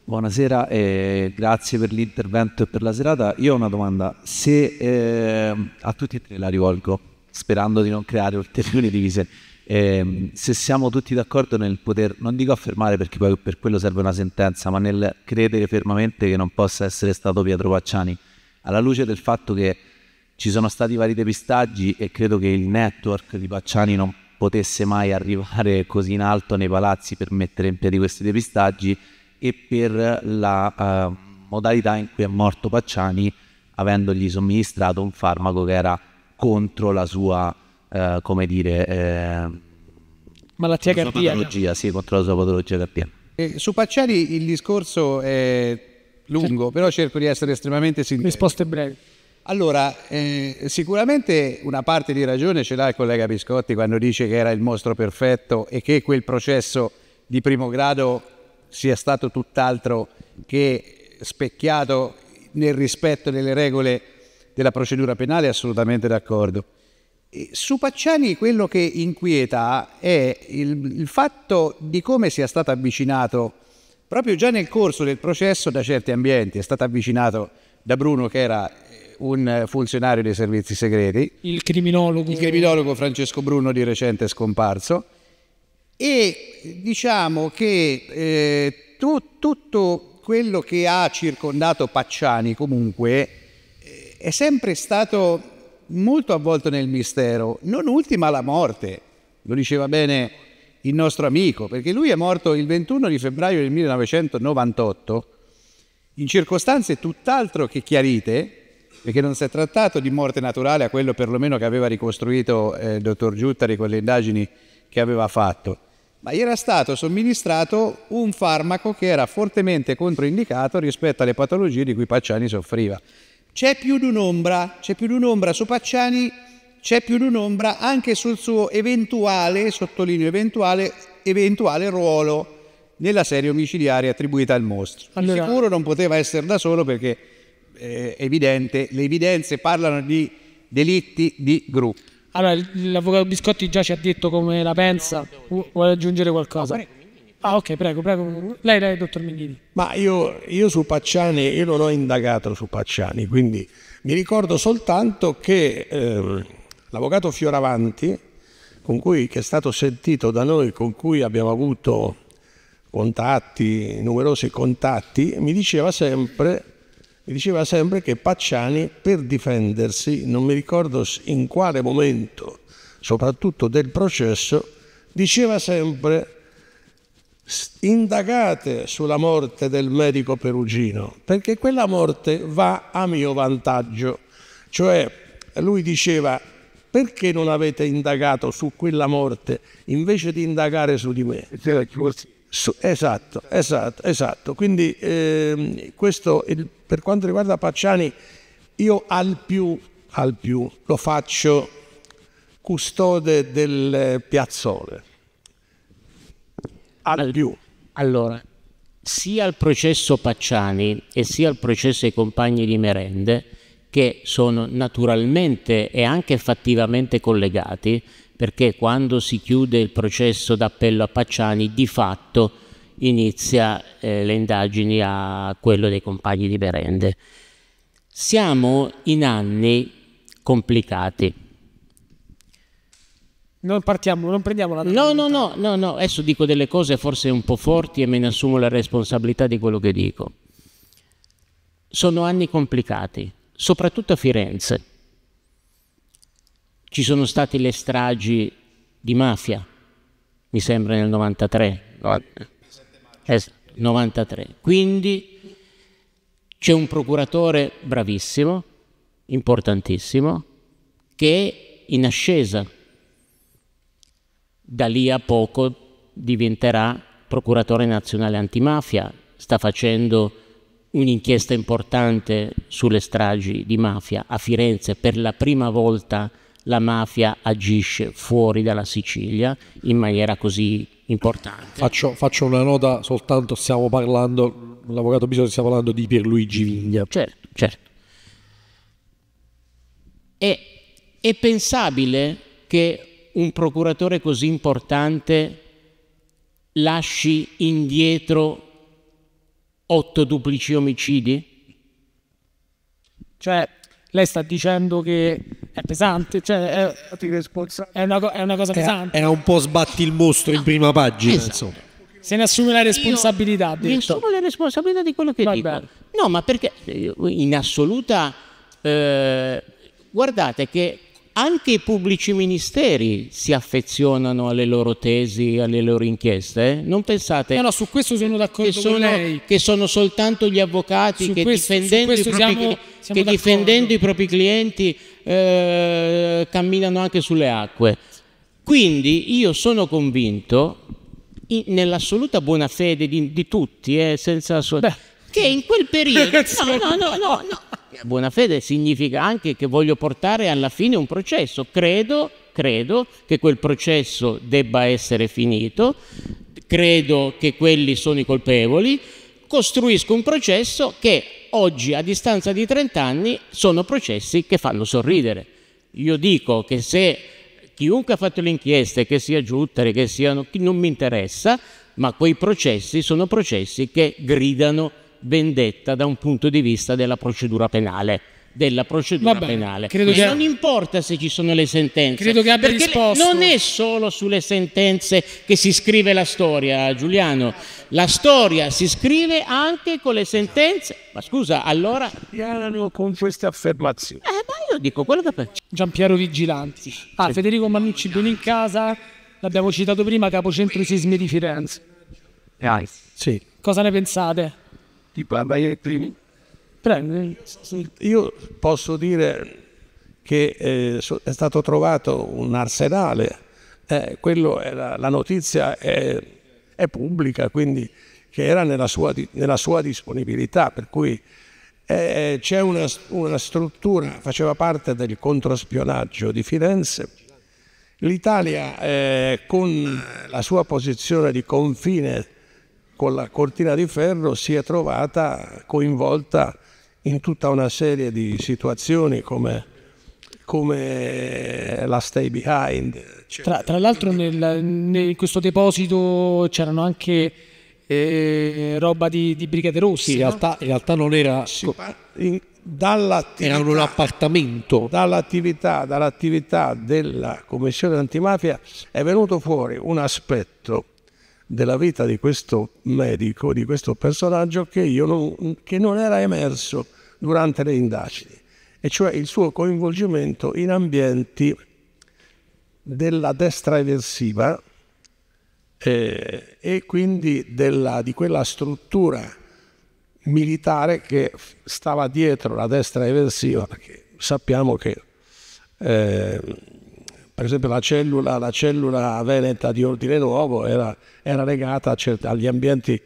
Buonasera e grazie per l'intervento e per la serata. Io ho una domanda, se eh, a tutti e tre la rivolgo, sperando di non creare ulteriori divise eh, se siamo tutti d'accordo nel poter, non dico affermare perché poi per quello serve una sentenza, ma nel credere fermamente che non possa essere stato Pietro Pacciani, alla luce del fatto che ci sono stati vari depistaggi e credo che il network di Pacciani non potesse mai arrivare così in alto nei palazzi per mettere in piedi questi depistaggi e per la uh, modalità in cui è morto Pacciani avendogli somministrato un farmaco che era contro la sua eh, come dire, eh, malattia cardiaca. sì, contro la sua patologia cardiaca. Eh, su Pacciari il discorso è lungo, certo. però cerco di essere estremamente sintetico. Risposte brevi. Allora, eh, sicuramente una parte di ragione ce l'ha il collega Biscotti quando dice che era il mostro perfetto e che quel processo di primo grado sia stato tutt'altro che specchiato nel rispetto delle regole della procedura penale, assolutamente d'accordo. Su Pacciani quello che inquieta è il, il fatto di come sia stato avvicinato proprio già nel corso del processo da certi ambienti, è stato avvicinato da Bruno che era eh, un funzionario dei servizi segreti, il criminologo, il criminologo Francesco Bruno di recente scomparso e diciamo che eh, tu, tutto quello che ha circondato Pacciani comunque eh, è sempre stato molto avvolto nel mistero, non ultima la morte, lo diceva bene il nostro amico, perché lui è morto il 21 di febbraio del 1998, in circostanze tutt'altro che chiarite, perché non si è trattato di morte naturale a quello perlomeno che aveva ricostruito eh, il dottor Giuttari con le indagini che aveva fatto, ma gli era stato somministrato un farmaco che era fortemente controindicato rispetto alle patologie di cui Pacciani soffriva. C'è più di un'ombra, c'è più di un'ombra su Pacciani, c'è più di un'ombra anche sul suo eventuale, sottolineo eventuale, eventuale ruolo nella serie omicidiaria attribuita al mostro. Allora... Sicuro non poteva essere da solo perché eh, è evidente, le evidenze parlano di delitti di gruppo. Allora, l'avvocato Biscotti già ci ha detto come la pensa. Vuole aggiungere qualcosa? Ah ok, prego, prego. Lei, lei, dottor Minghini. Ma io, io su Pacciani, io non ho indagato su Pacciani, quindi mi ricordo soltanto che eh, l'avvocato Fioravanti, cui, che è stato sentito da noi, con cui abbiamo avuto contatti, numerosi contatti, mi diceva sempre, mi diceva sempre che Pacciani per difendersi, non mi ricordo in quale momento, soprattutto del processo, diceva sempre indagate sulla morte del medico perugino, perché quella morte va a mio vantaggio. Cioè, lui diceva, perché non avete indagato su quella morte invece di indagare su di me? esatto, esatto, esatto. Quindi eh, questo, il, per quanto riguarda Pacciani, io al più, al più lo faccio custode delle piazzole al più. Allora, sia al processo Pacciani e sia al processo ai compagni di merende, che sono naturalmente e anche fattivamente collegati, perché quando si chiude il processo d'appello a Pacciani, di fatto inizia eh, le indagini a quello dei compagni di merende. Siamo in anni complicati non partiamo, non prendiamo la No, no, no, no, no, adesso dico delle cose forse un po' forti e me ne assumo la responsabilità di quello che dico. Sono anni complicati, soprattutto a Firenze. Ci sono state le stragi di mafia, mi sembra nel 93. Eh, 93. Quindi c'è un procuratore bravissimo, importantissimo, che è in ascesa da lì a poco diventerà procuratore nazionale antimafia, sta facendo un'inchiesta importante sulle stragi di mafia a Firenze, per la prima volta la mafia agisce fuori dalla Sicilia in maniera così importante. Faccio, faccio una nota soltanto, stiamo parlando, l'avvocato Bisogna, stiamo parlando di Pierluigi Vigna. Certo, certo. È, è pensabile che un procuratore così importante lasci indietro otto duplici omicidi? Cioè, lei sta dicendo che è pesante, cioè è, è, una, è una, cosa pesante. Era un po' sbatti il mostro in prima pagina, esatto. insomma. Se ne assume la responsabilità. Io mi assumo la responsabilità di quello che Va dico. Bene. No, ma perché eh, in assoluta... Eh, guardate che anche i pubblici ministeri si affezionano alle loro tesi, alle loro inchieste. Eh? Non pensate no, eh no, su questo sono d'accordo che, sono, che sono soltanto gli avvocati su che, questo, difendendo, i propri, siamo, siamo che difendendo, i propri, clienti eh, camminano anche sulle acque. Quindi io sono convinto, nell'assoluta buona fede di, di tutti, eh, senza... Beh. che in quel periodo... no, no, no, no, no buona fede significa anche che voglio portare alla fine un processo. Credo, credo che quel processo debba essere finito, credo che quelli sono i colpevoli, costruisco un processo che oggi, a distanza di 30 anni, sono processi che fanno sorridere. Io dico che se chiunque ha fatto le inchieste, che sia Giuttare, che siano, non mi interessa, ma quei processi sono processi che gridano vendetta da un punto di vista della procedura penale della procedura Vabbè, penale. Credo che... Non importa se ci sono le sentenze. Credo che abbia risposto. Non è solo sulle sentenze che si scrive la storia, Giuliano. La storia si scrive anche con le sentenze. Ma scusa, allora... Piano con queste affermazioni. Eh, ma io dico quello che penso Giampiero Vigilanti. Ah, Federico Mannucci in casa l'abbiamo citato prima, capocentro sismi di Firenze. Sì. Cosa ne pensate? di Barbaietti? Io posso dire che eh, è stato trovato un arsenale, eh, era, la notizia è, è, pubblica, quindi che era nella sua, nella sua disponibilità, per cui eh, c'è una, una struttura, faceva parte del controspionaggio di Firenze, L'Italia eh, con la sua posizione di confine con la cortina di ferro si è trovata coinvolta in tutta una serie di situazioni come, come la stay behind. Cioè... Tra, tra l'altro in questo deposito c'erano anche eh, roba di, di, Brigate Rosse. Sì, in, realtà, in realtà non era... Si, in, dall'attività, era un appartamento. Dall'attività, dall'attività della Commissione antimafia è venuto fuori un aspetto della vita di questo medico, di questo personaggio che, non, che non era emerso durante le indagini, e cioè il suo coinvolgimento in ambienti della destra eversiva eh, e quindi della, di quella struttura militare che stava dietro la destra eversiva, perché sappiamo che eh, per esempio la cellula, la cellula veneta di ordine nuovo era, era legata certi, agli ambienti,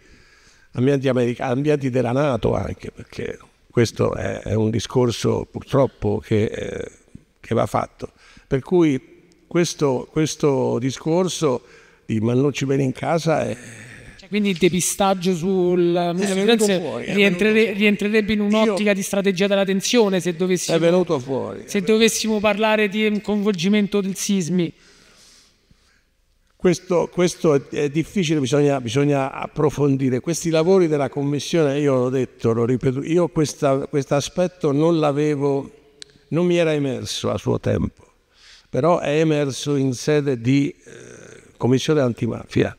ambienti, america, ambienti, della Nato anche, perché questo è, è un discorso purtroppo che, eh, che, va fatto. Per cui questo, questo discorso di ma non ci viene in casa è quindi il depistaggio sul eh, muso firenze fuori, rientrere, rientrerebbe in un'ottica Io... di strategia della tensione se dovessimo, è venuto fuori, se venuto. dovessimo parlare di un coinvolgimento del sismi. Questo, questo, è difficile, bisogna, bisogna, approfondire. Questi lavori della Commissione, io l'ho detto, l'ho ripeto, io questo aspetto non l'avevo, non mi era emerso a suo tempo, però è emerso in sede di eh, Commissione antimafia.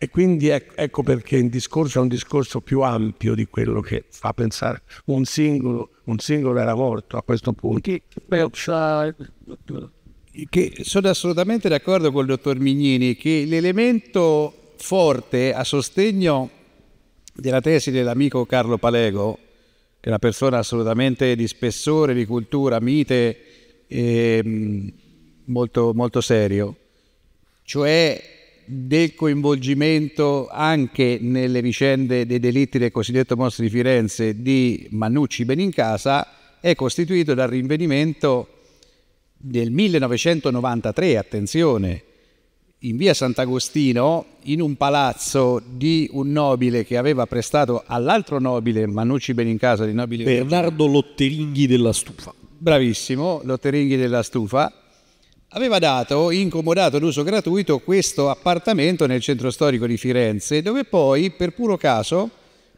E quindi ecco, ecco perché il discorso è un discorso più ampio di quello che fa pensare un singolo, un singolo era morto a questo punto. Che sono assolutamente d'accordo con il dottor Mignini che l'elemento forte a sostegno della tesi dell'amico Carlo Palego, che è una persona assolutamente di spessore, di cultura, mite, e ehm, molto, molto serio, cioè del coinvolgimento anche nelle vicende dei delitti del cosiddetto mostro di Firenze di Mannucci Benincasa è costituito dal rinvenimento del 1993, attenzione, in via Sant'Agostino, in un palazzo di un nobile che aveva prestato all'altro nobile, Mannucci Benincasa di nobile... Bernardo Lotteringhi della Stufa. Bravissimo, Lotteringhi della Stufa, aveva dato incomodato comodato d'uso gratuito questo appartamento nel centro storico di Firenze, dove poi, per puro caso,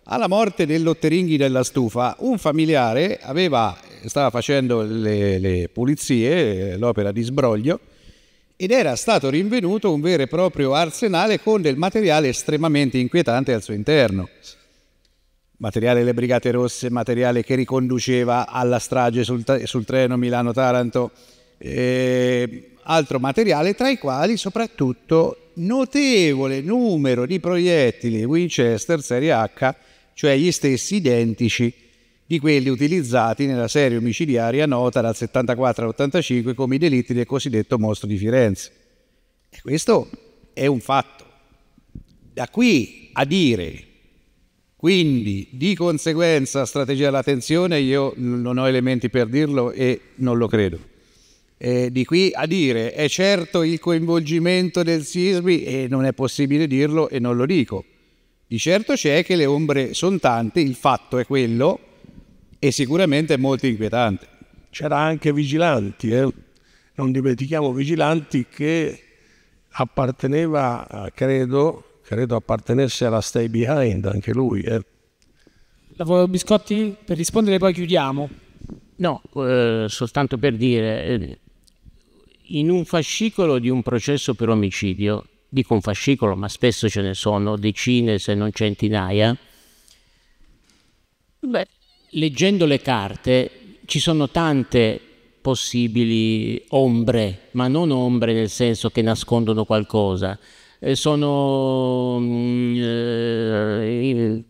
alla morte del Lotteringhi della Stufa, un familiare aveva, stava facendo le, le pulizie, l'opera di sbroglio, ed era stato rinvenuto un vero e proprio arsenale con del materiale estremamente inquietante al suo interno. Materiale delle Brigate Rosse, materiale che riconduceva alla strage sul, sul treno Milano-Taranto, eh, altro materiale, tra i quali soprattutto notevole numero di proiettili Winchester serie H, cioè gli stessi identici di quelli utilizzati nella serie omicidiaria nota dal 74 all'85 come i delitti del cosiddetto mostro di Firenze. E questo è un fatto. Da qui a dire quindi, di conseguenza, strategia della tensione, io non ho elementi per dirlo e non lo credo. Eh, di qui a dire è certo il coinvolgimento del sismi e non è possibile dirlo e non lo dico. Di certo c'è che le ombre sono tante, il fatto è quello e sicuramente è molto inquietante. C'era anche Vigilanti, eh? non dimentichiamo Vigilanti che apparteneva, eh, credo, credo appartenesse alla Stay Behind anche lui. Eh? Lavoro Biscotti, per rispondere poi chiudiamo. No, eh, soltanto per dire, eh, in un fascicolo di un processo per omicidio, dico un fascicolo, ma spesso ce ne sono decine se non centinaia, beh, leggendo le carte ci sono tante possibili ombre, ma non ombre nel senso che nascondono qualcosa, eh, sono mm, eh,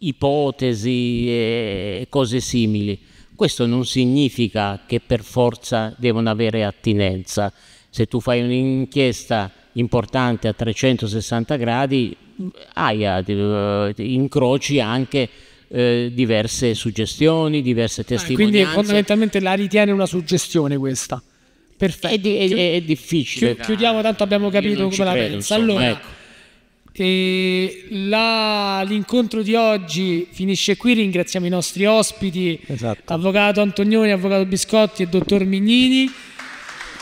ipotesi e cose simili. Questo non significa che per forza devono avere attinenza. Se tu fai un'inchiesta importante a 360 gradi, hai, eh, eh incroci anche eh, diverse suggestioni, diverse testimonianze. Ah, quindi fondamentalmente la ritiene una suggestione questa. Perfetto. È, di, è, è difficile. Chiudiamo, tanto abbiamo capito come credo, la pensa. allora, ecco l'incontro di oggi finisce qui, ringraziamo i nostri ospiti, esatto. avvocato Antonioni, avvocato Biscotti e dottor Mignini.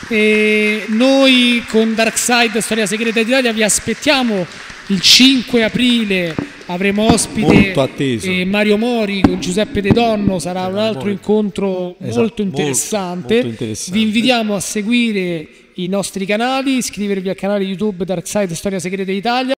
E noi con Dark Side Storia Segreta d'Italia vi aspettiamo il 5 aprile avremo ospite eh, Mario Mori con Giuseppe De Donno, sarà un altro incontro esatto, molto, interessante. molto, interessante. Vi invitiamo a seguire i nostri canali, iscrivervi al canale YouTube Dark Side Storia Segreta d'Italia.